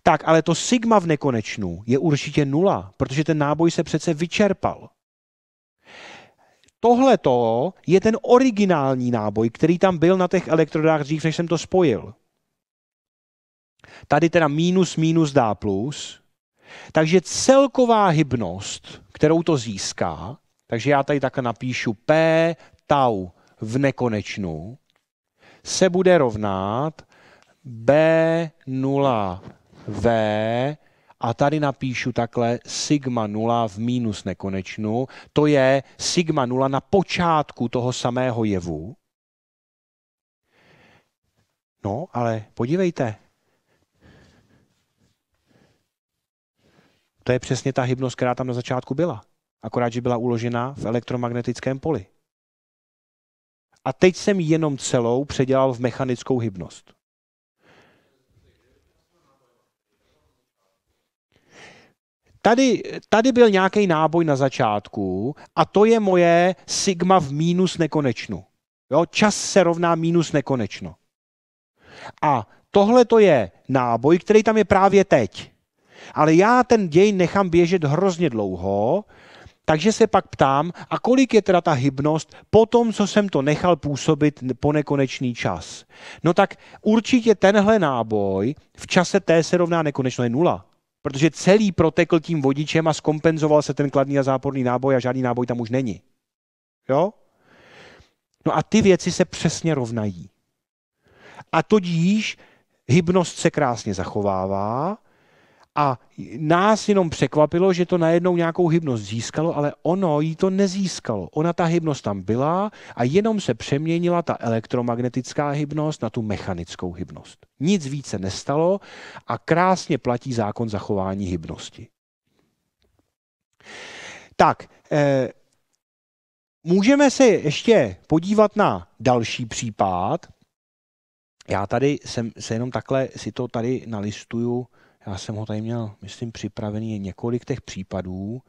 tak ale to sigma v nekonečnu je určitě nula, protože ten náboj se přece vyčerpal. Tohle to je ten originální náboj, který tam byl na těch elektrodách dřív, než jsem to spojil. Tady teda minus minus dá plus. Takže celková hybnost, kterou to získá, takže já tady tak napíšu P tau v nekonečnu, se bude rovnat B0 v a tady napíšu takhle sigma 0 v mínus nekonečnu. To je sigma 0 na počátku toho samého jevu. No, ale podívejte. To je přesně ta hybnost, která tam na začátku byla. Akorát, že byla uložena v elektromagnetickém poli. A teď jsem jenom celou předělal v mechanickou hybnost. Tady, tady byl nějaký náboj na začátku a to je moje sigma v mínus nekonečnu. Jo? Čas se rovná mínus nekonečno. A tohle to je náboj, který tam je právě teď. Ale já ten děj nechám běžet hrozně dlouho, takže se pak ptám, a kolik je teda ta hybnost po tom, co jsem to nechal působit po nekonečný čas? No tak určitě tenhle náboj v čase T se rovná nekonečno je nula protože celý protekl tím vodičem a skompenzoval se ten kladný a záporný náboj a žádný náboj tam už není. Jo? No a ty věci se přesně rovnají. A tudíž hybnost se krásně zachovává, a nás jenom překvapilo, že to najednou nějakou hybnost získalo, ale ono jí to nezískalo. Ona ta hybnost tam byla a jenom se přeměnila ta elektromagnetická hybnost na tu mechanickou hybnost. Nic více nestalo a krásně platí zákon zachování hybnosti. Tak, eh, můžeme se ještě podívat na další případ. Já tady jsem se jenom takhle si to tady nalistuju. Já jsem ho tady měl, myslím, připravený několik těch případů.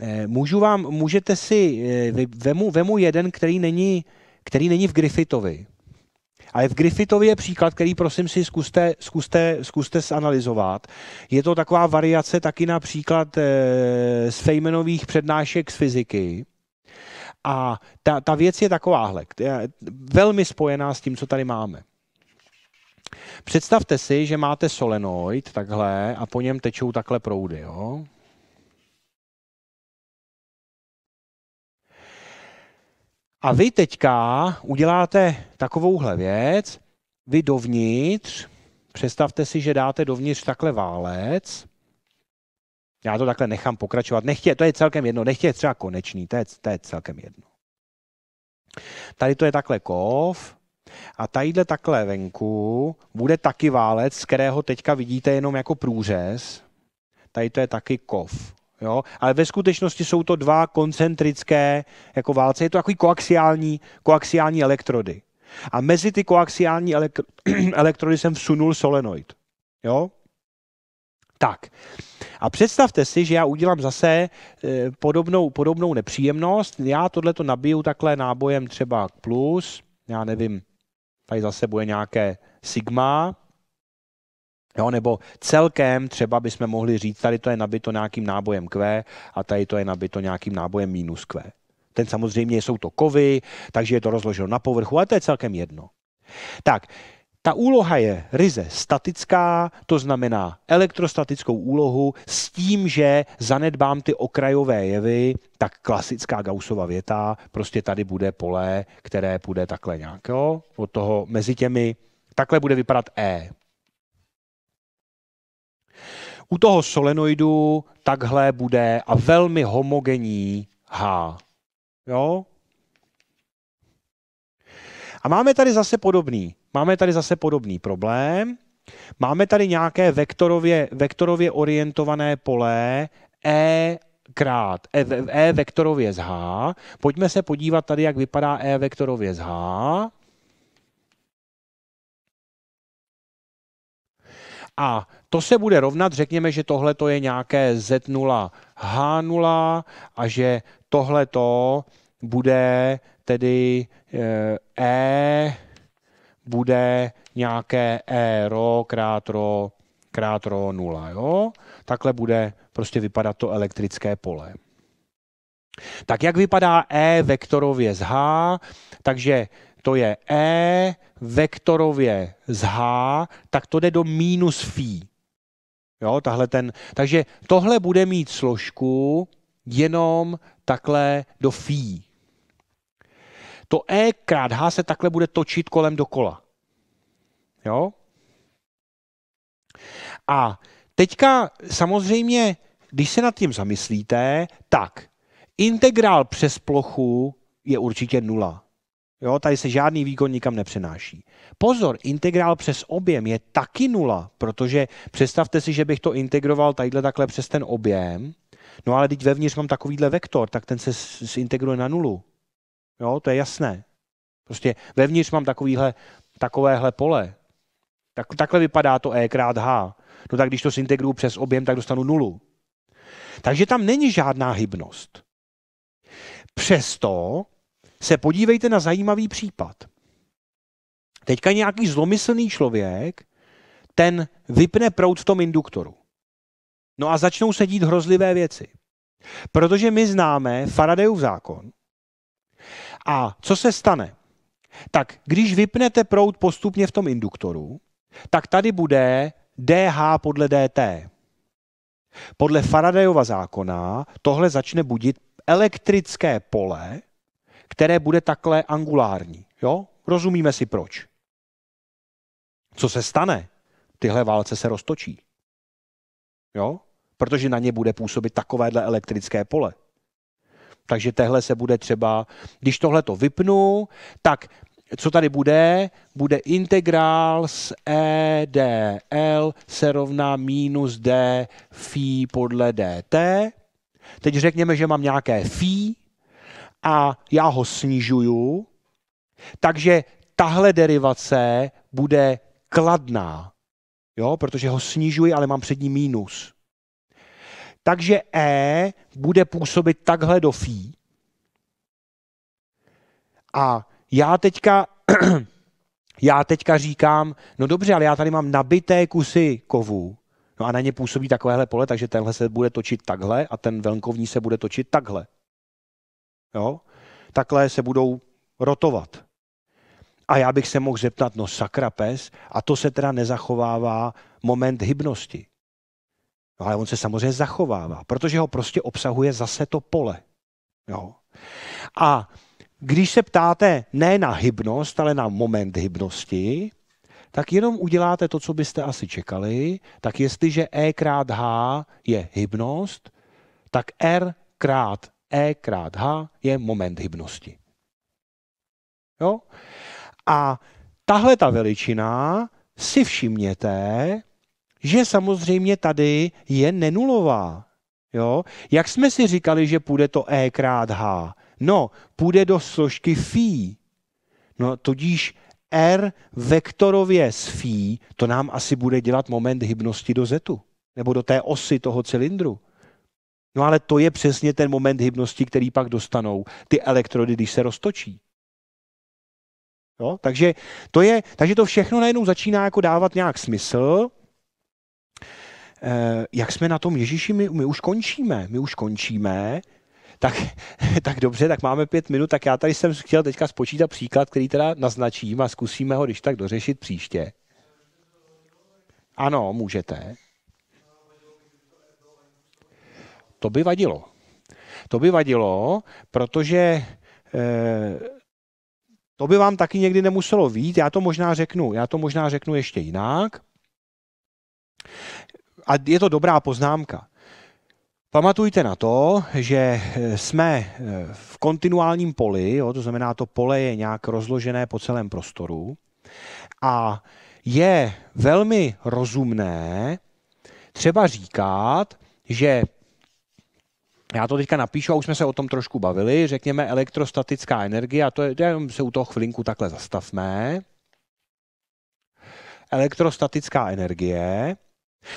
Eh, můžu vám, můžete si, eh, vemu, vemu jeden, který není, který není v Griffithovi. Ale v Griffithovi je příklad, který prosím si zkuste, zkuste, zkuste zanalizovat. Je to taková variace taky například eh, z Feynmanových přednášek z fyziky. A ta, ta věc je takováhle, velmi spojená s tím, co tady máme. Představte si, že máte solenoid takhle a po něm tečou takhle proudy. Jo? A vy teďka uděláte takovouhle věc, vy dovnitř, představte si, že dáte dovnitř takhle válec, já to takhle nechám pokračovat, nechtě, to je celkem jedno, nechtě je třeba konečný, to je, to je celkem jedno. Tady to je takhle kov, a tadyhle takhle venku bude taky válec, z kterého teďka vidíte jenom jako průřez. Tady to je taky kov. Jo? Ale ve skutečnosti jsou to dva koncentrické jako válce. Je to takový koaxiální, koaxiální elektrody. A mezi ty koaxiální elektrody jsem vsunul solenoid. Jo? Tak. A představte si, že já udělám zase e, podobnou, podobnou nepříjemnost. Já tohle to nabiju takhle nábojem třeba k plus, já nevím, Tady zase bude nějaké sigma, Jo, nebo celkem třeba bychom mohli říct, tady to je nabito nějakým nábojem Q a tady to je nabito nějakým nábojem minus Q. Ten samozřejmě jsou to kovy, takže je to rozloženo na povrchu, ale to je celkem jedno. Tak, ta úloha je ryze statická, to znamená elektrostatickou úlohu s tím, že zanedbám ty okrajové jevy, tak klasická Gaussova věta, prostě tady bude pole, které bude takhle nějak, jo? od toho mezi těmi, takhle bude vypadat E. U toho solenoidu takhle bude a velmi homogenní H. Jo? A máme tady zase podobný. Máme tady zase podobný problém. Máme tady nějaké vektorově, vektorově orientované pole E krát e, e vektorově z H. Pojďme se podívat tady, jak vypadá E vektorově z H. A to se bude rovnat, řekněme, že tohle to je nějaké Z0 H0 a že tohle to bude tedy eh, E bude nějaké ro krát RO krát RO nula. Jo? Takhle bude prostě vypadat to elektrické pole. Tak jak vypadá E vektorově z H? Takže to je E vektorově z H, tak to jde do minus φ. Jo, tahle ten, takže tohle bude mít složku jenom takhle do φ. To E krát H se takhle bude točit kolem dokola. Jo? A teďka samozřejmě, když se nad tím zamyslíte, tak integrál přes plochu je určitě nula. Jo, tady se žádný výkon nikam nepřenáší. Pozor, integrál přes objem je taky nula, protože představte si, že bych to integroval tadyhle takhle přes ten objem, no ale teď vevnitř mám takovýhle vektor, tak ten se zintegruje na nulu. Jo, to je jasné. Prostě vevnitř mám takovýhle, takovéhle pole. Tak, takhle vypadá to E krát H. No tak když to zintegruju přes objem, tak dostanu nulu. Takže tam není žádná hybnost. Přesto se podívejte na zajímavý případ. Teďka nějaký zlomyslný člověk, ten vypne proud v tom induktoru. No a začnou se dít hrozlivé věci. Protože my známe Faradayův zákon, a co se stane? Tak když vypnete proud postupně v tom induktoru, tak tady bude DH podle DT. Podle Faradayova zákona tohle začne budit elektrické pole, které bude takhle angulární. Jo? Rozumíme si proč. Co se stane? Tyhle válce se roztočí. Jo? Protože na ně bude působit takovéhle elektrické pole. Takže tehle se bude třeba, když tohle to vypnu, tak co tady bude? Bude integrál z e d l se rovná minus d phi podle dt. Teď řekněme, že mám nějaké phi a já ho snižuju, takže tahle derivace bude kladná, jo? protože ho snižuji, ale mám před ním mínus. Takže E bude působit takhle do Fí. A já teďka, já teďka říkám, no dobře, ale já tady mám nabité kusy kovů, no a na ně působí takovéhle pole, takže tenhle se bude točit takhle a ten venkovní se bude točit takhle. Jo? Takhle se budou rotovat. A já bych se mohl zeptat, no sakra pes, a to se teda nezachovává moment hybnosti. No, ale on se samozřejmě zachovává, protože ho prostě obsahuje zase to pole. Jo. A když se ptáte ne na hybnost, ale na moment hybnosti, tak jenom uděláte to, co byste asi čekali, tak jestliže E krát H je hybnost, tak R krát E krát H je moment hybnosti. Jo? A tahle ta veličina si všimněte, že samozřejmě tady je nenulová. Jo? Jak jsme si říkali, že půjde to E krát H? No, půjde do složky φ. No, tudíž R vektorově z φ, to nám asi bude dělat moment hybnosti do zetu, nebo do té osy toho cylindru. No ale to je přesně ten moment hybnosti, který pak dostanou ty elektrody, když se roztočí. Jo? Takže, to je, takže to všechno najednou začíná jako dávat nějak smysl, Eh, jak jsme na tom, Ježíši, my, my už končíme, my už končíme, tak, tak dobře, tak máme pět minut, tak já tady jsem chtěl teďka spočítat příklad, který teda naznačím a zkusíme ho když tak dořešit příště. Ano, můžete. To by vadilo. To by vadilo, protože e, to by vám taky někdy nemuselo vít. Já to možná řeknu, já to možná řeknu ještě jinak a je to dobrá poznámka. Pamatujte na to, že eh, jsme eh, v kontinuálním poli, jo, to znamená, to pole je nějak rozložené po celém prostoru a je velmi rozumné třeba říkat, že já to teďka napíšu a už jsme se o tom trošku bavili, řekněme elektrostatická energie, a to je, jenom se u toho chvilinku takhle zastavme. Elektrostatická energie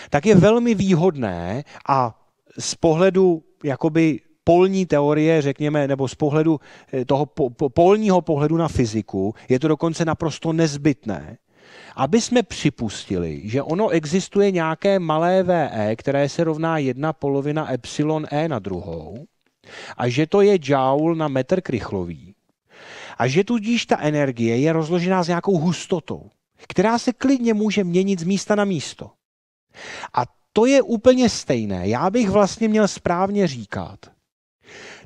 tak je velmi výhodné a z pohledu jakoby polní teorie, řekněme, nebo z pohledu eh, toho po, po, polního pohledu na fyziku, je to dokonce naprosto nezbytné, aby jsme připustili, že ono existuje nějaké malé VE, které se rovná jedna polovina epsilon E na druhou, a že to je joule na metr krychlový, a že tudíž ta energie je rozložená s nějakou hustotou, která se klidně může měnit z místa na místo. A to je úplně stejné. Já bych vlastně měl správně říkat.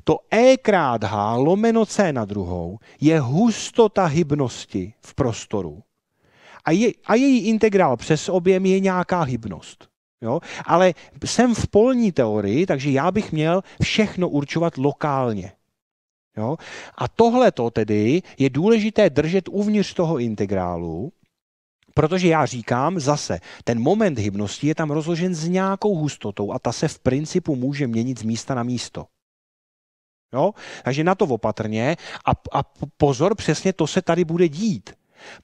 To E krát H lomeno C na druhou je hustota hybnosti v prostoru. A, je, a její integrál přes objem je nějaká hybnost. Jo? Ale jsem v polní teorii, takže já bych měl všechno určovat lokálně. Jo? A tohle to tedy je důležité držet uvnitř toho integrálu, Protože já říkám zase, ten moment hybnosti je tam rozložen s nějakou hustotou a ta se v principu může měnit z místa na místo. Jo? Takže na to opatrně a, a pozor, přesně to se tady bude dít.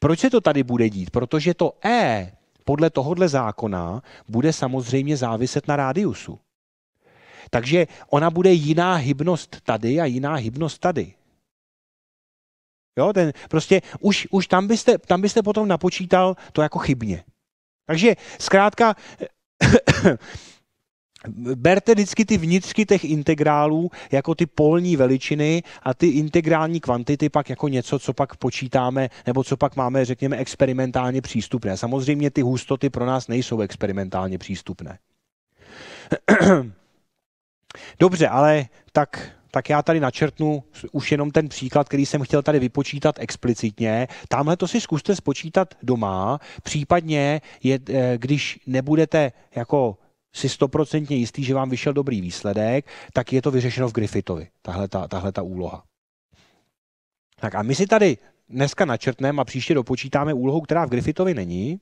Proč se to tady bude dít? Protože to E podle tohohle zákona bude samozřejmě záviset na rádiusu. Takže ona bude jiná hybnost tady a jiná hybnost tady. Jo, ten prostě už, už tam, byste, tam byste potom napočítal to jako chybně. Takže zkrátka berte vždycky ty vnitřky těch integrálů jako ty polní veličiny a ty integrální kvantity pak jako něco, co pak počítáme nebo co pak máme, řekněme, experimentálně přístupné. Samozřejmě ty hustoty pro nás nejsou experimentálně přístupné. Dobře, ale tak tak já tady načrtnu už jenom ten příklad, který jsem chtěl tady vypočítat explicitně. Tamhle to si zkuste spočítat doma, případně je, eh, když nebudete jako si stoprocentně jistý, že vám vyšel dobrý výsledek, tak je to vyřešeno v Griffithovi, tahle ta, tahle ta úloha. Tak a my si tady dneska načrtneme a příště dopočítáme úlohu, která v Griffithovi není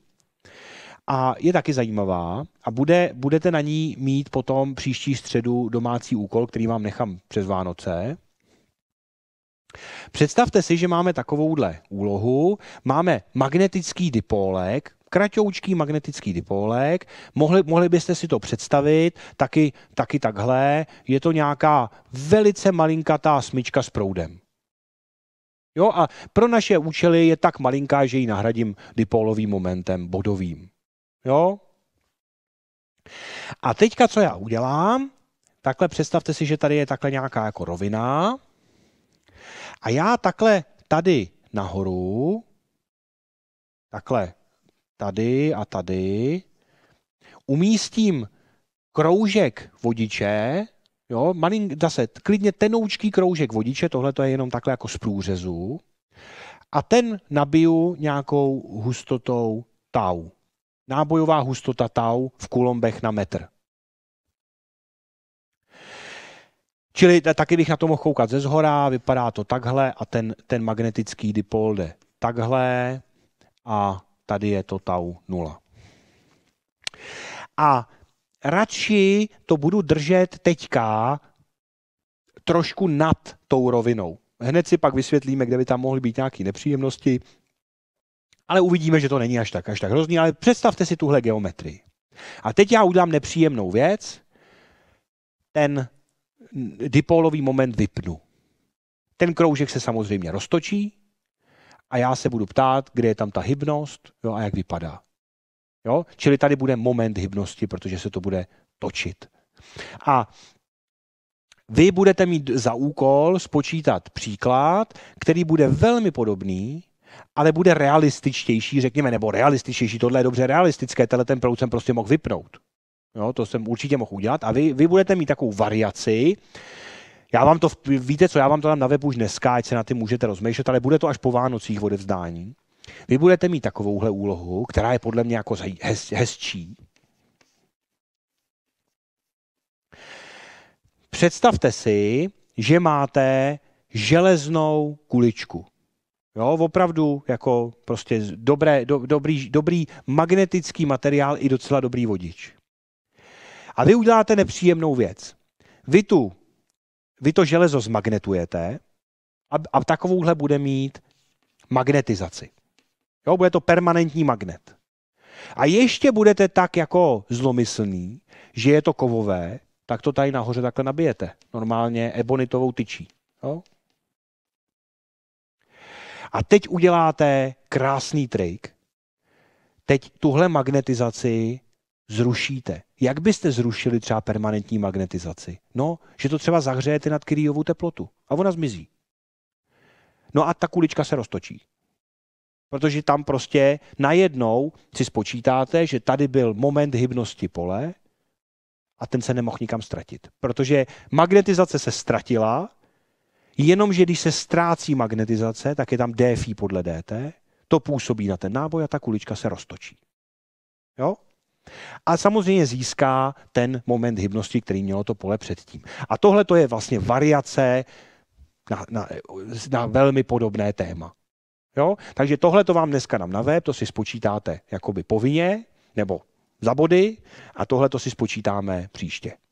a je taky zajímavá a bude, budete na ní mít potom příští středu domácí úkol, který vám nechám přes Vánoce. Představte si, že máme takovouhle úlohu, máme magnetický dipolek, kraťoučký magnetický dipolek. Mohli, mohli byste si to představit taky, taky takhle. Je to nějaká velice malinkatá smyčka s proudem. Jo, a pro naše účely je tak malinká, že ji nahradím dipolovým momentem bodovým. Jo? A teďka, co já udělám, takhle představte si, že tady je takhle nějaká jako rovina a já takhle tady nahoru, takhle tady a tady, umístím kroužek vodiče, jo, malin, zase klidně tenoučký kroužek vodiče, tohle to je jenom takhle jako z průřezu, a ten nabiju nějakou hustotou tau nábojová hustota tau v kulombech na metr. Čili taky bych na to mohl koukat ze zhora, vypadá to takhle a ten, ten magnetický dipol jde takhle a tady je to tau nula. A radši to budu držet teďka trošku nad tou rovinou. Hned si pak vysvětlíme, kde by tam mohly být nějaké nepříjemnosti, ale uvidíme, že to není až tak, až tak hrozný, ale představte si tuhle geometrii. A teď já udělám nepříjemnou věc, ten dipolový moment vypnu. Ten kroužek se samozřejmě roztočí a já se budu ptát, kde je tam ta hybnost jo, a jak vypadá. Jo? Čili tady bude moment hybnosti, protože se to bude točit. A vy budete mít za úkol spočítat příklad, který bude velmi podobný ale bude realističtější, řekněme, nebo realističtější, tohle je dobře realistické, tenhle ten proud jsem prostě mohl vypnout. Jo, to jsem určitě mohl udělat a vy, vy budete mít takovou variaci, já vám to, víte co, já vám to tam na webu už dneska, ať se na ty můžete rozmýšlet, ale bude to až po Vánocích odevzdání. Vy budete mít takovouhle úlohu, která je podle mě jako hez, hezčí. Představte si, že máte železnou kuličku. Jo, opravdu jako prostě dobré, do, dobrý, dobrý magnetický materiál i docela dobrý vodič. A vy uděláte nepříjemnou věc. Vy, tu, vy to železo zmagnetujete a, a takovouhle bude mít magnetizaci. Jo, bude to permanentní magnet. A ještě budete tak jako zlomyslný, že je to kovové, tak to tady nahoře takhle nabijete. Normálně ebonitovou tyčí. Jo? A teď uděláte krásný trik. Teď tuhle magnetizaci zrušíte. Jak byste zrušili třeba permanentní magnetizaci? No, že to třeba zahřejete nad kryjovou teplotu a ona zmizí. No a ta kulička se roztočí. Protože tam prostě najednou si spočítáte, že tady byl moment hybnosti pole a ten se nemohl nikam ztratit. Protože magnetizace se ztratila, Jenomže když se ztrácí magnetizace, tak je tam DFI podle DT, to působí na ten náboj a ta kulička se roztočí. Jo? A samozřejmě získá ten moment hybnosti, který mělo to pole předtím. A tohle to je vlastně variace na, na, na velmi podobné téma. Jo? Takže tohle to vám dneska nám na web, to si spočítáte jakoby povinně, nebo za body a tohle to si spočítáme příště.